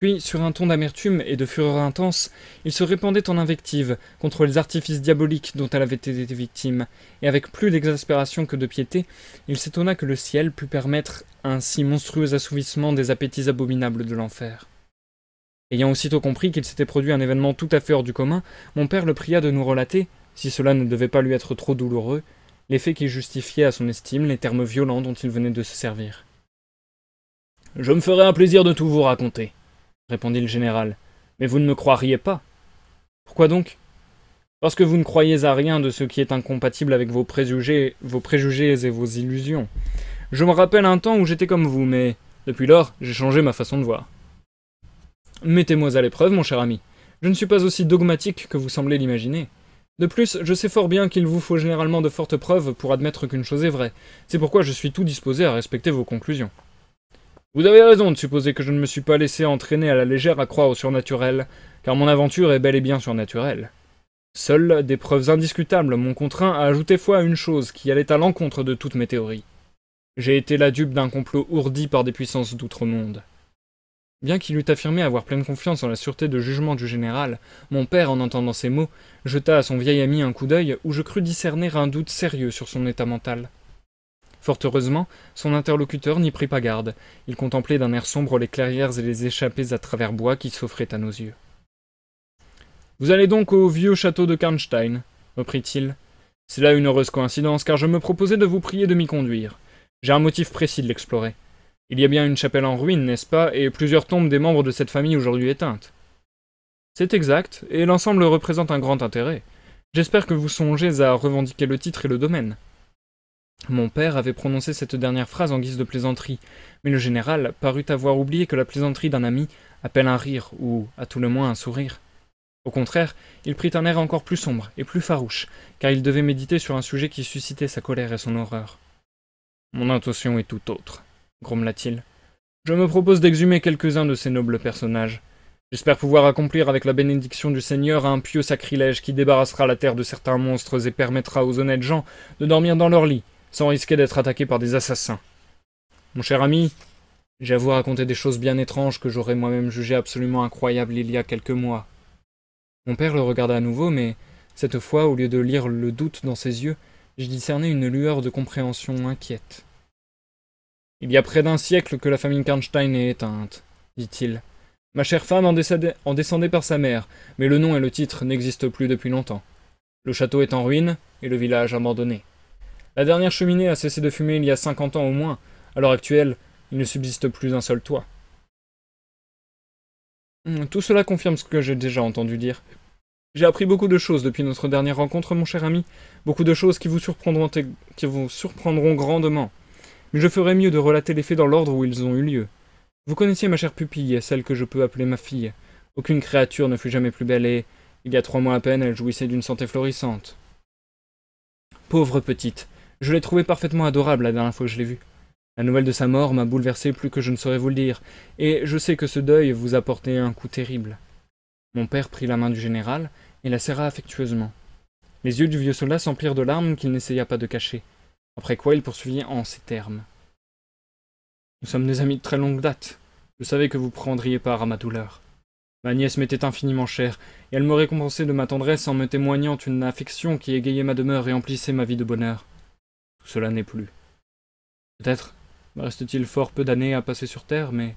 Puis, sur un ton d'amertume et de fureur intense, il se répandait en invectives contre les artifices diaboliques dont elle avait été victime, et avec plus d'exaspération que de piété, il s'étonna que le ciel pût permettre un si monstrueux assouvissement des appétits abominables de l'enfer. Ayant aussitôt compris qu'il s'était produit un événement tout à fait hors du commun, mon père le pria de nous relater, si cela ne devait pas lui être trop douloureux, les faits qui justifiaient à son estime les termes violents dont il venait de se servir. Je me ferai un plaisir de tout vous raconter, répondit le général. Mais vous ne me croiriez pas. Pourquoi donc Parce que vous ne croyez à rien de ce qui est incompatible avec vos préjugés, vos préjugés et vos illusions. Je me rappelle un temps où j'étais comme vous, mais depuis lors, j'ai changé ma façon de voir. Mettez-moi à l'épreuve, mon cher ami. Je ne suis pas aussi dogmatique que vous semblez l'imaginer. De plus, je sais fort bien qu'il vous faut généralement de fortes preuves pour admettre qu'une chose est vraie. C'est pourquoi je suis tout disposé à respecter vos conclusions. Vous avez raison de supposer que je ne me suis pas laissé entraîner à la légère à croire au surnaturel, car mon aventure est bel et bien surnaturelle. Seules des preuves indiscutables m'ont contraint à ajouter foi à une chose qui allait à l'encontre de toutes mes théories. J'ai été la dupe d'un complot ourdi par des puissances d'outre-monde. Bien qu'il eût affirmé avoir pleine confiance en la sûreté de jugement du général, mon père, en entendant ces mots, jeta à son vieil ami un coup d'œil où je crus discerner un doute sérieux sur son état mental. Fort heureusement, son interlocuteur n'y prit pas garde. Il contemplait d'un air sombre les clairières et les échappées à travers bois qui s'offraient à nos yeux. Vous allez donc au vieux château de Karnstein, reprit-il. C'est là une heureuse coïncidence, car je me proposais de vous prier de m'y conduire. J'ai un motif précis de l'explorer. Il y a bien une chapelle en ruine, n'est-ce pas, et plusieurs tombes des membres de cette famille aujourd'hui éteintes. C'est exact, et l'ensemble représente un grand intérêt. J'espère que vous songez à revendiquer le titre et le domaine. Mon père avait prononcé cette dernière phrase en guise de plaisanterie, mais le général parut avoir oublié que la plaisanterie d'un ami appelle un rire, ou à tout le moins un sourire. Au contraire, il prit un air encore plus sombre et plus farouche, car il devait méditer sur un sujet qui suscitait sa colère et son horreur. Mon intention est tout autre, grommela-t-il. Je me propose d'exhumer quelques-uns de ces nobles personnages. J'espère pouvoir accomplir avec la bénédiction du Seigneur un pieux sacrilège qui débarrassera la terre de certains monstres et permettra aux honnêtes gens de dormir dans leur lit, sans risquer d'être attaqué par des assassins. Mon cher ami, j'ai à vous raconter des choses bien étranges que j'aurais moi-même jugées absolument incroyables il y a quelques mois. Mon père le regarda à nouveau, mais cette fois, au lieu de lire le doute dans ses yeux, je discernai une lueur de compréhension inquiète. Il y a près d'un siècle que la famille Karnstein est éteinte, dit-il. Ma chère femme en, en descendait par sa mère, mais le nom et le titre n'existent plus depuis longtemps. Le château est en ruine et le village abandonné. La dernière cheminée a cessé de fumer il y a cinquante ans au moins. À l'heure actuelle, il ne subsiste plus un seul toit. Hmm, tout cela confirme ce que j'ai déjà entendu dire. J'ai appris beaucoup de choses depuis notre dernière rencontre, mon cher ami, beaucoup de choses qui vous surprendront, qui vous surprendront grandement. Mais je ferai mieux de relater les faits dans l'ordre où ils ont eu lieu. Vous connaissiez ma chère pupille, celle que je peux appeler ma fille. Aucune créature ne fut jamais plus belle et, il y a trois mois à peine, elle jouissait d'une santé florissante. Pauvre petite, je l'ai trouvé parfaitement adorable la dernière fois que je l'ai vu. La nouvelle de sa mort m'a bouleversé plus que je ne saurais vous le dire, et je sais que ce deuil vous a porté un coup terrible. Mon père prit la main du général et la serra affectueusement. Les yeux du vieux soldat s'emplirent de larmes qu'il n'essaya pas de cacher, après quoi il poursuivit en ces termes. Nous sommes des amis de très longue date. Je savais que vous prendriez part à ma douleur. Ma nièce m'était infiniment chère, et elle me récompensait de ma tendresse en me témoignant une affection qui égayait ma demeure et emplissait ma vie de bonheur. Tout cela n'est plus. Peut-être me reste-t-il fort peu d'années à passer sur Terre, mais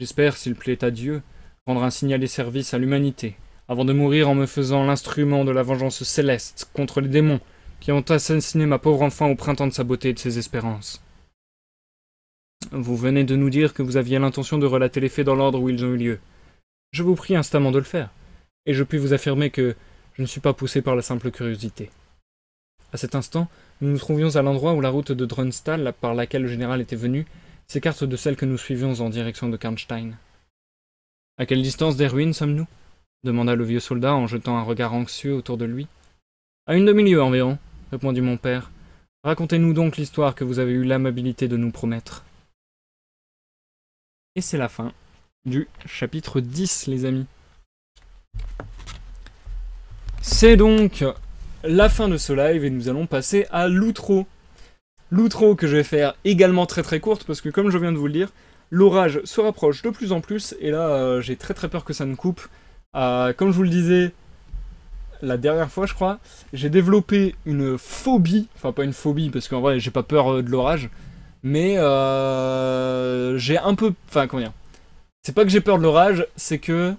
j'espère, s'il plaît à Dieu, rendre un signal signalé service à l'humanité, avant de mourir en me faisant l'instrument de la vengeance céleste contre les démons qui ont assassiné ma pauvre enfant au printemps de sa beauté et de ses espérances. Vous venez de nous dire que vous aviez l'intention de relater les faits dans l'ordre où ils ont eu lieu. Je vous prie instamment de le faire, et je puis vous affirmer que je ne suis pas poussé par la simple curiosité. À cet instant, nous nous trouvions à l'endroit où la route de Drunstal, par laquelle le général était venu, s'écarte de celle que nous suivions en direction de Karnstein. À quelle distance des ruines sommes-nous demanda le vieux soldat en jetant un regard anxieux autour de lui. À une demi-lieue environ, répondit mon père. Racontez-nous donc l'histoire que vous avez eu l'amabilité de nous promettre. Et c'est la fin du chapitre 10, les amis. C'est donc la fin de ce live et nous allons passer à l'outro. L'outro que je vais faire également très très courte parce que comme je viens de vous le dire, l'orage se rapproche de plus en plus et là euh, j'ai très très peur que ça ne coupe. Euh, comme je vous le disais la dernière fois je crois, j'ai développé une phobie, enfin pas une phobie parce qu'en vrai j'ai pas peur euh, de l'orage, mais j'ai un peu, enfin comment dire, c'est pas que j'ai peur de l'orage, c'est que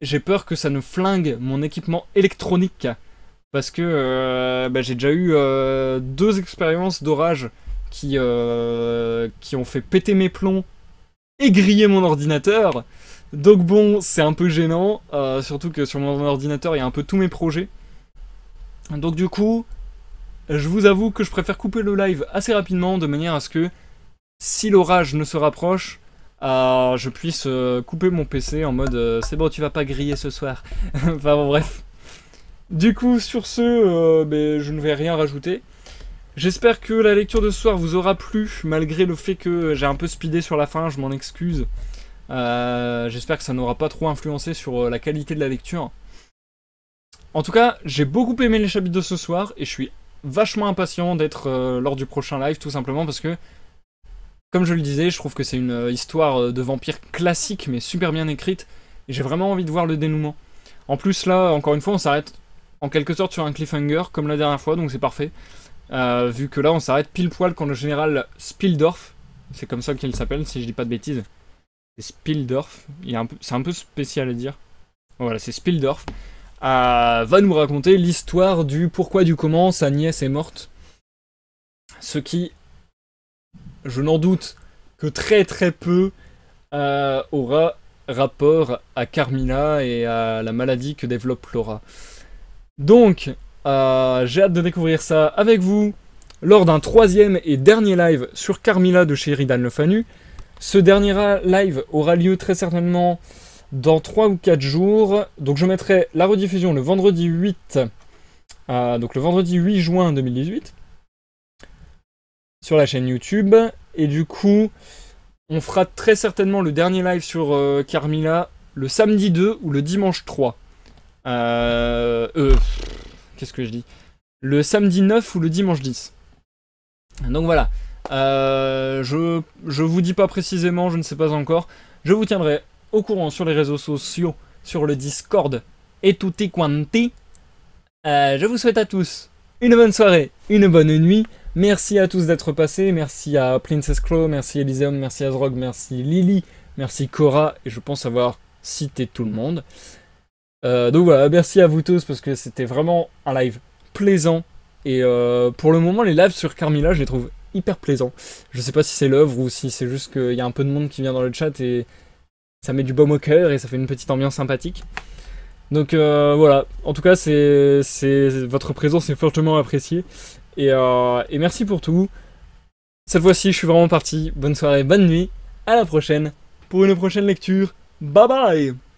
j'ai peur que ça ne flingue mon équipement électronique parce que euh, bah, j'ai déjà eu euh, deux expériences d'orage qui, euh, qui ont fait péter mes plombs et griller mon ordinateur. Donc bon, c'est un peu gênant, surtout que sur mon ordinateur, il y a un peu tous mes projets. Donc du coup, je vous avoue que je préfère couper le live assez rapidement, de manière à ce que, si l'orage ne se rapproche, je puisse couper mon PC en mode c'est bon, tu vas pas griller ce soir *laughs* ». Enfin bon, bref. Du coup, sur ce, euh, ben, je ne vais rien rajouter. J'espère que la lecture de ce soir vous aura plu, malgré le fait que j'ai un peu speedé sur la fin, je m'en excuse. Euh, j'espère que ça n'aura pas trop influencé sur euh, la qualité de la lecture. En tout cas, j'ai beaucoup aimé les chapitres de ce soir, et je suis vachement impatient d'être lors du prochain live, tout simplement parce que, comme je le disais, je trouve que c'est une histoire de vampire classique, mais super bien écrite, et j'ai vraiment envie de voir le dénouement. En plus, là, encore une fois, on s'arrête en quelque sorte sur un cliffhanger comme la dernière fois, donc c'est parfait. Euh, vu que là on s'arrête pile poil quand le général Spildorf, c'est comme ça qu'il s'appelle si je dis pas de bêtises, c'est Spildorf, c'est un peu spécial à dire. Voilà, c'est Spildorf, euh, va nous raconter l'histoire du pourquoi du comment sa nièce est morte. Ce qui, je n'en doute que très très peu, euh, aura rapport à Carmina et à la maladie que développe Laura. Donc, euh, j'ai hâte de découvrir ça avec vous lors d'un troisième et dernier live sur Carmilla de chez Ridan Lefanu. Ce dernier live aura lieu très certainement dans 3 ou 4 jours. Donc je mettrai la rediffusion le vendredi 8, euh, donc le vendredi 8 juin 2018 sur la chaîne YouTube. Et du coup, on fera très certainement le dernier live sur Carmila euh, Carmilla le samedi 2 ou le dimanche 3. Euh, euh Qu'est-ce que je dis Le samedi 9 ou le dimanche 10. Donc voilà. Euh, je, je vous dis pas précisément, je ne sais pas encore. Je vous tiendrai au courant sur les réseaux sociaux, sur le Discord et tout et quanti. Euh, je vous souhaite à tous une bonne soirée, une bonne nuit. Merci à tous d'être passés. Merci à Princess Claw, merci Elysium, merci à Azrog, merci Lily, merci Cora. Et je pense avoir cité tout le monde. Euh, donc voilà, merci à vous tous parce que c'était vraiment un live plaisant. Et euh, pour le moment, les lives sur Carmilla, je les trouve hyper plaisants. Je sais pas si c'est l'œuvre ou si c'est juste qu'il y a un peu de monde qui vient dans le chat et ça met du baume au cœur et ça fait une petite ambiance sympathique. Donc euh, voilà, en tout cas, c'est votre présence est fortement appréciée. Et, et merci pour tout. Cette fois-ci, je suis vraiment parti. Bonne soirée, bonne nuit. À la prochaine pour une prochaine lecture. Bye bye